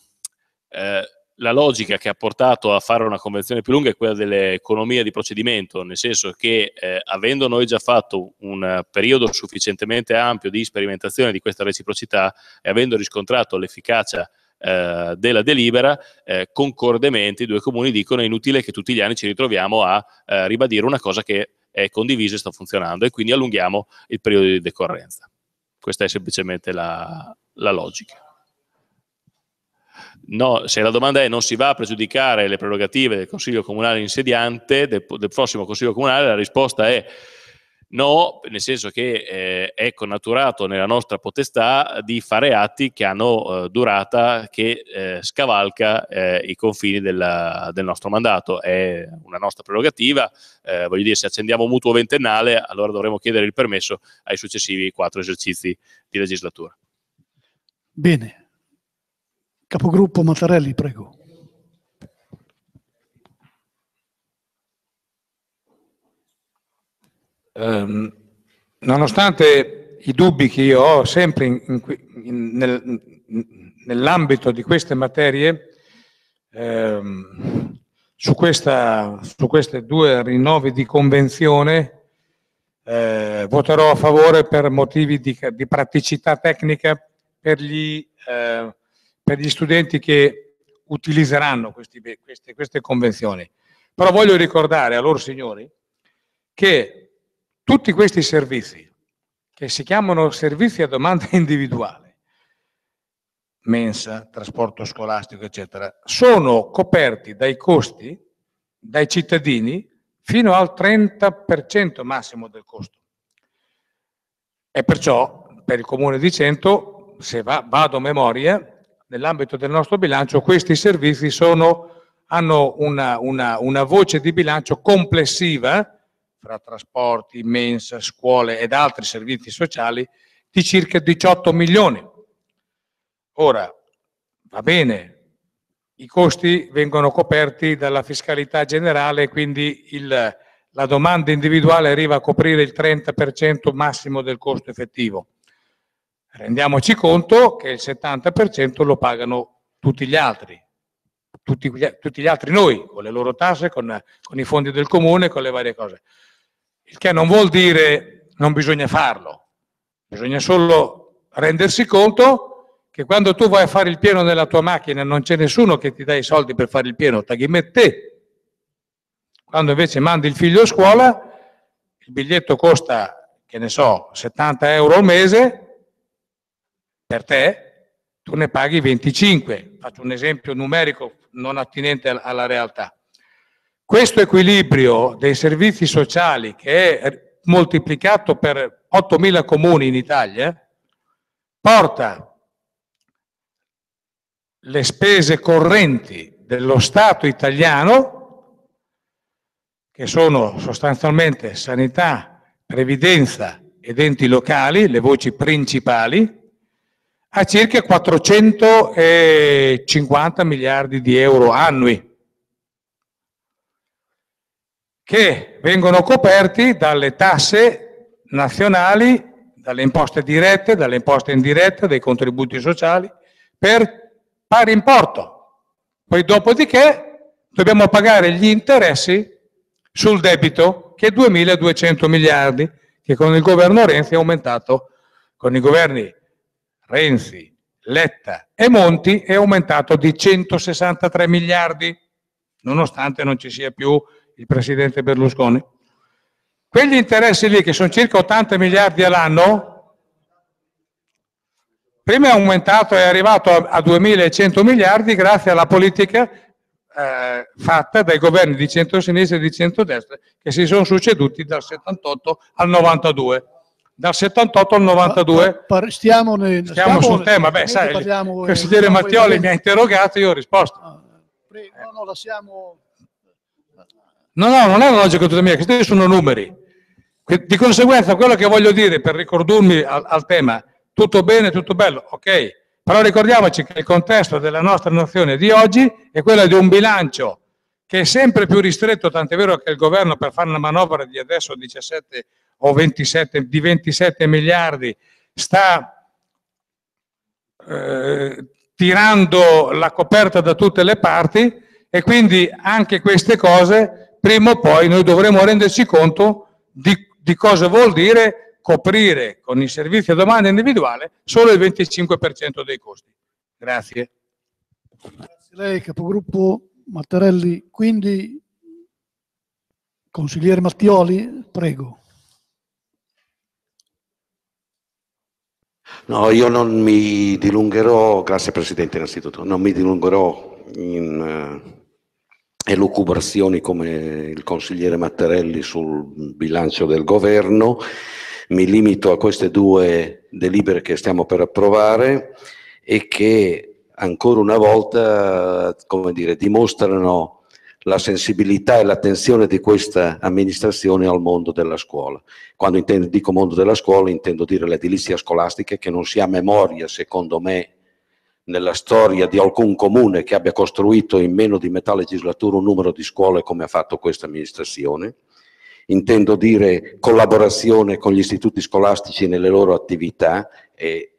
eh, la logica che ha portato a fare una convenzione più lunga è quella dell'economia di procedimento, nel senso che eh, avendo noi già fatto un periodo sufficientemente ampio di sperimentazione di questa reciprocità e avendo riscontrato l'efficacia eh, della delibera, eh, concordemente i due comuni dicono è inutile che tutti gli anni ci ritroviamo a eh, ribadire una cosa che è condiviso e sta funzionando e quindi allunghiamo il periodo di decorrenza. Questa è semplicemente la, la logica. No, se la domanda è non si va a pregiudicare le prerogative del Consiglio Comunale insediante, del, del prossimo Consiglio Comunale, la risposta è No, nel senso che eh, è connaturato nella nostra potestà di fare atti che hanno eh, durata che eh, scavalca eh, i confini della, del nostro mandato. È una nostra prerogativa. Eh, voglio dire, se accendiamo un mutuo ventennale, allora dovremo chiedere il permesso ai successivi quattro esercizi di legislatura. Bene. Capogruppo Mattarelli, prego. Um, nonostante i dubbi che io ho sempre nel, nell'ambito di queste materie, ehm, su, questa, su queste due rinnovi di convenzione eh, voterò a favore per motivi di, di praticità tecnica per gli, eh, per gli, studenti che utilizzeranno questi, queste, queste convenzioni. Però voglio ricordare a loro signori che tutti questi servizi, che si chiamano servizi a domanda individuale, mensa, trasporto scolastico, eccetera, sono coperti dai costi, dai cittadini, fino al 30% massimo del costo. E perciò per il comune di Cento, se va, vado a memoria, nell'ambito del nostro bilancio questi servizi sono, hanno una, una, una voce di bilancio complessiva fra trasporti, mensa, scuole ed altri servizi sociali di circa 18 milioni. Ora, va bene, i costi vengono coperti dalla fiscalità generale, quindi il, la domanda individuale arriva a coprire il 30% massimo del costo effettivo. Rendiamoci conto che il 70% lo pagano tutti gli altri, tutti, tutti, gli altri noi, con le loro tasse, con, con i fondi del comune, con le varie cose il che non vuol dire non bisogna farlo, bisogna solo rendersi conto che quando tu vai a fare il pieno nella tua macchina non c'è nessuno che ti dà i soldi per fare il pieno, te. Quando invece mandi il figlio a scuola, il biglietto costa, che ne so, 70 euro al mese, per te tu ne paghi 25. Faccio un esempio numerico non attinente alla realtà. Questo equilibrio dei servizi sociali che è moltiplicato per 8.000 comuni in Italia porta le spese correnti dello Stato italiano, che sono sostanzialmente sanità, previdenza ed enti locali, le voci principali, a circa 450 miliardi di euro annui che vengono coperti dalle tasse nazionali, dalle imposte dirette, dalle imposte indirette, dai contributi sociali, per pari importo. Poi dopodiché dobbiamo pagare gli interessi sul debito, che è 2.200 miliardi, che con il governo Renzi è aumentato, con i governi Renzi, Letta e Monti è aumentato di 163 miliardi, nonostante non ci sia più il presidente Berlusconi. Quegli interessi lì, che sono circa 80 miliardi all'anno, prima è aumentato, è arrivato a 2100 miliardi grazie alla politica eh, fatta dai governi di centro-sinistra e di centro-destra che si sono succeduti dal 78 al 92 dal 78 al 92 par, stiamo, nel, stiamo, stiamo sul tema beh sai il consigliere diciamo Mattioli mi ha interrogato io ho risposto ah, no, no, lasciamo No, no, non è una logica tutta mia, questi sono numeri. Di conseguenza quello che voglio dire, per ricordarmi al, al tema, tutto bene, tutto bello, ok, però ricordiamoci che il contesto della nostra nazione di oggi è quello di un bilancio che è sempre più ristretto, tant'è vero che il governo per fare una manovra di adesso 17 o 27, di 27 miliardi sta eh, tirando la coperta da tutte le parti e quindi anche queste cose prima o poi noi dovremo renderci conto di, di cosa vuol dire coprire con i servizi a domanda individuale solo il 25% dei costi. Grazie. Grazie a lei, capogruppo Mattarelli. Quindi, consigliere Mattioli, prego. No, io non mi dilungherò, grazie Presidente innanzitutto, non mi dilungherò in eh, elucubrazioni come il consigliere Mattarelli sul bilancio del governo. Mi limito a queste due delibere che stiamo per approvare e che ancora una volta come dire, dimostrano la sensibilità e l'attenzione di questa amministrazione al mondo della scuola. Quando intendo, dico mondo della scuola intendo dire l'edilizia scolastica che non si ha memoria, secondo me, nella storia di alcun comune che abbia costruito in meno di metà legislatura un numero di scuole come ha fatto questa amministrazione. Intendo dire collaborazione con gli istituti scolastici nelle loro attività e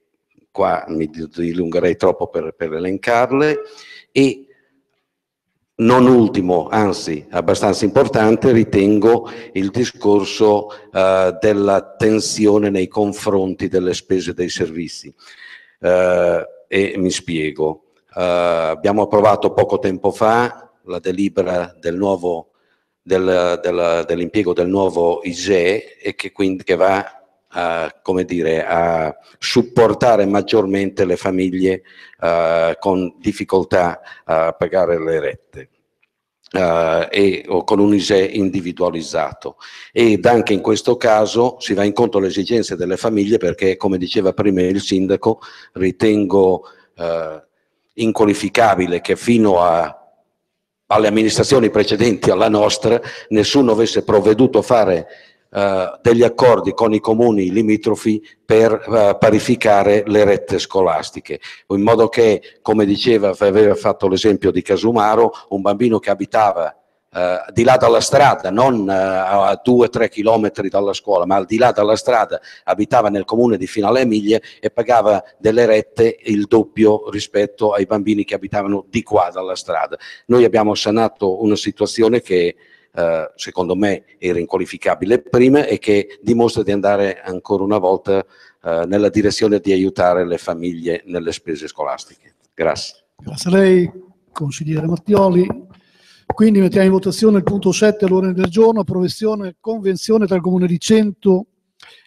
qua mi dilungherei troppo per, per elencarle e non ultimo, anzi abbastanza importante, ritengo il discorso eh, della tensione nei confronti delle spese dei servizi. Eh, e mi spiego. Uh, abbiamo approvato poco tempo fa la delibera del nuovo, del, del, dell'impiego del nuovo ISE e che quindi che va a, dire, a, supportare maggiormente le famiglie uh, con difficoltà a pagare le rette eh, e, o con un ISE individualizzato ed anche in questo caso si va incontro alle esigenze delle famiglie perché come diceva prima il sindaco ritengo eh, inqualificabile che fino a, alle amministrazioni precedenti alla nostra nessuno avesse provveduto a fare eh, degli accordi con i comuni limitrofi per eh, parificare le rette scolastiche, in modo che, come diceva, aveva fatto l'esempio di Casumaro, un bambino che abitava eh, di là dalla strada, non eh, a 2-3 chilometri dalla scuola, ma al di là dalla strada abitava nel comune di Finale Emilia e pagava delle rette il doppio rispetto ai bambini che abitavano di qua dalla strada. Noi abbiamo sanato una situazione che eh, secondo me era inqualificabile prima e che dimostra di andare ancora una volta eh, nella direzione di aiutare le famiglie nelle spese scolastiche. Grazie. Grazie a lei, consigliere Mattioli. Quindi mettiamo in votazione il punto 7 all'ordine del giorno, approvazione convenzione tra il Comune di Cento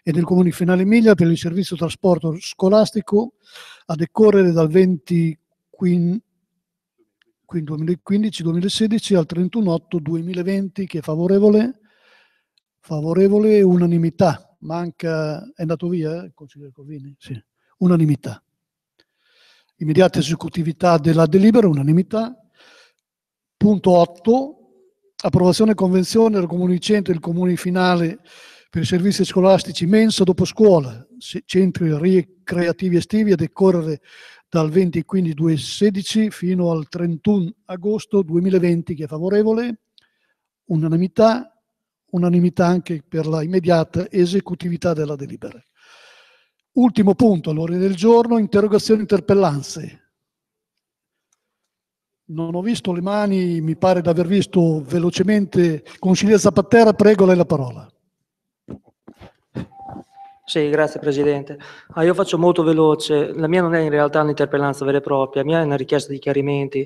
e del Comune di Finale Emilia per il servizio trasporto scolastico a decorrere dal 20 quin quindi 2015-2016 al 31-8-2020 che è favorevole, favorevole unanimità, manca, è andato via eh, il consigliere Corvini, Sì, unanimità. Immediata esecutività della delibera, unanimità. Punto 8, approvazione convenzione del comune centro e il comune finale per i servizi scolastici mensa dopo scuola, centri ricreativi estivi a decorrere dal 20 quindi 2016 fino al 31 agosto 2020 che è favorevole, unanimità, unanimità anche per la immediata esecutività della delibera. Ultimo punto all'ordine del giorno, interrogazioni e interpellanze. Non ho visto le mani, mi pare di aver visto velocemente. Consigliere Zapattera, prego lei la parola. Sì, grazie Presidente. Ah, io faccio molto veloce, la mia non è in realtà un'interpellanza vera e propria, la mia è una richiesta di chiarimenti.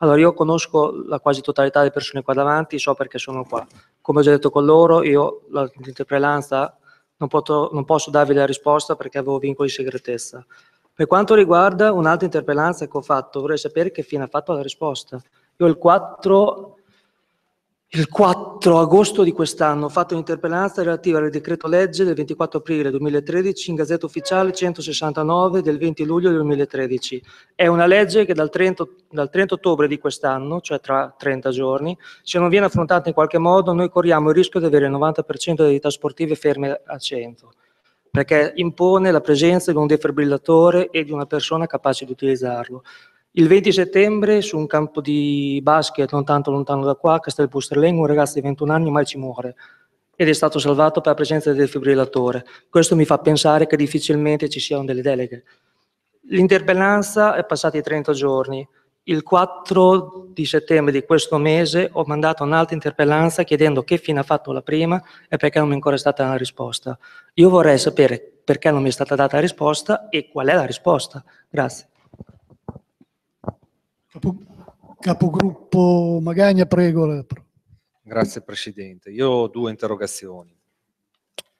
Allora, io conosco la quasi totalità delle persone qua davanti, so perché sono qua. Come ho già detto con loro, io l'interpellanza non, non, posso darvi la risposta perché avevo vincoli di segretezza. Per quanto riguarda un'altra interpellanza che ho fatto, vorrei sapere che fine ha fatto la risposta. Io il 4 il 4 agosto di quest'anno ho fatto un'interpellanza relativa al decreto legge del 24 aprile 2013 in Gazzetta Ufficiale 169 del 20 luglio 2013. È una legge che dal 30, dal 30 ottobre di quest'anno, cioè tra 30 giorni, se non viene affrontata in qualche modo noi corriamo il rischio di avere il 90% delle attività sportive ferme a 100, perché impone la presenza di un defibrillatore e di una persona capace di utilizzarlo. Il 20 settembre su un campo di basket non tanto lontano da qua, a Castel Castelpusterlengo, un ragazzo di 21 anni mai ci muore ed è stato salvato per la presenza del defibrillatore. Questo mi fa pensare che difficilmente ci siano delle deleghe. L'interpellanza è passata i 30 giorni. Il 4 di settembre di questo mese ho mandato un'altra interpellanza chiedendo che fine ha fatto la prima e perché non mi è ancora stata una risposta. Io vorrei sapere perché non mi è stata data la risposta e qual è la risposta. Grazie. Capogruppo Magagna, prego. Grazie Presidente. Io ho due interrogazioni.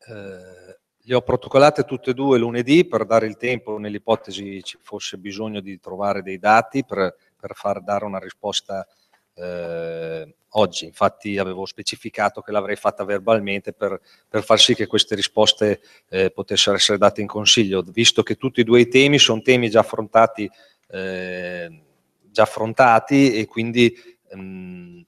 Eh, le ho protocollate tutte e due lunedì per dare il tempo, nell'ipotesi ci fosse bisogno di trovare dei dati per, per far dare una risposta eh, oggi. Infatti avevo specificato che l'avrei fatta verbalmente per, per, far sì che queste risposte eh, potessero essere date in consiglio, visto che tutti e due i temi sono temi già affrontati eh, già affrontati e quindi mh, ehm,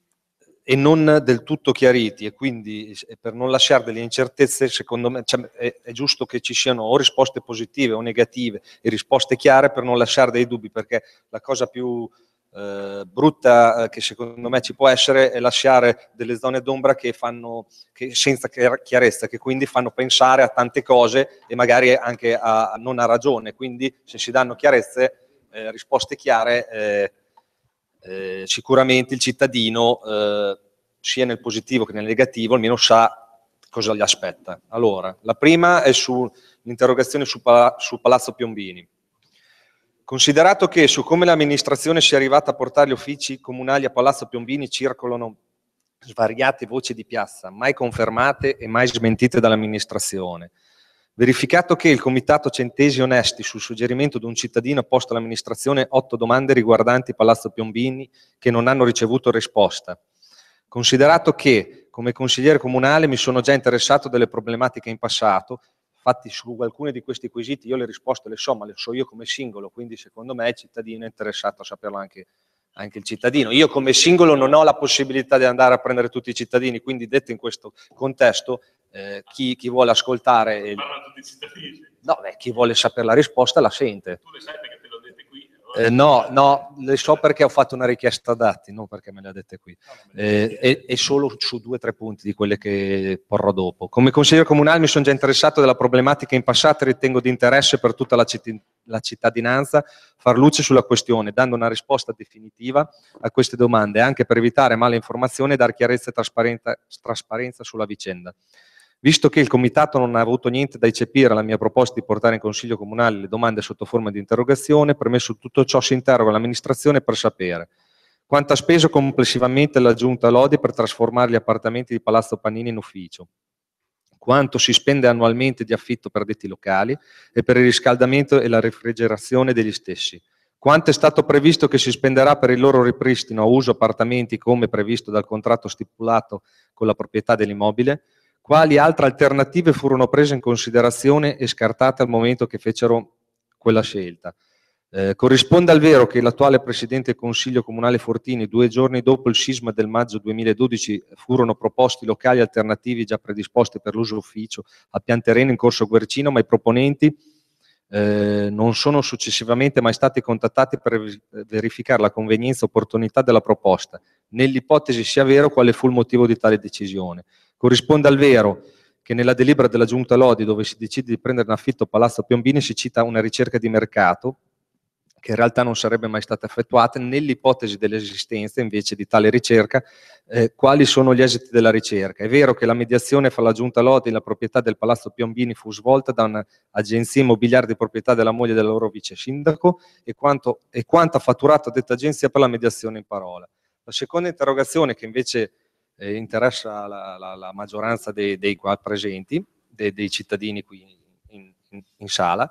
e non del tutto chiariti e quindi per non lasciare delle incertezze secondo me cioè, è, è, giusto che ci siano o risposte positive o negative e risposte chiare per non lasciare dei dubbi perché la cosa più eh, brutta eh, che secondo me ci può essere è lasciare delle zone d'ombra che fanno che senza chiarezza che quindi fanno pensare a tante cose e magari anche a, a non a ragione quindi se si danno chiarezze eh, risposte chiare eh, eh, sicuramente il cittadino, eh, sia nel positivo che nel negativo, almeno sa cosa gli aspetta. Allora, la prima è sull'interrogazione su, su Palazzo Piombini. Considerato che su come l'amministrazione sia arrivata a portare gli uffici comunali a Palazzo Piombini circolano svariate voci di piazza, mai confermate e mai smentite dall'amministrazione, Verificato che il Comitato Centesi Onesti, sul suggerimento di un cittadino, ha posto all'amministrazione otto domande riguardanti Palazzo Piombini che non hanno ricevuto risposta. Considerato che, come consigliere comunale, mi sono già interessato delle problematiche in passato, infatti su alcuni di questi quesiti io le risposte le so, ma le so io come singolo, quindi secondo me il cittadino è interessato a saperlo anche, anche il cittadino. Io come singolo non ho la possibilità di andare a prendere tutti i cittadini, quindi detto in questo contesto eh, chi, chi, vuole ascoltare... Il... No, beh, chi vuole sapere la risposta la sente. Tu le sai perché te l'ho dette qui? Allora... Eh, no, no, le so perché ho fatto una richiesta dati, non perché me le ha dette qui. No, eh, e, e, solo su due o tre punti di quelle che porrò dopo. Come consigliere comunale mi sono già interessato della problematica in passato e ritengo di interesse per tutta la, citt la cittadinanza far luce sulla questione, dando una risposta definitiva a queste domande, anche per evitare male informazioni e dare chiarezza e trasparenza, trasparenza sulla vicenda. Visto che il Comitato non ha avuto niente da eccepire alla mia proposta di portare in Consiglio Comunale le domande sotto forma di interrogazione, premesso tutto ciò si interroga l'amministrazione per sapere quanto ha speso complessivamente la Giunta Lodi per trasformare gli appartamenti di Palazzo Panini in ufficio, quanto si spende annualmente di affitto per detti locali e per il riscaldamento e la refrigerazione degli stessi, quanto è stato previsto che si spenderà per il loro ripristino a uso appartamenti come previsto dal contratto stipulato con la proprietà dell'immobile, quali altre alternative furono prese in considerazione e scartate al momento che fecero quella scelta. Eh, corrisponde al vero che l'attuale Presidente del Consiglio Comunale Fortini, due giorni dopo il sisma del maggio 2012, furono proposti locali alternativi già predisposti per l'uso ufficio a pian terreno in corso Guercino, ma i proponenti eh, non sono successivamente mai stati contattati per verificare la convenienza e opportunità della proposta, nell'ipotesi sia vero quale fu il motivo di tale decisione. Corrisponde al vero che nella delibera della Giunta Lodi, dove si decide di prendere in affitto Palazzo Piombini, si cita una ricerca di mercato che in realtà non sarebbe mai stata effettuata nell'ipotesi dell'esistenza invece di tale ricerca, eh, quali sono gli esiti della ricerca. È vero che la mediazione fra la Giunta Lodi e la proprietà del Palazzo Piombini fu svolta da un'agenzia immobiliare di proprietà della moglie del loro vice sindaco e quanto, e quanto ha fatturato detta agenzia per la mediazione in parola. La seconda interrogazione che invece eh, interessa la, la, la maggioranza dei, dei, qua presenti, dei, dei cittadini qui in, in, in sala,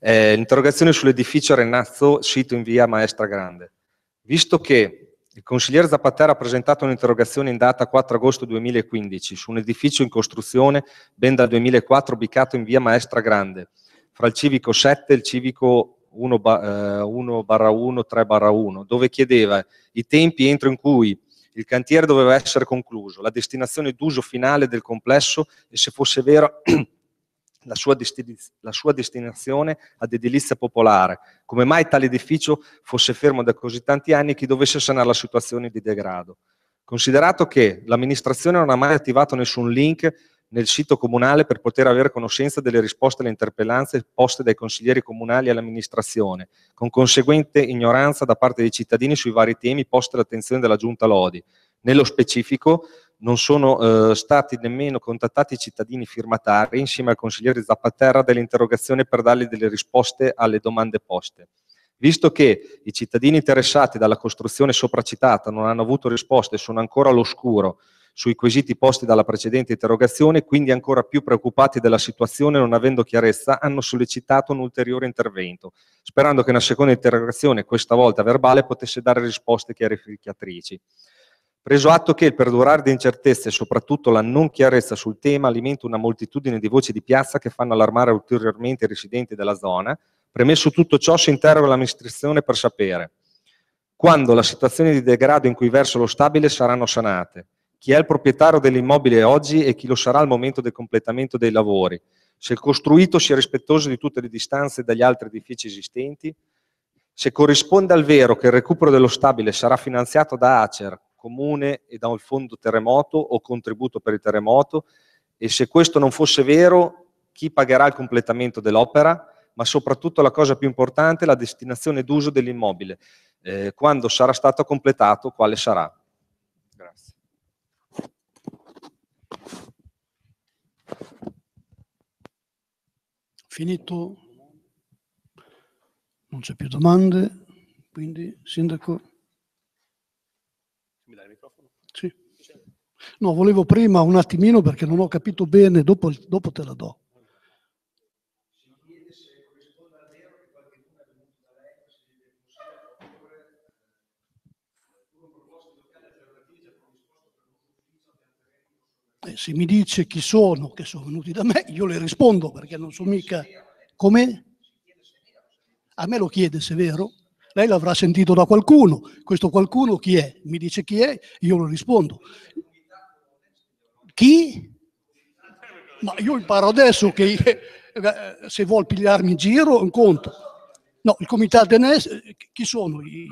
eh, l'interrogazione sull'edificio Renazzo sito in via Maestra Grande. Visto che il consigliere Zapatera ha presentato un'interrogazione in data 4 agosto 2015 su un edificio in costruzione ben dal 2004 ubicato in via Maestra Grande, fra il civico 7 e il civico 1 1 1 3 1, dove chiedeva i tempi entro in cui il cantiere doveva essere concluso, la destinazione d'uso finale del complesso e se fosse vera la sua, la sua, destinazione ad edilizia popolare, come mai tale edificio fosse fermo da così tanti anni chi dovesse sanare la situazione di degrado. Considerato che l'amministrazione non ha mai attivato nessun link nel sito comunale per poter avere conoscenza delle risposte alle interpellanze poste dai consiglieri comunali all'amministrazione, con conseguente ignoranza da parte dei cittadini sui vari temi posti all'attenzione della Giunta Lodi. Nello specifico non sono eh, stati nemmeno contattati i cittadini firmatari insieme al consigliere Zappaterra dell'interrogazione per dargli delle risposte alle domande poste. Visto che i cittadini interessati dalla costruzione sopracitata non hanno avuto risposte e sono ancora all'oscuro sui quesiti posti dalla precedente interrogazione, quindi ancora più preoccupati della situazione non avendo chiarezza, hanno sollecitato un ulteriore intervento, sperando che una seconda interrogazione, questa volta verbale, potesse dare risposte chiarificatrici. Preso atto che il perdurare di incertezze e soprattutto la non chiarezza sul tema alimenta una moltitudine di voci di piazza che fanno allarmare ulteriormente i residenti della zona, premesso tutto ciò si interroga l'amministrazione per sapere quando la situazione di degrado in cui verso lo stabile saranno sanate, chi è il proprietario dell'immobile oggi e chi lo sarà al momento del completamento dei lavori, se il costruito sia rispettoso di tutte le distanze dagli altri edifici esistenti, se corrisponde al vero che il recupero dello stabile sarà finanziato da Acer, Comune e da un fondo terremoto o contributo per il terremoto e se questo non fosse vero chi pagherà il completamento dell'opera, ma soprattutto la cosa più importante, la destinazione d'uso dell'immobile, eh, quando sarà stato completato, quale sarà. Finito, non c'è più domande, quindi Sindaco. Mi dai il microfono? Sì. No, volevo prima un attimino perché non ho capito bene, dopo, dopo te la do. se mi dice chi sono che sono venuti da me, io le rispondo perché non so mica come. A me lo chiede se è vero, lei l'avrà sentito da qualcuno, questo qualcuno chi è? Mi dice chi è, io lo rispondo. Chi? Ma io imparo adesso che eh, se vuol pigliarmi in giro è un conto. No, il comitato NS, eh, chi sono i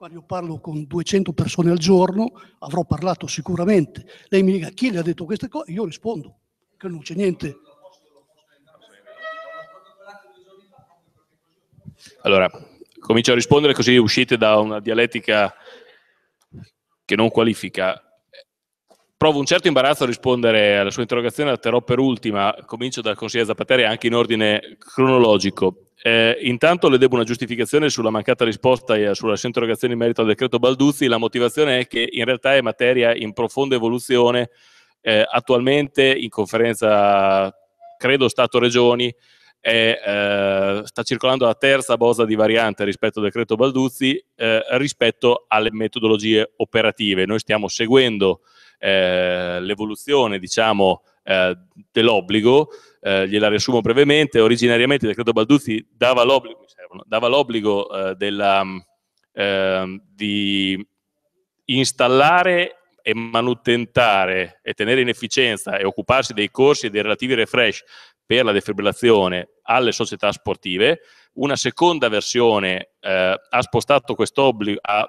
quando io parlo con 200 persone al giorno, avrò parlato sicuramente. Lei mi dica chi le ha detto queste cose, io rispondo che non c'è niente. Allora, comincio a rispondere così uscite da una dialettica che non qualifica. Provo un certo imbarazzo a rispondere alla sua interrogazione, la terrò per ultima, comincio dal consigliere Zapateri anche in ordine cronologico. Eh, intanto le devo una giustificazione sulla mancata risposta e sulla interrogazione in merito al decreto Balduzzi. La motivazione è che in realtà è materia in profonda evoluzione. Eh, attualmente in conferenza, credo, Stato-Regioni, è, eh, sta circolando la terza bosa di variante rispetto al decreto Balduzzi eh, rispetto alle metodologie operative. Noi stiamo seguendo eh, l'evoluzione diciamo, eh, dell'obbligo eh, gliela riassumo brevemente, originariamente il decreto Balduzzi dava l'obbligo, eh, eh, di installare e manutentare e tenere in efficienza e occuparsi dei corsi e dei relativi refresh per la defibrillazione alle società sportive. Una seconda versione eh, ha spostato quest'obbligo, ha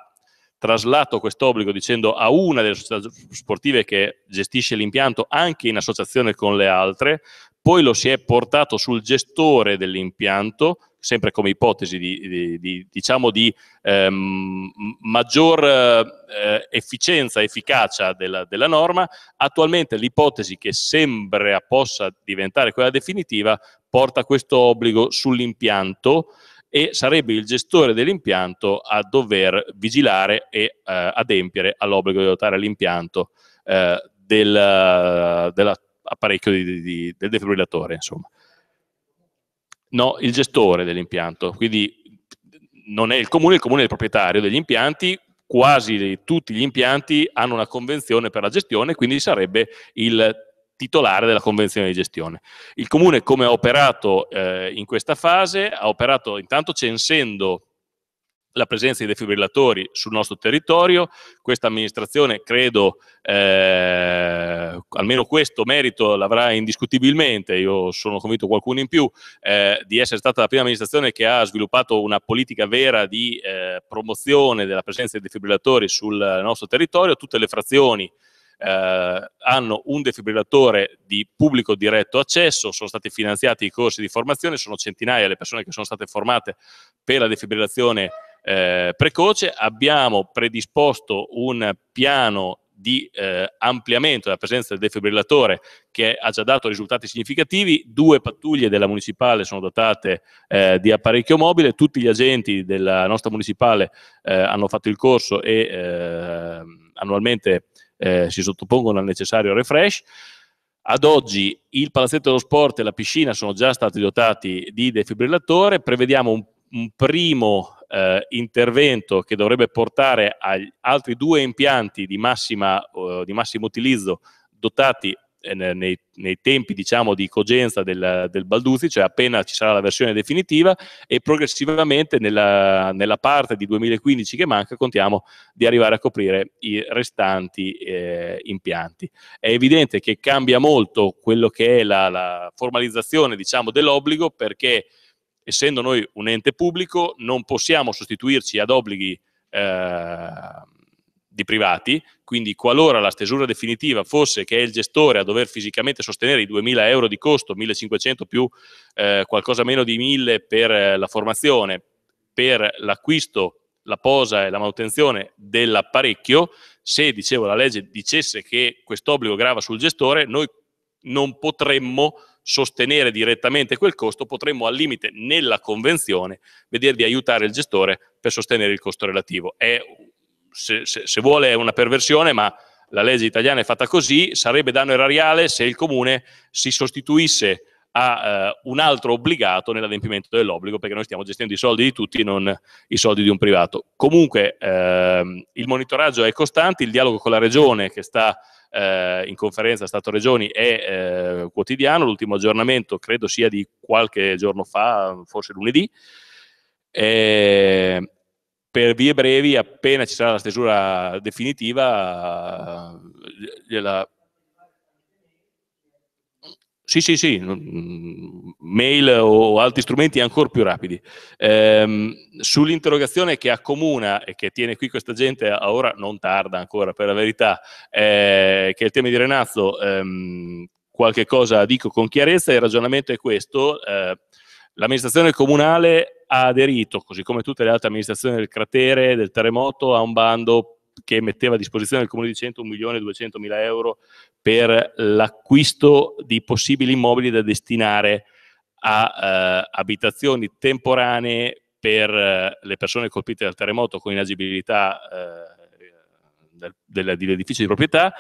traslato quest'obbligo dicendo a una delle società sportive che gestisce l'impianto anche in associazione con le altre, poi lo si è portato sul gestore dell'impianto, sempre come ipotesi di, di, di, diciamo di ehm, maggior eh, efficienza, efficacia della, della, norma, attualmente l'ipotesi che sembra possa diventare quella definitiva porta questo obbligo sull'impianto e sarebbe il gestore dell'impianto a dover vigilare e eh, adempiere all'obbligo di dotare l'impianto eh, del, della apparecchio di, di, del defibrillatore, insomma. No, il gestore dell'impianto, quindi non è il comune, il comune è il proprietario degli impianti, quasi tutti gli impianti hanno una convenzione per la gestione, quindi sarebbe il titolare della convenzione di gestione. Il comune come ha operato eh, in questa fase? Ha operato intanto censendo la presenza di defibrillatori sul nostro territorio. Questa amministrazione, credo, eh, almeno questo merito l'avrà indiscutibilmente, io sono convinto qualcuno in più, eh, di essere stata la prima amministrazione che ha sviluppato una politica vera di eh, promozione della presenza di defibrillatori sul nostro territorio. Tutte le frazioni eh, hanno un defibrillatore di pubblico diretto accesso, sono stati finanziati i corsi di formazione, sono centinaia le persone che sono state formate per la defibrillazione eh, precoce, abbiamo predisposto un piano di eh, ampliamento della presenza del defibrillatore che ha già dato risultati significativi, due pattuglie della municipale sono dotate eh, di apparecchio mobile, tutti gli agenti della nostra municipale eh, hanno fatto il corso e eh, annualmente eh, si sottopongono al necessario refresh. Ad oggi il palazzetto dello sport e la piscina sono già stati dotati di defibrillatore, prevediamo un, un primo eh, intervento che dovrebbe portare agli altri due impianti di, massima, eh, di massimo utilizzo dotati eh, nei, nei, tempi diciamo, di cogenza del, del Balduzzi, cioè appena ci sarà la versione definitiva e progressivamente nella, nella, parte di 2015 che manca contiamo di arrivare a coprire i restanti eh, impianti. È evidente che cambia molto quello che è la, la formalizzazione diciamo, dell'obbligo perché essendo noi un ente pubblico, non possiamo sostituirci ad obblighi eh, di privati, quindi qualora la stesura definitiva fosse che è il gestore a dover fisicamente sostenere i 2.000 euro di costo, 1.500 più eh, qualcosa meno di 1.000 per eh, la formazione, per l'acquisto, la posa e la manutenzione dell'apparecchio, se dicevo la legge dicesse che quest'obbligo grava sul gestore, noi non potremmo sostenere direttamente quel costo, potremmo al limite nella convenzione vedere di aiutare il gestore per sostenere il costo relativo. È, se, se, se, vuole è una perversione, ma la legge italiana è fatta così, sarebbe danno erariale se il comune si sostituisse a eh, un altro obbligato nell'adempimento dell'obbligo, perché noi stiamo gestendo i soldi di tutti, e non i soldi di un privato. Comunque ehm, il monitoraggio è costante, il dialogo con la regione che sta eh, in conferenza Stato-Regioni è eh, quotidiano, l'ultimo aggiornamento credo sia di qualche giorno fa, forse lunedì. Eh, per vie brevi, appena ci sarà la stesura definitiva, eh, gliela sì, sì, sì, mm, mail o altri strumenti ancora più rapidi. Ehm, Sull'interrogazione che accomuna e che tiene qui questa gente a ora non tarda ancora per la verità, eh, che è il tema di Renazzo, ehm, qualche cosa dico con chiarezza, il ragionamento è questo, eh, l'amministrazione comunale ha aderito, così come tutte le altre amministrazioni del cratere, del terremoto, a un bando che metteva a disposizione del Comune di Centro 1.200.000 euro per l'acquisto di possibili immobili da destinare a eh, abitazioni temporanee per eh, le persone colpite dal terremoto con inagibilità eh, dell'edificio di proprietà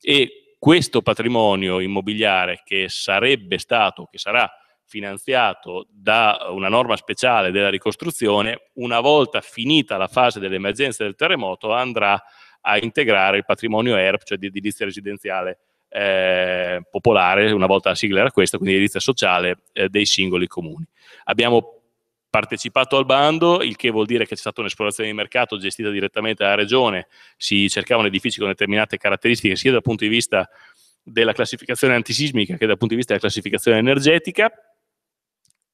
e questo patrimonio immobiliare che sarebbe stato, che sarà finanziato da una norma speciale della ricostruzione, una volta finita la fase dell'emergenza del terremoto andrà a integrare il patrimonio ERP, cioè di edilizia residenziale eh, popolare, una volta la sigla era questa, quindi edilizia sociale eh, dei singoli comuni. Abbiamo partecipato al bando, il che vuol dire che c'è stata un'esplorazione di mercato gestita direttamente dalla regione, si cercavano edifici con determinate caratteristiche sia dal punto di vista della classificazione antisismica che dal punto di vista della classificazione energetica,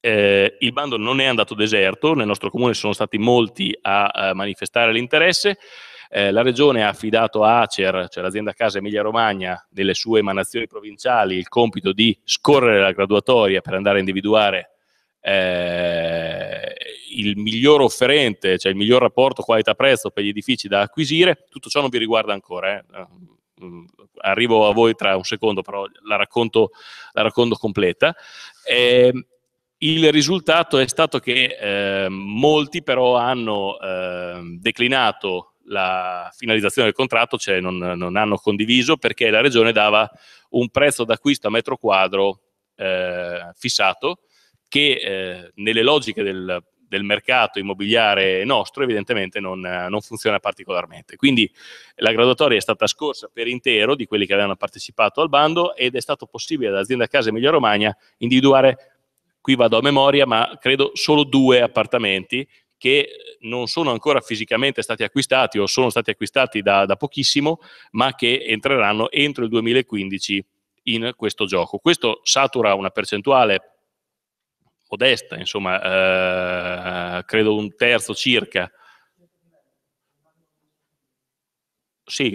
eh, il bando non è andato deserto, nel nostro comune sono stati molti a, a eh, manifestare l'interesse, eh, la regione ha affidato a Acer, cioè l'azienda Casa Emilia Romagna, delle sue emanazioni provinciali, il compito di scorrere la graduatoria per andare a individuare eh, il miglior offerente, cioè il miglior rapporto qualità-prezzo per gli edifici da acquisire. Tutto ciò non vi riguarda ancora, eh. Mm, arrivo a voi tra un secondo, però la racconto, la racconto completa. Eh, il risultato è stato che eh, molti però hanno eh, declinato la finalizzazione del contratto, cioè non, non, hanno condiviso perché la regione dava un prezzo d'acquisto a metro quadro eh, fissato che eh, nelle logiche del, del, mercato immobiliare nostro evidentemente non, non funziona particolarmente. Quindi la graduatoria è stata scorsa per intero di quelli che avevano partecipato al bando ed è stato possibile all'azienda Casa Emilia Romagna individuare qui vado a memoria, ma credo solo due appartamenti che non sono ancora fisicamente stati acquistati o sono stati acquistati da, da pochissimo, ma che entreranno entro il 2015 in questo gioco. Questo satura una percentuale modesta, insomma, eh, credo un terzo circa. Sì,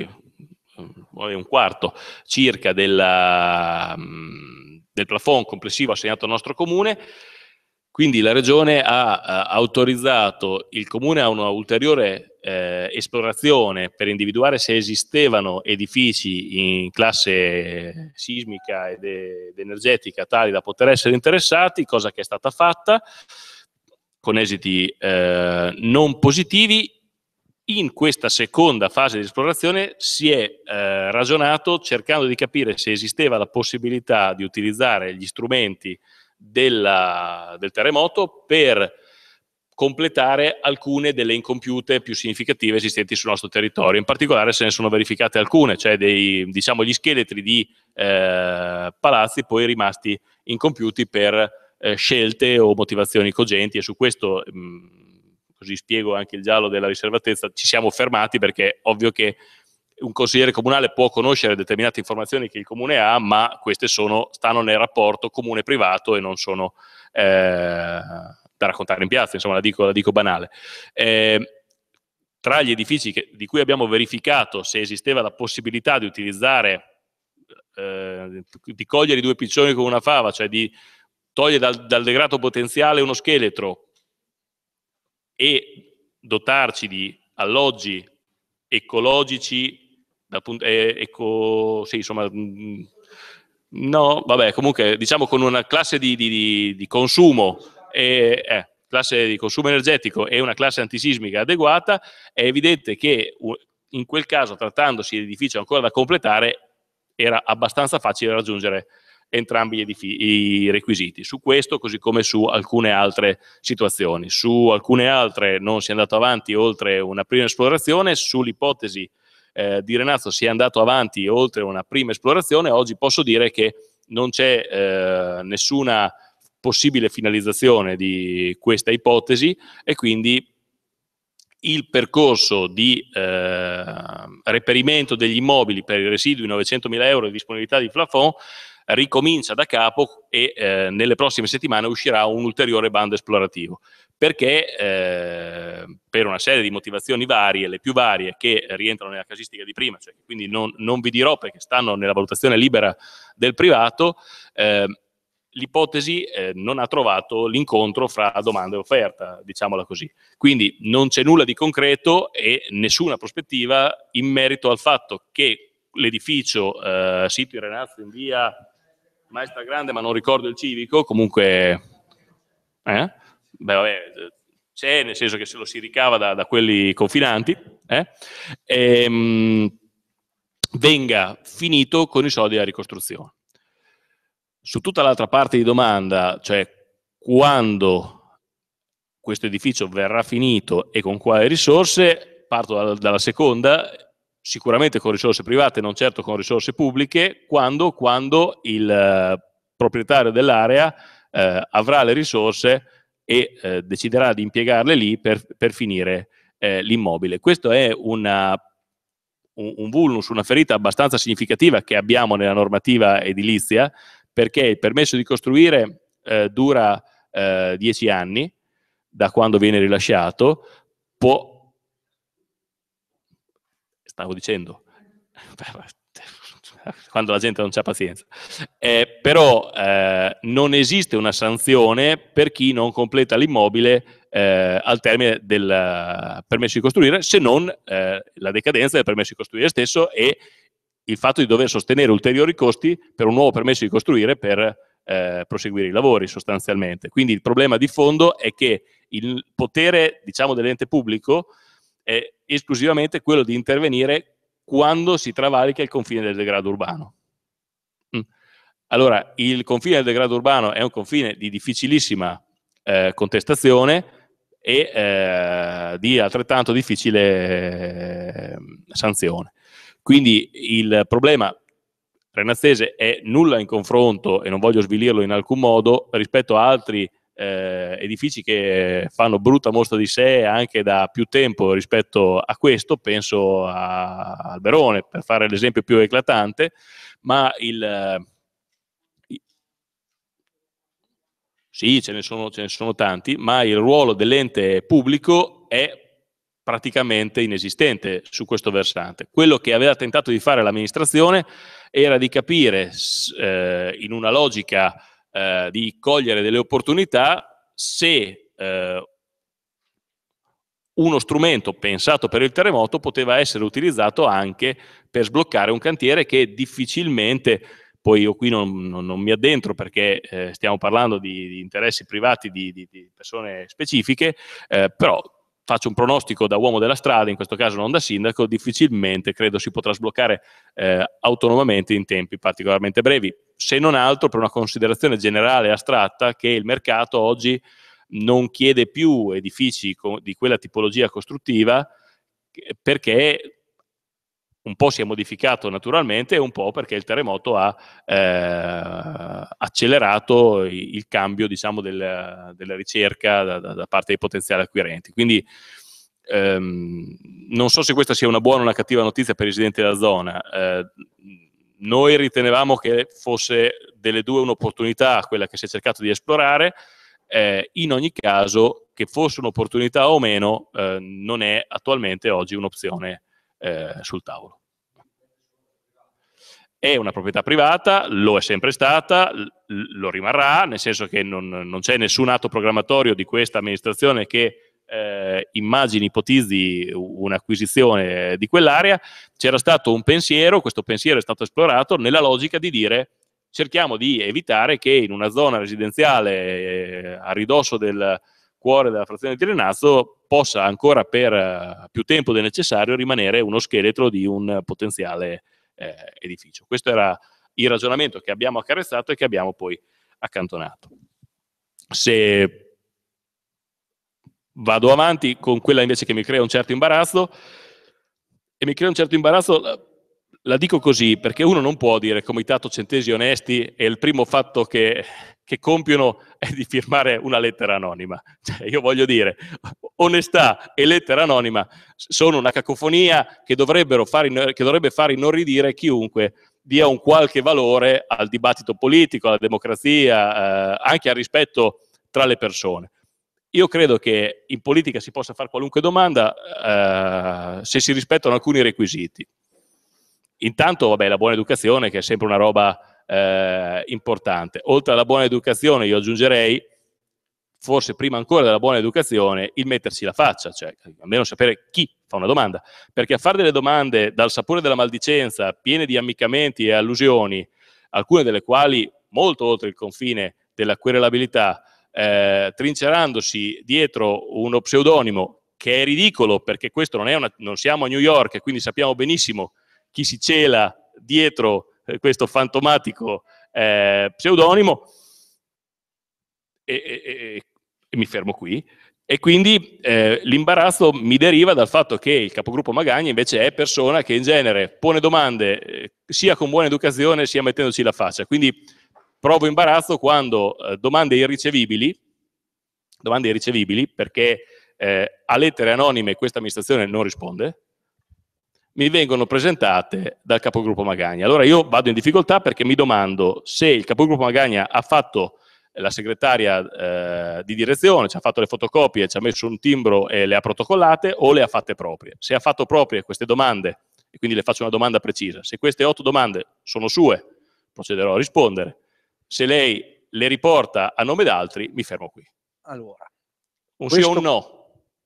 eh, un quarto circa della... Mh, mm, del plafond complessivo assegnato al nostro comune, quindi la regione ha, ha eh, autorizzato il comune a un'ulteriore eh, esplorazione per individuare se esistevano edifici in classe eh, sismica ed, ed energetica tali da poter essere interessati, cosa che è stata fatta con esiti eh, non positivi in questa seconda fase di esplorazione si è eh, ragionato cercando di capire se esisteva la possibilità di utilizzare gli strumenti della, del terremoto per completare alcune delle incompiute più significative esistenti sul nostro territorio. In particolare se ne sono verificate alcune, cioè dei, diciamo, gli scheletri di eh, palazzi poi rimasti incompiuti per eh, scelte o motivazioni cogenti e su questo mh, così spiego anche il giallo della riservatezza, ci siamo fermati perché è ovvio che un consigliere comunale può conoscere determinate informazioni che il comune ha, ma queste sono, stanno nel rapporto comune-privato e non sono eh, da raccontare in piazza, insomma la dico, la dico banale. Eh, tra gli edifici che, di cui abbiamo verificato se esisteva la possibilità di utilizzare, eh, di cogliere i due piccioni con una fava, cioè di togliere dal, dal degrado potenziale uno scheletro e dotarci di alloggi ecologici, da, eh, eco, sì, insomma, mm, mm, no, vabbè, comunque diciamo con una classe di, di, di consumo, eh, eh, classe di consumo energetico e una classe antisismica adeguata, è evidente che in quel caso, trattandosi di edificio ancora da completare, era abbastanza facile raggiungere entrambi i requisiti. Su questo, così come su alcune altre situazioni. Su alcune altre non si è andato avanti oltre una prima esplorazione, sull'ipotesi eh, di Renazzo si è andato avanti oltre una prima esplorazione, oggi posso dire che non c'è eh, nessuna possibile finalizzazione di questa ipotesi e quindi il percorso di eh, reperimento degli immobili per i residui 900.000 euro di disponibilità di plafond ricomincia da capo e eh, nelle prossime settimane uscirà un ulteriore bando esplorativo. Perché eh, per una serie di motivazioni varie, le più varie che rientrano nella casistica di prima, cioè, quindi non, non, vi dirò perché stanno nella valutazione libera del privato, eh, l'ipotesi eh, non ha trovato l'incontro fra domanda e offerta, diciamola così. Quindi non c'è nulla di concreto e nessuna prospettiva in merito al fatto che l'edificio eh, sito in Renato in via maestra grande, ma non ricordo il civico, comunque, eh? beh, vabbè, c'è, nel senso che se lo si ricava da, da quelli confinanti, eh? e, ehm, mh, venga finito con i soldi della ricostruzione. Su tutta l'altra parte di domanda, cioè quando questo edificio verrà finito e con quale risorse, parto dalla seconda, sicuramente con risorse private, non certo con risorse pubbliche, quando, quando il eh, proprietario dell'area eh, avrà le risorse e eh, deciderà di impiegarle lì per, per finire eh, l'immobile. Questo è una, un, un vulnus, una ferita abbastanza significativa che abbiamo nella normativa edilizia, perché il permesso di costruire eh, dura 10 eh, anni da quando viene rilasciato, può stavo dicendo, quando la gente non ha pazienza. Eh, però eh, non esiste una sanzione per chi non completa l'immobile eh, al termine del eh, permesso di costruire, se non eh, la decadenza del permesso di costruire stesso e il fatto di dover sostenere ulteriori costi per un nuovo permesso di costruire per eh, proseguire i lavori sostanzialmente. Quindi il problema di fondo è che il potere diciamo, dell'ente pubblico è esclusivamente quello di intervenire quando si travalica il confine del degrado urbano. Mm. Allora, il confine del degrado urbano è un confine di difficilissima eh, contestazione e eh, di altrettanto difficile eh, sanzione. Quindi il problema renazzese è nulla in confronto, e non voglio svilirlo in alcun modo, rispetto a altri eh, edifici che fanno brutta mostra di sé anche da più tempo rispetto a questo, penso a Alberone per fare l'esempio più eclatante, ma il... Eh, sì, ce ne, sono, ce ne sono tanti, ma il ruolo dell'ente pubblico è praticamente inesistente su questo versante. Quello che aveva tentato di fare l'amministrazione era di capire eh, in una logica eh, di cogliere delle opportunità se eh, uno strumento pensato per il terremoto poteva essere utilizzato anche per sbloccare un cantiere che difficilmente, poi io qui non, non, non mi addentro perché eh, stiamo parlando di, di, interessi privati di, di, di persone specifiche, eh, però faccio un pronostico da uomo della strada, in questo caso non da sindaco, difficilmente credo si potrà sbloccare eh, autonomamente in tempi particolarmente brevi se non altro per una considerazione generale e astratta che il mercato oggi non chiede più edifici di quella tipologia costruttiva eh, perché un po' si è modificato naturalmente e un po' perché il terremoto ha eh, accelerato il cambio diciamo, del, della ricerca da, da, parte dei potenziali acquirenti. Quindi ehm, non so se questa sia una buona o una cattiva notizia per i residenti della zona. Eh, noi ritenevamo che fosse delle due un'opportunità, quella che si è cercato di esplorare, eh, in ogni caso che fosse un'opportunità o meno eh, non è attualmente oggi un'opzione eh, sul tavolo. È una proprietà privata, lo è sempre stata, lo rimarrà, nel senso che non, non c'è nessun atto programmatorio di questa amministrazione che eh, immagini, ipotizzi un'acquisizione di quell'area, c'era stato un pensiero, questo pensiero è stato esplorato nella logica di dire cerchiamo di evitare che in una zona residenziale eh, a ridosso del cuore della frazione di Tirenazzo possa ancora per eh, più tempo del necessario rimanere uno scheletro di un potenziale eh, edificio. Questo era il ragionamento che abbiamo accarezzato e che abbiamo poi accantonato. Se vado avanti con quella invece che mi crea un certo imbarazzo e mi crea un certo imbarazzo, la dico così, perché uno non può dire comitato centesi onesti e il primo fatto che, che compiono è di firmare una lettera anonima. Cioè, io voglio dire, onestà e lettera anonima sono una cacofonia che, far, che dovrebbe far inorridire chiunque dia un qualche valore al dibattito politico, alla democrazia, eh, anche al rispetto tra le persone. Io credo che in politica si possa fare qualunque domanda eh, se si rispettano alcuni requisiti. Intanto, vabbè, la buona educazione, che è sempre una roba eh, importante. Oltre alla buona educazione, io aggiungerei, forse prima ancora della buona educazione, il metterci la faccia, cioè almeno sapere chi fa una domanda. Perché a fare delle domande dal sapore della maldicenza, piene di ammiccamenti e allusioni, alcune delle quali molto oltre il confine della querelabilità, eh, trincerandosi dietro uno pseudonimo che è ridicolo perché questo non, è una, non siamo a New York e quindi sappiamo benissimo chi si cela dietro eh, questo fantomatico eh, pseudonimo e, e, e, e, mi fermo qui. E quindi eh, l'imbarazzo mi deriva dal fatto che il capogruppo Magagna invece è persona che in genere pone domande eh, sia con buona educazione sia mettendoci la faccia. Quindi provo imbarazzo quando eh, domande irricevibili, domande irricevibili perché eh, a lettere anonime questa amministrazione non risponde, mi vengono presentate dal capogruppo Magagna. Allora io vado in difficoltà perché mi domando se il capogruppo Magagna ha fatto eh, la segretaria eh, di direzione, ci ha fatto le fotocopie, ci ha messo un timbro e le ha protocollate o le ha fatte proprie. Se ha fatto proprie queste domande, e quindi le faccio una domanda precisa, se queste otto domande sono sue, procederò a rispondere. Se lei le riporta a nome d'altri, mi fermo qui. Allora, un questo, sì o un no.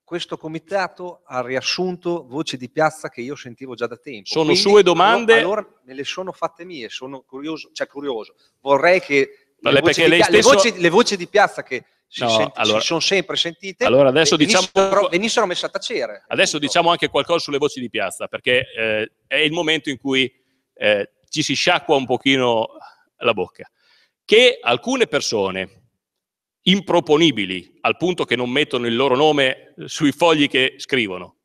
Questo comitato ha riassunto voci di piazza che io sentivo già da tempo. Sono Quindi, sue domande? Allora, me le sono fatte mie, sono curioso, cioè curioso. Vorrei che le, voci, di, stesso... le, voci, le voci di piazza che si, no, senti, allora, si sono sempre sentite, allora venissero, diciamo, venissero messe a tacere. Adesso appunto. diciamo anche qualcosa sulle voci di piazza, perché eh, è il momento in cui eh, ci si sciacqua un pochino la bocca che alcune persone improponibili, al punto che non mettono il loro nome sui fogli che scrivono,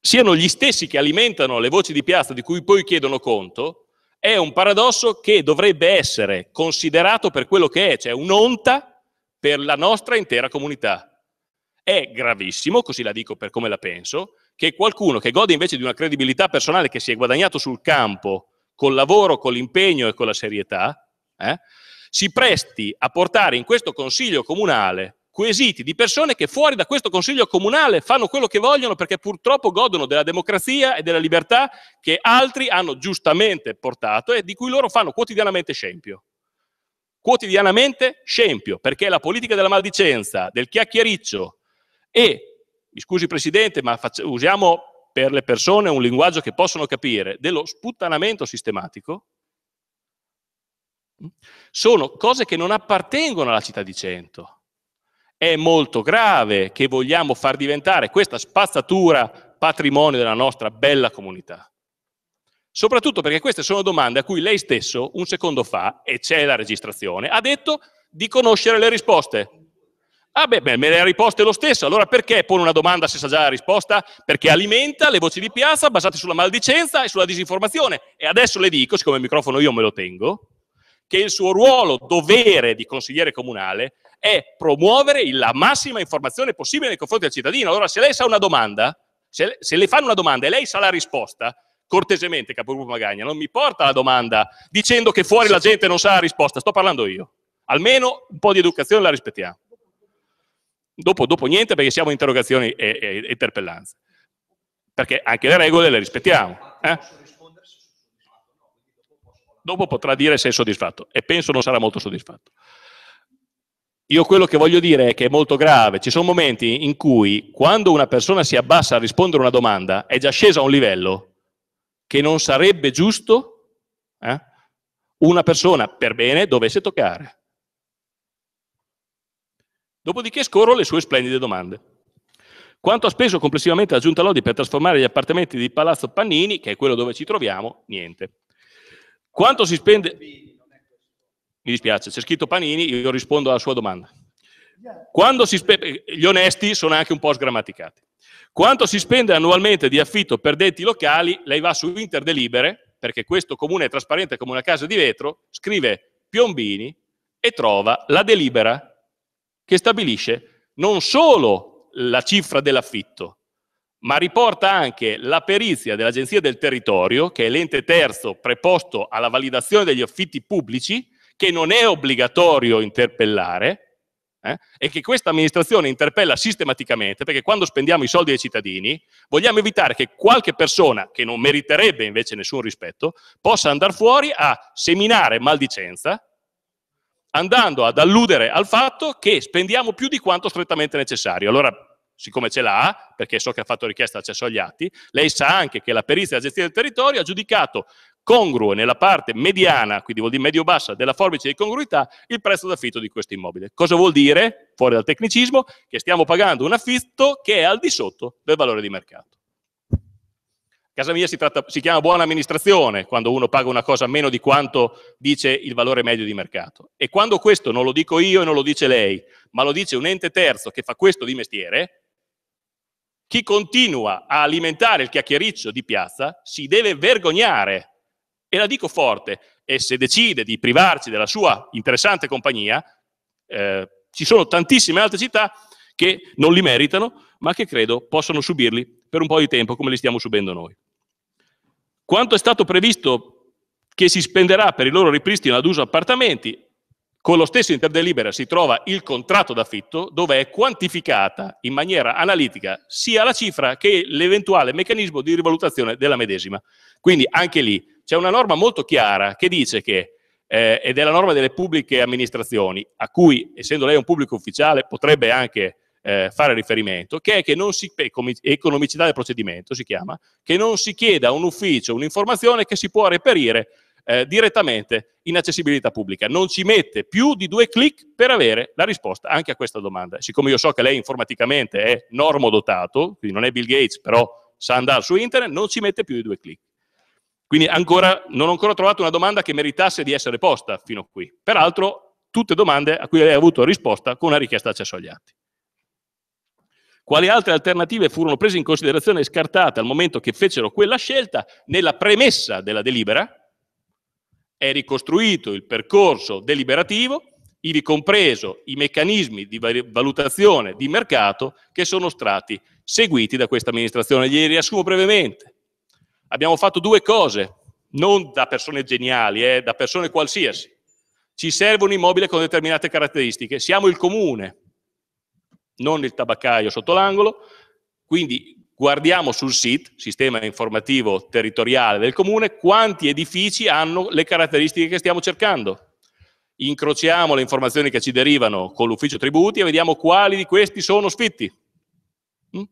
siano gli stessi che alimentano le voci di piazza di cui poi chiedono conto, è un paradosso che dovrebbe essere considerato per quello che è, cioè un'onta per la nostra intera comunità. È gravissimo, così la dico per come la penso, che qualcuno che gode invece di una credibilità personale che si è guadagnato sul campo, col lavoro, con l'impegno e con la serietà, eh, si presti a portare in questo consiglio comunale quesiti di persone che fuori da questo consiglio comunale fanno quello che vogliono perché purtroppo godono della democrazia e della libertà che altri hanno giustamente portato e di cui loro fanno quotidianamente scempio. Quotidianamente scempio, perché la politica della maldicenza, del chiacchiericcio e, mi scusi Presidente, ma usiamo per le persone un linguaggio che possono capire, dello sputtanamento sistematico, Mm? Sono cose che non appartengono alla città di Cento. È molto grave che vogliamo far diventare questa spazzatura patrimonio della nostra bella comunità. Soprattutto perché queste sono domande a cui lei stesso, un secondo fa, e c'è la registrazione, ha detto di conoscere le risposte. Ah beh, beh, me le ha riposte lo stesso, allora perché pone una domanda se sa già la risposta? Perché alimenta le voci di piazza basate sulla maldicenza e sulla disinformazione. E adesso le dico, siccome il microfono io me lo tengo, che il suo ruolo, dovere di consigliere comunale è promuovere la massima informazione possibile nei confronti del cittadino. Allora se lei sa una domanda, se, se le fanno una domanda e lei sa la risposta, cortesemente capogruppo Magagna, non mi porta la domanda dicendo che fuori la gente non sa la risposta, sto parlando io. Almeno un po' di educazione la rispettiamo. Dopo, dopo niente perché siamo interrogazioni e, e, interpellanze. Perché anche le regole le rispettiamo. Eh? dopo potrà dire se è soddisfatto e penso non sarà molto soddisfatto. Io quello che voglio dire è che è molto grave, ci sono momenti in cui quando una persona si abbassa a rispondere a una domanda è già scesa a un livello che non sarebbe giusto eh, una persona per bene dovesse toccare. Dopodiché scorro le sue splendide domande. Quanto ha speso complessivamente la Giunta Lodi per trasformare gli appartamenti di Palazzo Pannini, che è quello dove ci troviamo? Niente. Quanto si spende? Mi dispiace, c'è scritto Panini, io rispondo alla sua domanda. Quando si Spende... Gli onesti sono anche un po' sgrammaticati. Quanto si spende annualmente di affitto per detti locali? Lei va su Interdelibere, perché questo comune è trasparente come una casa di vetro, scrive Piombini e trova la delibera che stabilisce non solo la cifra dell'affitto, ma riporta anche la perizia dell'Agenzia del Territorio, che è l'ente terzo preposto alla validazione degli affitti pubblici, che non è obbligatorio interpellare, eh, e che questa amministrazione interpella sistematicamente, perché quando spendiamo i soldi dei cittadini, vogliamo evitare che qualche persona, che non meriterebbe invece nessun rispetto, possa andare fuori a seminare maldicenza, andando ad alludere al fatto che spendiamo più di quanto strettamente necessario. Allora, siccome ce l'ha, perché so che ha fatto richiesta di accesso agli atti, lei sa anche che la perizia della gestione del territorio ha giudicato congruo nella parte mediana, quindi vuol dire medio-bassa, della forbice di congruità, il prezzo d'affitto di questo immobile. Cosa vuol dire, fuori dal tecnicismo, che stiamo pagando un affitto che è al di sotto del valore di mercato. A casa mia si, tratta, si chiama buona amministrazione quando uno paga una cosa meno di quanto dice il valore medio di mercato. E quando questo non lo dico io e non lo dice lei, ma lo dice un ente terzo che fa questo di mestiere, chi continua a alimentare il chiacchiericcio di piazza si deve vergognare. E la dico forte, e se decide di privarci della sua interessante compagnia, eh, ci sono tantissime altre città che non li meritano, ma che credo possano subirli per un po' di tempo come li stiamo subendo noi. Quanto è stato previsto che si spenderà per il loro ripristino ad uso appartamenti, con lo stesso interdelibera si trova il contratto d'affitto dove è quantificata in maniera analitica sia la cifra che l'eventuale meccanismo di rivalutazione della medesima. Quindi anche lì c'è una norma molto chiara che dice che, eh, ed è la norma delle pubbliche amministrazioni, a cui essendo lei un pubblico ufficiale potrebbe anche eh, fare riferimento, che è che non si, economicità del procedimento si chiama, che non si chieda a un ufficio un'informazione che si può reperire eh, direttamente in accessibilità pubblica. Non ci mette più di due clic per avere la risposta anche a questa domanda. Siccome io so che lei informaticamente è normodotato, quindi non è Bill Gates, però sa andare su internet, non ci mette più di due clic. Quindi ancora, non ho ancora trovato una domanda che meritasse di essere posta fino a qui. Peraltro, tutte domande a cui lei ha avuto risposta con una richiesta accesso agli atti. Quali altre alternative furono prese in considerazione e scartate al momento che fecero quella scelta? Nella premessa della delibera, è ricostruito il percorso deliberativo, ivi compreso i meccanismi di valutazione di mercato che sono stati seguiti da questa amministrazione. Gli riassumo brevemente. Abbiamo fatto due cose, non da persone geniali, eh, da persone qualsiasi. Ci serve un immobile con determinate caratteristiche. Siamo il comune, non il tabaccaio sotto l'angolo, quindi guardiamo sul SIT, Sistema Informativo Territoriale del Comune, quanti edifici hanno le caratteristiche che stiamo cercando. Incrociamo le informazioni che ci derivano con l'ufficio tributi e vediamo quali di questi sono sfitti. Mm?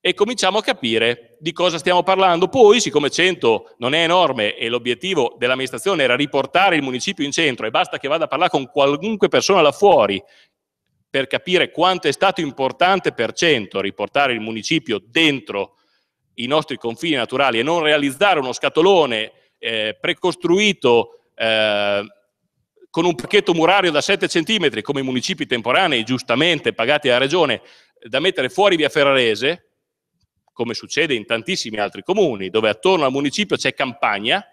E cominciamo a capire di cosa stiamo parlando. Poi, siccome 100 non è enorme e l'obiettivo dell'amministrazione era riportare il municipio in centro e basta che vada a parlare con qualunque persona là fuori per capire quanto è stato importante per cento riportare il municipio dentro i nostri confini naturali e non realizzare uno scatolone eh, precostruito eh, con un pacchetto murario da 7 cm, come i municipi temporanei giustamente pagati dalla regione, da mettere fuori via Ferrarese, come succede in tantissimi altri comuni, dove attorno al municipio c'è campagna,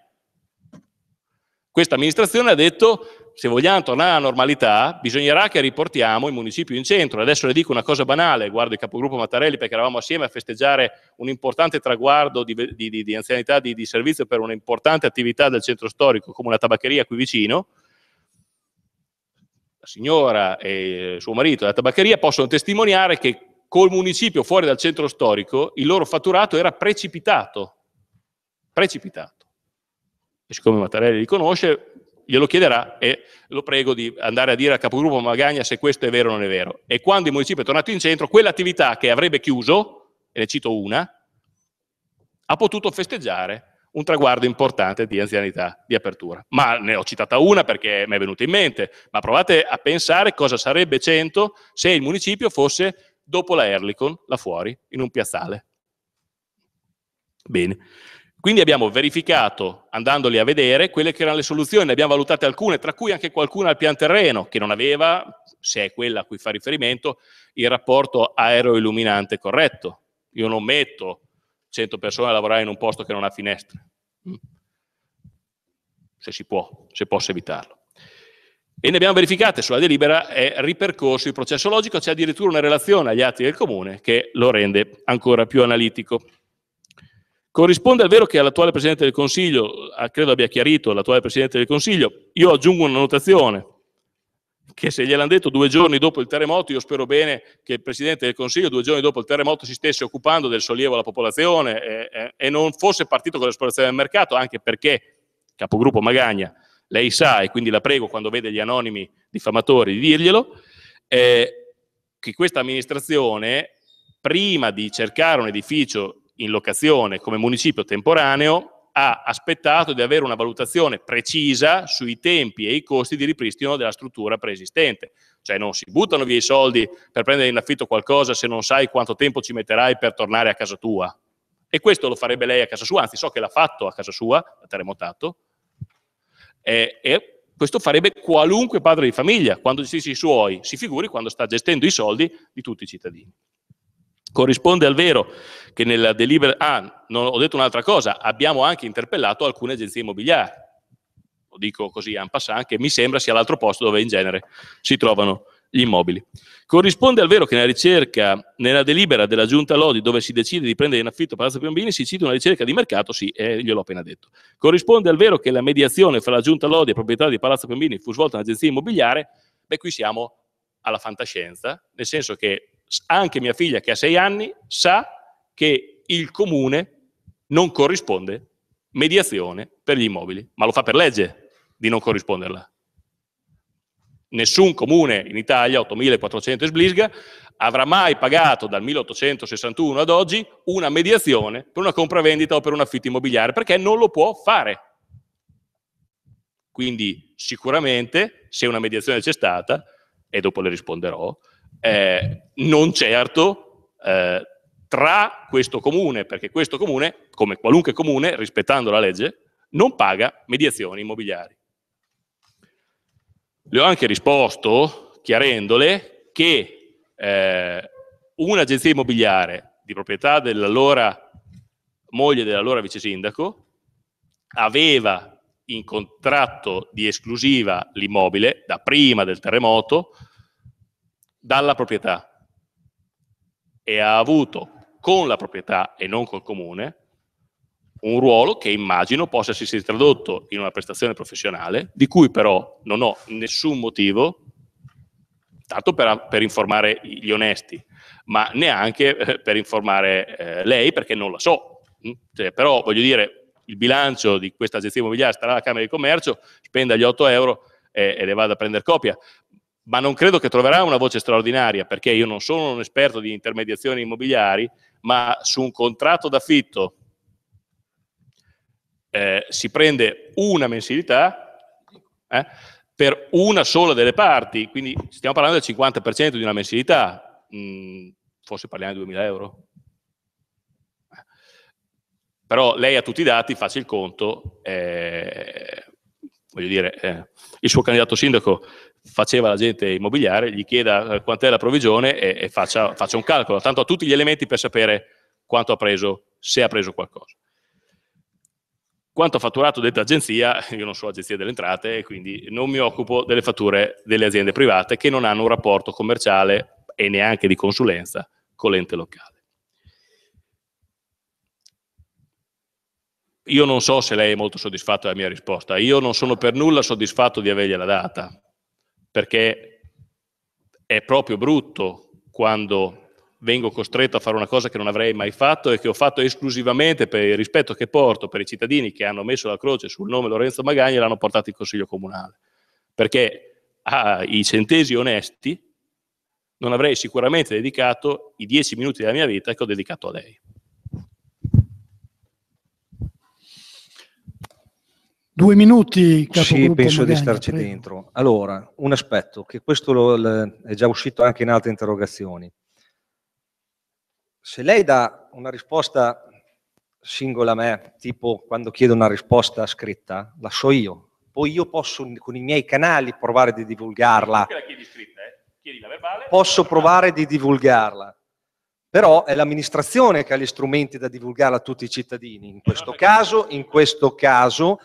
questa amministrazione ha detto se vogliamo tornare alla normalità bisognerà che riportiamo il municipio in centro. Adesso le dico una cosa banale, guardo il capogruppo Mattarelli perché eravamo assieme a festeggiare un importante traguardo di, di, di, di anzianità di, di servizio per un'importante attività del centro storico come una tabaccheria qui vicino. La signora e suo marito della tabaccheria possono testimoniare che col municipio fuori dal centro storico il loro fatturato era precipitato. Precipitato siccome Mattarelli li conosce, glielo chiederà e lo prego di andare a dire al capogruppo Magagna se questo è vero o non è vero. E quando il municipio è tornato in centro, quell'attività che avrebbe chiuso, e ne cito una, ha potuto festeggiare un traguardo importante di anzianità di apertura. Ma ne ho citata una perché mi è venuta in mente, ma provate a pensare cosa sarebbe 100 se il municipio fosse dopo la Erlicon, là fuori, in un piazzale. Bene. Quindi abbiamo verificato, andandoli a vedere, quelle che erano le soluzioni, ne abbiamo valutate alcune, tra cui anche qualcuna al pian terreno, che non aveva, se è quella a cui fa riferimento, il rapporto aeroilluminante corretto. Io non metto 100 persone a lavorare in un posto che non ha finestre, mm. se si può, se posso evitarlo. E ne abbiamo verificate sulla delibera, è ripercorso il processo logico, c'è addirittura una relazione agli atti del comune che lo rende ancora più analitico. Corrisponde al vero che l'attuale Presidente del Consiglio, eh, credo abbia chiarito l'attuale Presidente del Consiglio, io aggiungo una notazione, che se gliel'hanno detto due giorni dopo il terremoto, io spero bene che il Presidente del Consiglio due giorni dopo il terremoto si stesse occupando del sollievo alla popolazione e, e, e non fosse partito con l'esplorazione del mercato, anche perché, capogruppo Magagna, lei sa, e quindi la prego quando vede gli anonimi diffamatori di dirglielo, eh, che questa amministrazione, prima di cercare un edificio in locazione come municipio temporaneo ha aspettato di avere una valutazione precisa sui tempi e i costi di ripristino della struttura preesistente. Cioè non si buttano via i soldi per prendere in affitto qualcosa se non sai quanto tempo ci metterai per tornare a casa tua. E questo lo farebbe lei a casa sua, anzi so che l'ha fatto a casa sua, da terremotato, e, e questo farebbe qualunque padre di famiglia quando gestisce i suoi, si figuri quando sta gestendo i soldi di tutti i cittadini. Corrisponde al vero che nella delibera... Ah, non, ho detto un'altra cosa, abbiamo anche interpellato alcune agenzie immobiliari, lo dico così en passant, che mi sembra sia l'altro posto dove in genere si trovano gli immobili. Corrisponde al vero che nella ricerca, nella delibera della Giunta Lodi, dove si decide di prendere in affitto Palazzo Piombini, si cita una ricerca di mercato, sì, eh, gliel'ho appena detto. Corrisponde al vero che la mediazione fra la Giunta Lodi e proprietà di Palazzo Piombini fu svolta in agenzia immobiliare, beh qui siamo alla fantascienza, nel senso che anche mia figlia che ha sei anni sa che il comune non corrisponde mediazione per gli immobili, ma lo fa per legge di non corrisponderla. Nessun comune in Italia, 8400 e sblisga, avrà mai pagato dal 1861 ad oggi una mediazione per una compravendita o per un affitto immobiliare, perché non lo può fare. Quindi sicuramente, se una mediazione c'è stata, e dopo le risponderò, eh, non certo eh, tra questo comune, perché questo comune, come qualunque comune, rispettando la legge, non paga mediazioni immobiliari. Le ho anche risposto chiarendole che eh, un'agenzia immobiliare di proprietà dell'allora moglie dell'allora vice sindaco aveva in contratto di esclusiva l'immobile da prima del terremoto dalla proprietà e ha avuto con la proprietà e non col comune un ruolo che immagino possa essersi tradotto in una prestazione professionale di cui però non ho nessun motivo tanto per, per informare gli onesti ma neanche eh, per informare eh, lei perché non la so mm? cioè, però voglio dire il bilancio di questa agenzia immobiliare starà alla Camera di Commercio spenda gli 8 euro e, e le vado a prendere copia ma non credo che troverà una voce straordinaria, perché io non sono un esperto di intermediazioni immobiliari, ma su un contratto d'affitto eh, si prende una mensilità eh, per una sola delle parti, quindi stiamo parlando del 50% di una mensilità, mh, mm, forse parliamo di 2.000 euro. Eh. Però lei ha tutti i dati, faccia il conto, eh, voglio dire, eh, il suo candidato sindaco faceva l'agente immobiliare, gli chieda eh, quant'è la provvigione e, e faccia, faccia, un calcolo, tanto ha tutti gli elementi per sapere quanto ha preso, se ha preso qualcosa. Quanto ha fatturato detta agenzia, io non sono agenzia delle entrate, e quindi non mi occupo delle fatture delle aziende private che non hanno un rapporto commerciale e neanche di consulenza con l'ente locale. Io non so se lei è molto soddisfatto della mia risposta, io non sono per nulla soddisfatto di avergliela data, perché è proprio brutto quando vengo costretto a fare una cosa che non avrei mai fatto e che ho fatto esclusivamente per il rispetto che porto per i cittadini che hanno messo la croce sul nome Lorenzo Magagni e l'hanno portato in Consiglio Comunale. Perché ai centesi onesti non avrei sicuramente dedicato i dieci minuti della mia vita che ho dedicato a lei. Due minuti, capogruppo. Sì, penso Magagna, di starci prego. dentro. Allora, un aspetto, che questo lo, lo, è già uscito anche in altre interrogazioni. Se lei dà una risposta singola a me, tipo quando chiedo una risposta scritta, la so io. Poi io posso con i miei canali provare di divulgarla. Perché la chiedi scritta, eh? Chiedi la verbale. Posso la verbale. provare di divulgarla però è l'amministrazione che ha gli strumenti da divulgarla a tutti i cittadini. In questo caso, in questo caso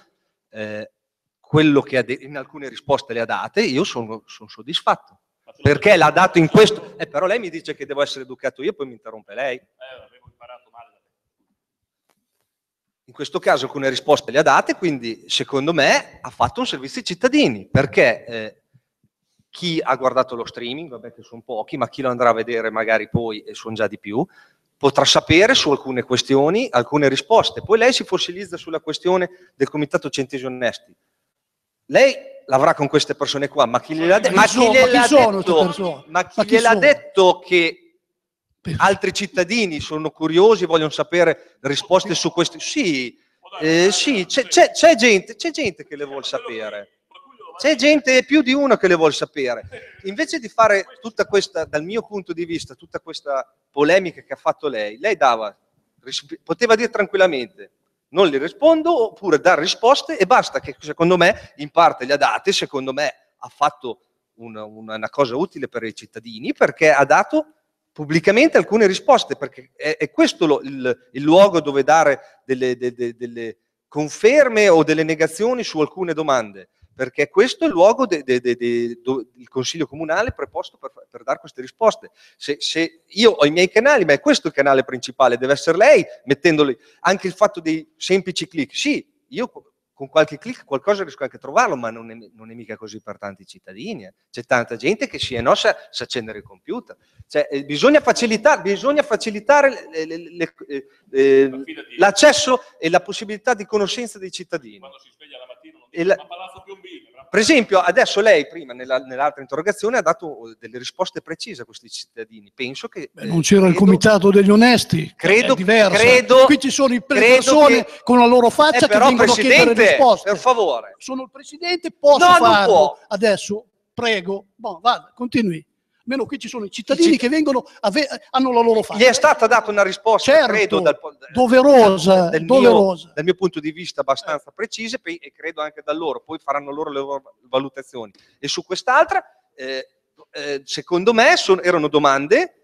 eh, quello che de- in alcune risposte le ha date, io sono, sono soddisfatto. Perché l'ha dato in questo... Eh, però lei mi dice che devo essere educato io, poi mi interrompe lei. Eh, imparato male. In questo caso alcune risposte le ha date, quindi secondo me ha fatto un servizio ai cittadini, perché eh, chi ha guardato lo streaming, vabbè che sono pochi, ma chi lo andrà a vedere magari poi e sono già di più, potrà sapere su alcune questioni, alcune risposte. Poi lei si fossilizza sulla questione del Comitato Centesi Onesti. Lei l'avrà con queste persone qua, ma chi gliel'ha de detto? Ma chi gliel'ha detto che altri cittadini sono curiosi, e vogliono sapere risposte su queste... Sì, eh, sì c'è gente, gente che le vuole sapere. C'è gente, più di uno che le vuole sapere. Invece di fare tutta questa, dal mio punto di vista, tutta questa polemica che ha fatto lei, lei dava, poteva dire tranquillamente, non le rispondo, oppure dare risposte e basta, che secondo me, in parte le ha date, secondo me ha fatto una, una cosa utile per i cittadini, perché ha dato pubblicamente alcune risposte, perché è, è questo lo, il, il, luogo dove dare delle, delle, delle conferme o delle negazioni su alcune domande perché questo è il luogo del Consiglio Comunale preposto per, per dare queste risposte. Se, se, io ho i miei canali, ma è questo il canale principale, deve essere lei mettendoli, anche il fatto dei semplici click, sì, io con qualche clic qualcosa riesco anche a trovarlo, ma non è, non è mica così per tanti cittadini. Eh. C'è tanta gente che sì e no sa, sa accendere il computer. Cioè, eh, bisogna, facilitare, bisogna facilitare eh, eh, l'accesso e la possibilità di conoscenza dei cittadini. Quando si sveglia la mattina non dice, la... ma Palazzo Piombino. Per esempio, adesso lei prima nella, nell'altra interrogazione ha dato delle risposte precise a questi cittadini. Penso che... Beh, non c'era il comitato degli onesti, credo, è Credo, Qui ci sono le persone che, con la loro faccia eh, però, che vengono a chiedere risposte. Per favore. Sono il presidente, posso no, farlo. Non può. Adesso prego. Boh, vada, continui. Meno qui ci sono i cittadini che vengono hanno la loro fama. Gli è stata data una risposta, certo, credo, dal, doverosa, dal, doverosa. Mio, dal mio punto di vista abbastanza precisa e credo anche da loro. Poi faranno loro le loro valutazioni. E su quest'altra, eh, eh, secondo me, son, erano domande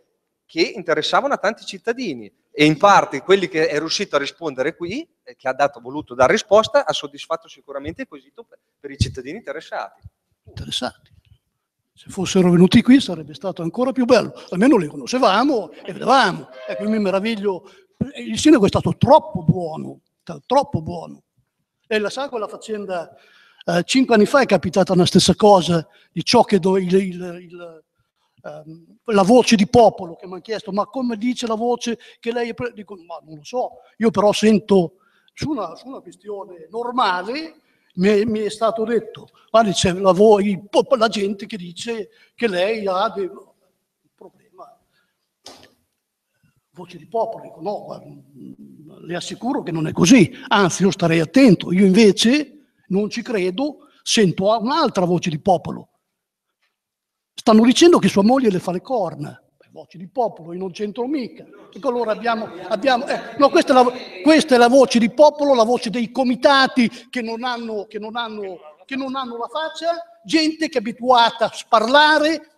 che interessavano a tanti cittadini e in parte quelli che è riuscito a rispondere qui, eh, che ha dato, voluto dare risposta, ha soddisfatto sicuramente il quesito per i cittadini interessati. Interessati. Se fossero venuti qui sarebbe stato ancora più bello, almeno li conoscevamo e vedevamo. Ecco, io mi meraviglio, il sindaco è stato troppo buono, troppo buono. E la sa quella faccenda, eh, cinque anni fa è capitata la stessa cosa di ciò che do, il, il, il Ehm, la voce di popolo che mi hanno chiesto, ma come dice la voce che lei è pre-? Dico, ma non lo so, io però sento su una, su una questione normale, mi, mi, è stato detto, guarda c'è la, la gente che dice che lei ha dei, voce di popolo, no, le assicuro che non è così, anzi io starei attento, io invece non ci credo, sento un'altra voce di popolo, Stanno dicendo che sua moglie le fa le corna. Voci di popolo, io non c'entro mica. Perché ecco, allora abbiamo. abbiamo eh, no, questa è, la, questa è, la, voce di popolo, la voce dei comitati che non hanno, che non hanno, che non hanno la faccia, gente che è abituata a sparlare.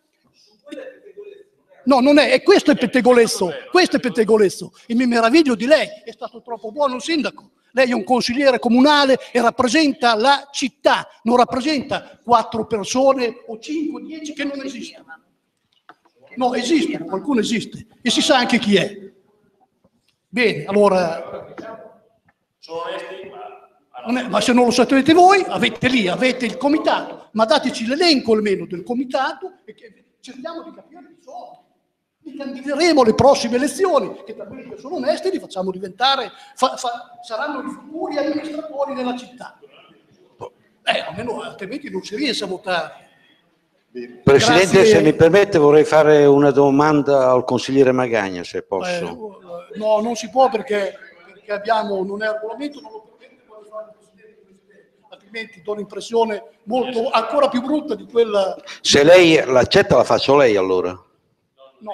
No, non è, e questo è pettegolezzo, questo è pettegolezzo. E mi meraviglio di lei, è stato troppo buono il sindaco. Lei è un consigliere comunale e rappresenta la città, non rappresenta quattro persone o cinque, dieci che non esistono. No, esiste, qualcuno esiste e si sa anche chi è. Bene, allora... Sono ma... se non lo sapete voi, avete lì, avete il comitato, ma dateci l'elenco almeno del comitato e cerchiamo di capire chi sono. Li candideremo alle prossime elezioni, che per quelli che sono onesti li facciamo diventare, fa, fa, saranno i futuri amministratori della città. Eh, almeno altrimenti non si riesce a votare. Presidente, Grazie. se mi permette vorrei fare una domanda al consigliere Magagna, se posso. Eh, no, non si può perché, perché abbiamo, non è regolamento, non lo permette quando fa il presidente, altrimenti do un'impressione molto, ancora più brutta di quella... Se lei l'accetta la faccio lei allora. No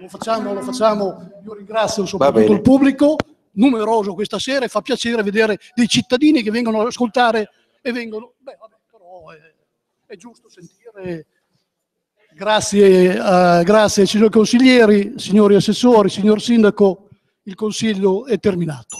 lo facciamo, lo facciamo, io ringrazio soprattutto il pubblico, numeroso questa sera e fa piacere vedere dei cittadini che vengono ad ascoltare e vengono, beh vabbè, però è, eh, è giusto sentire, grazie, uh, grazie signori consiglieri, signori assessori, signor sindaco, il consiglio è terminato.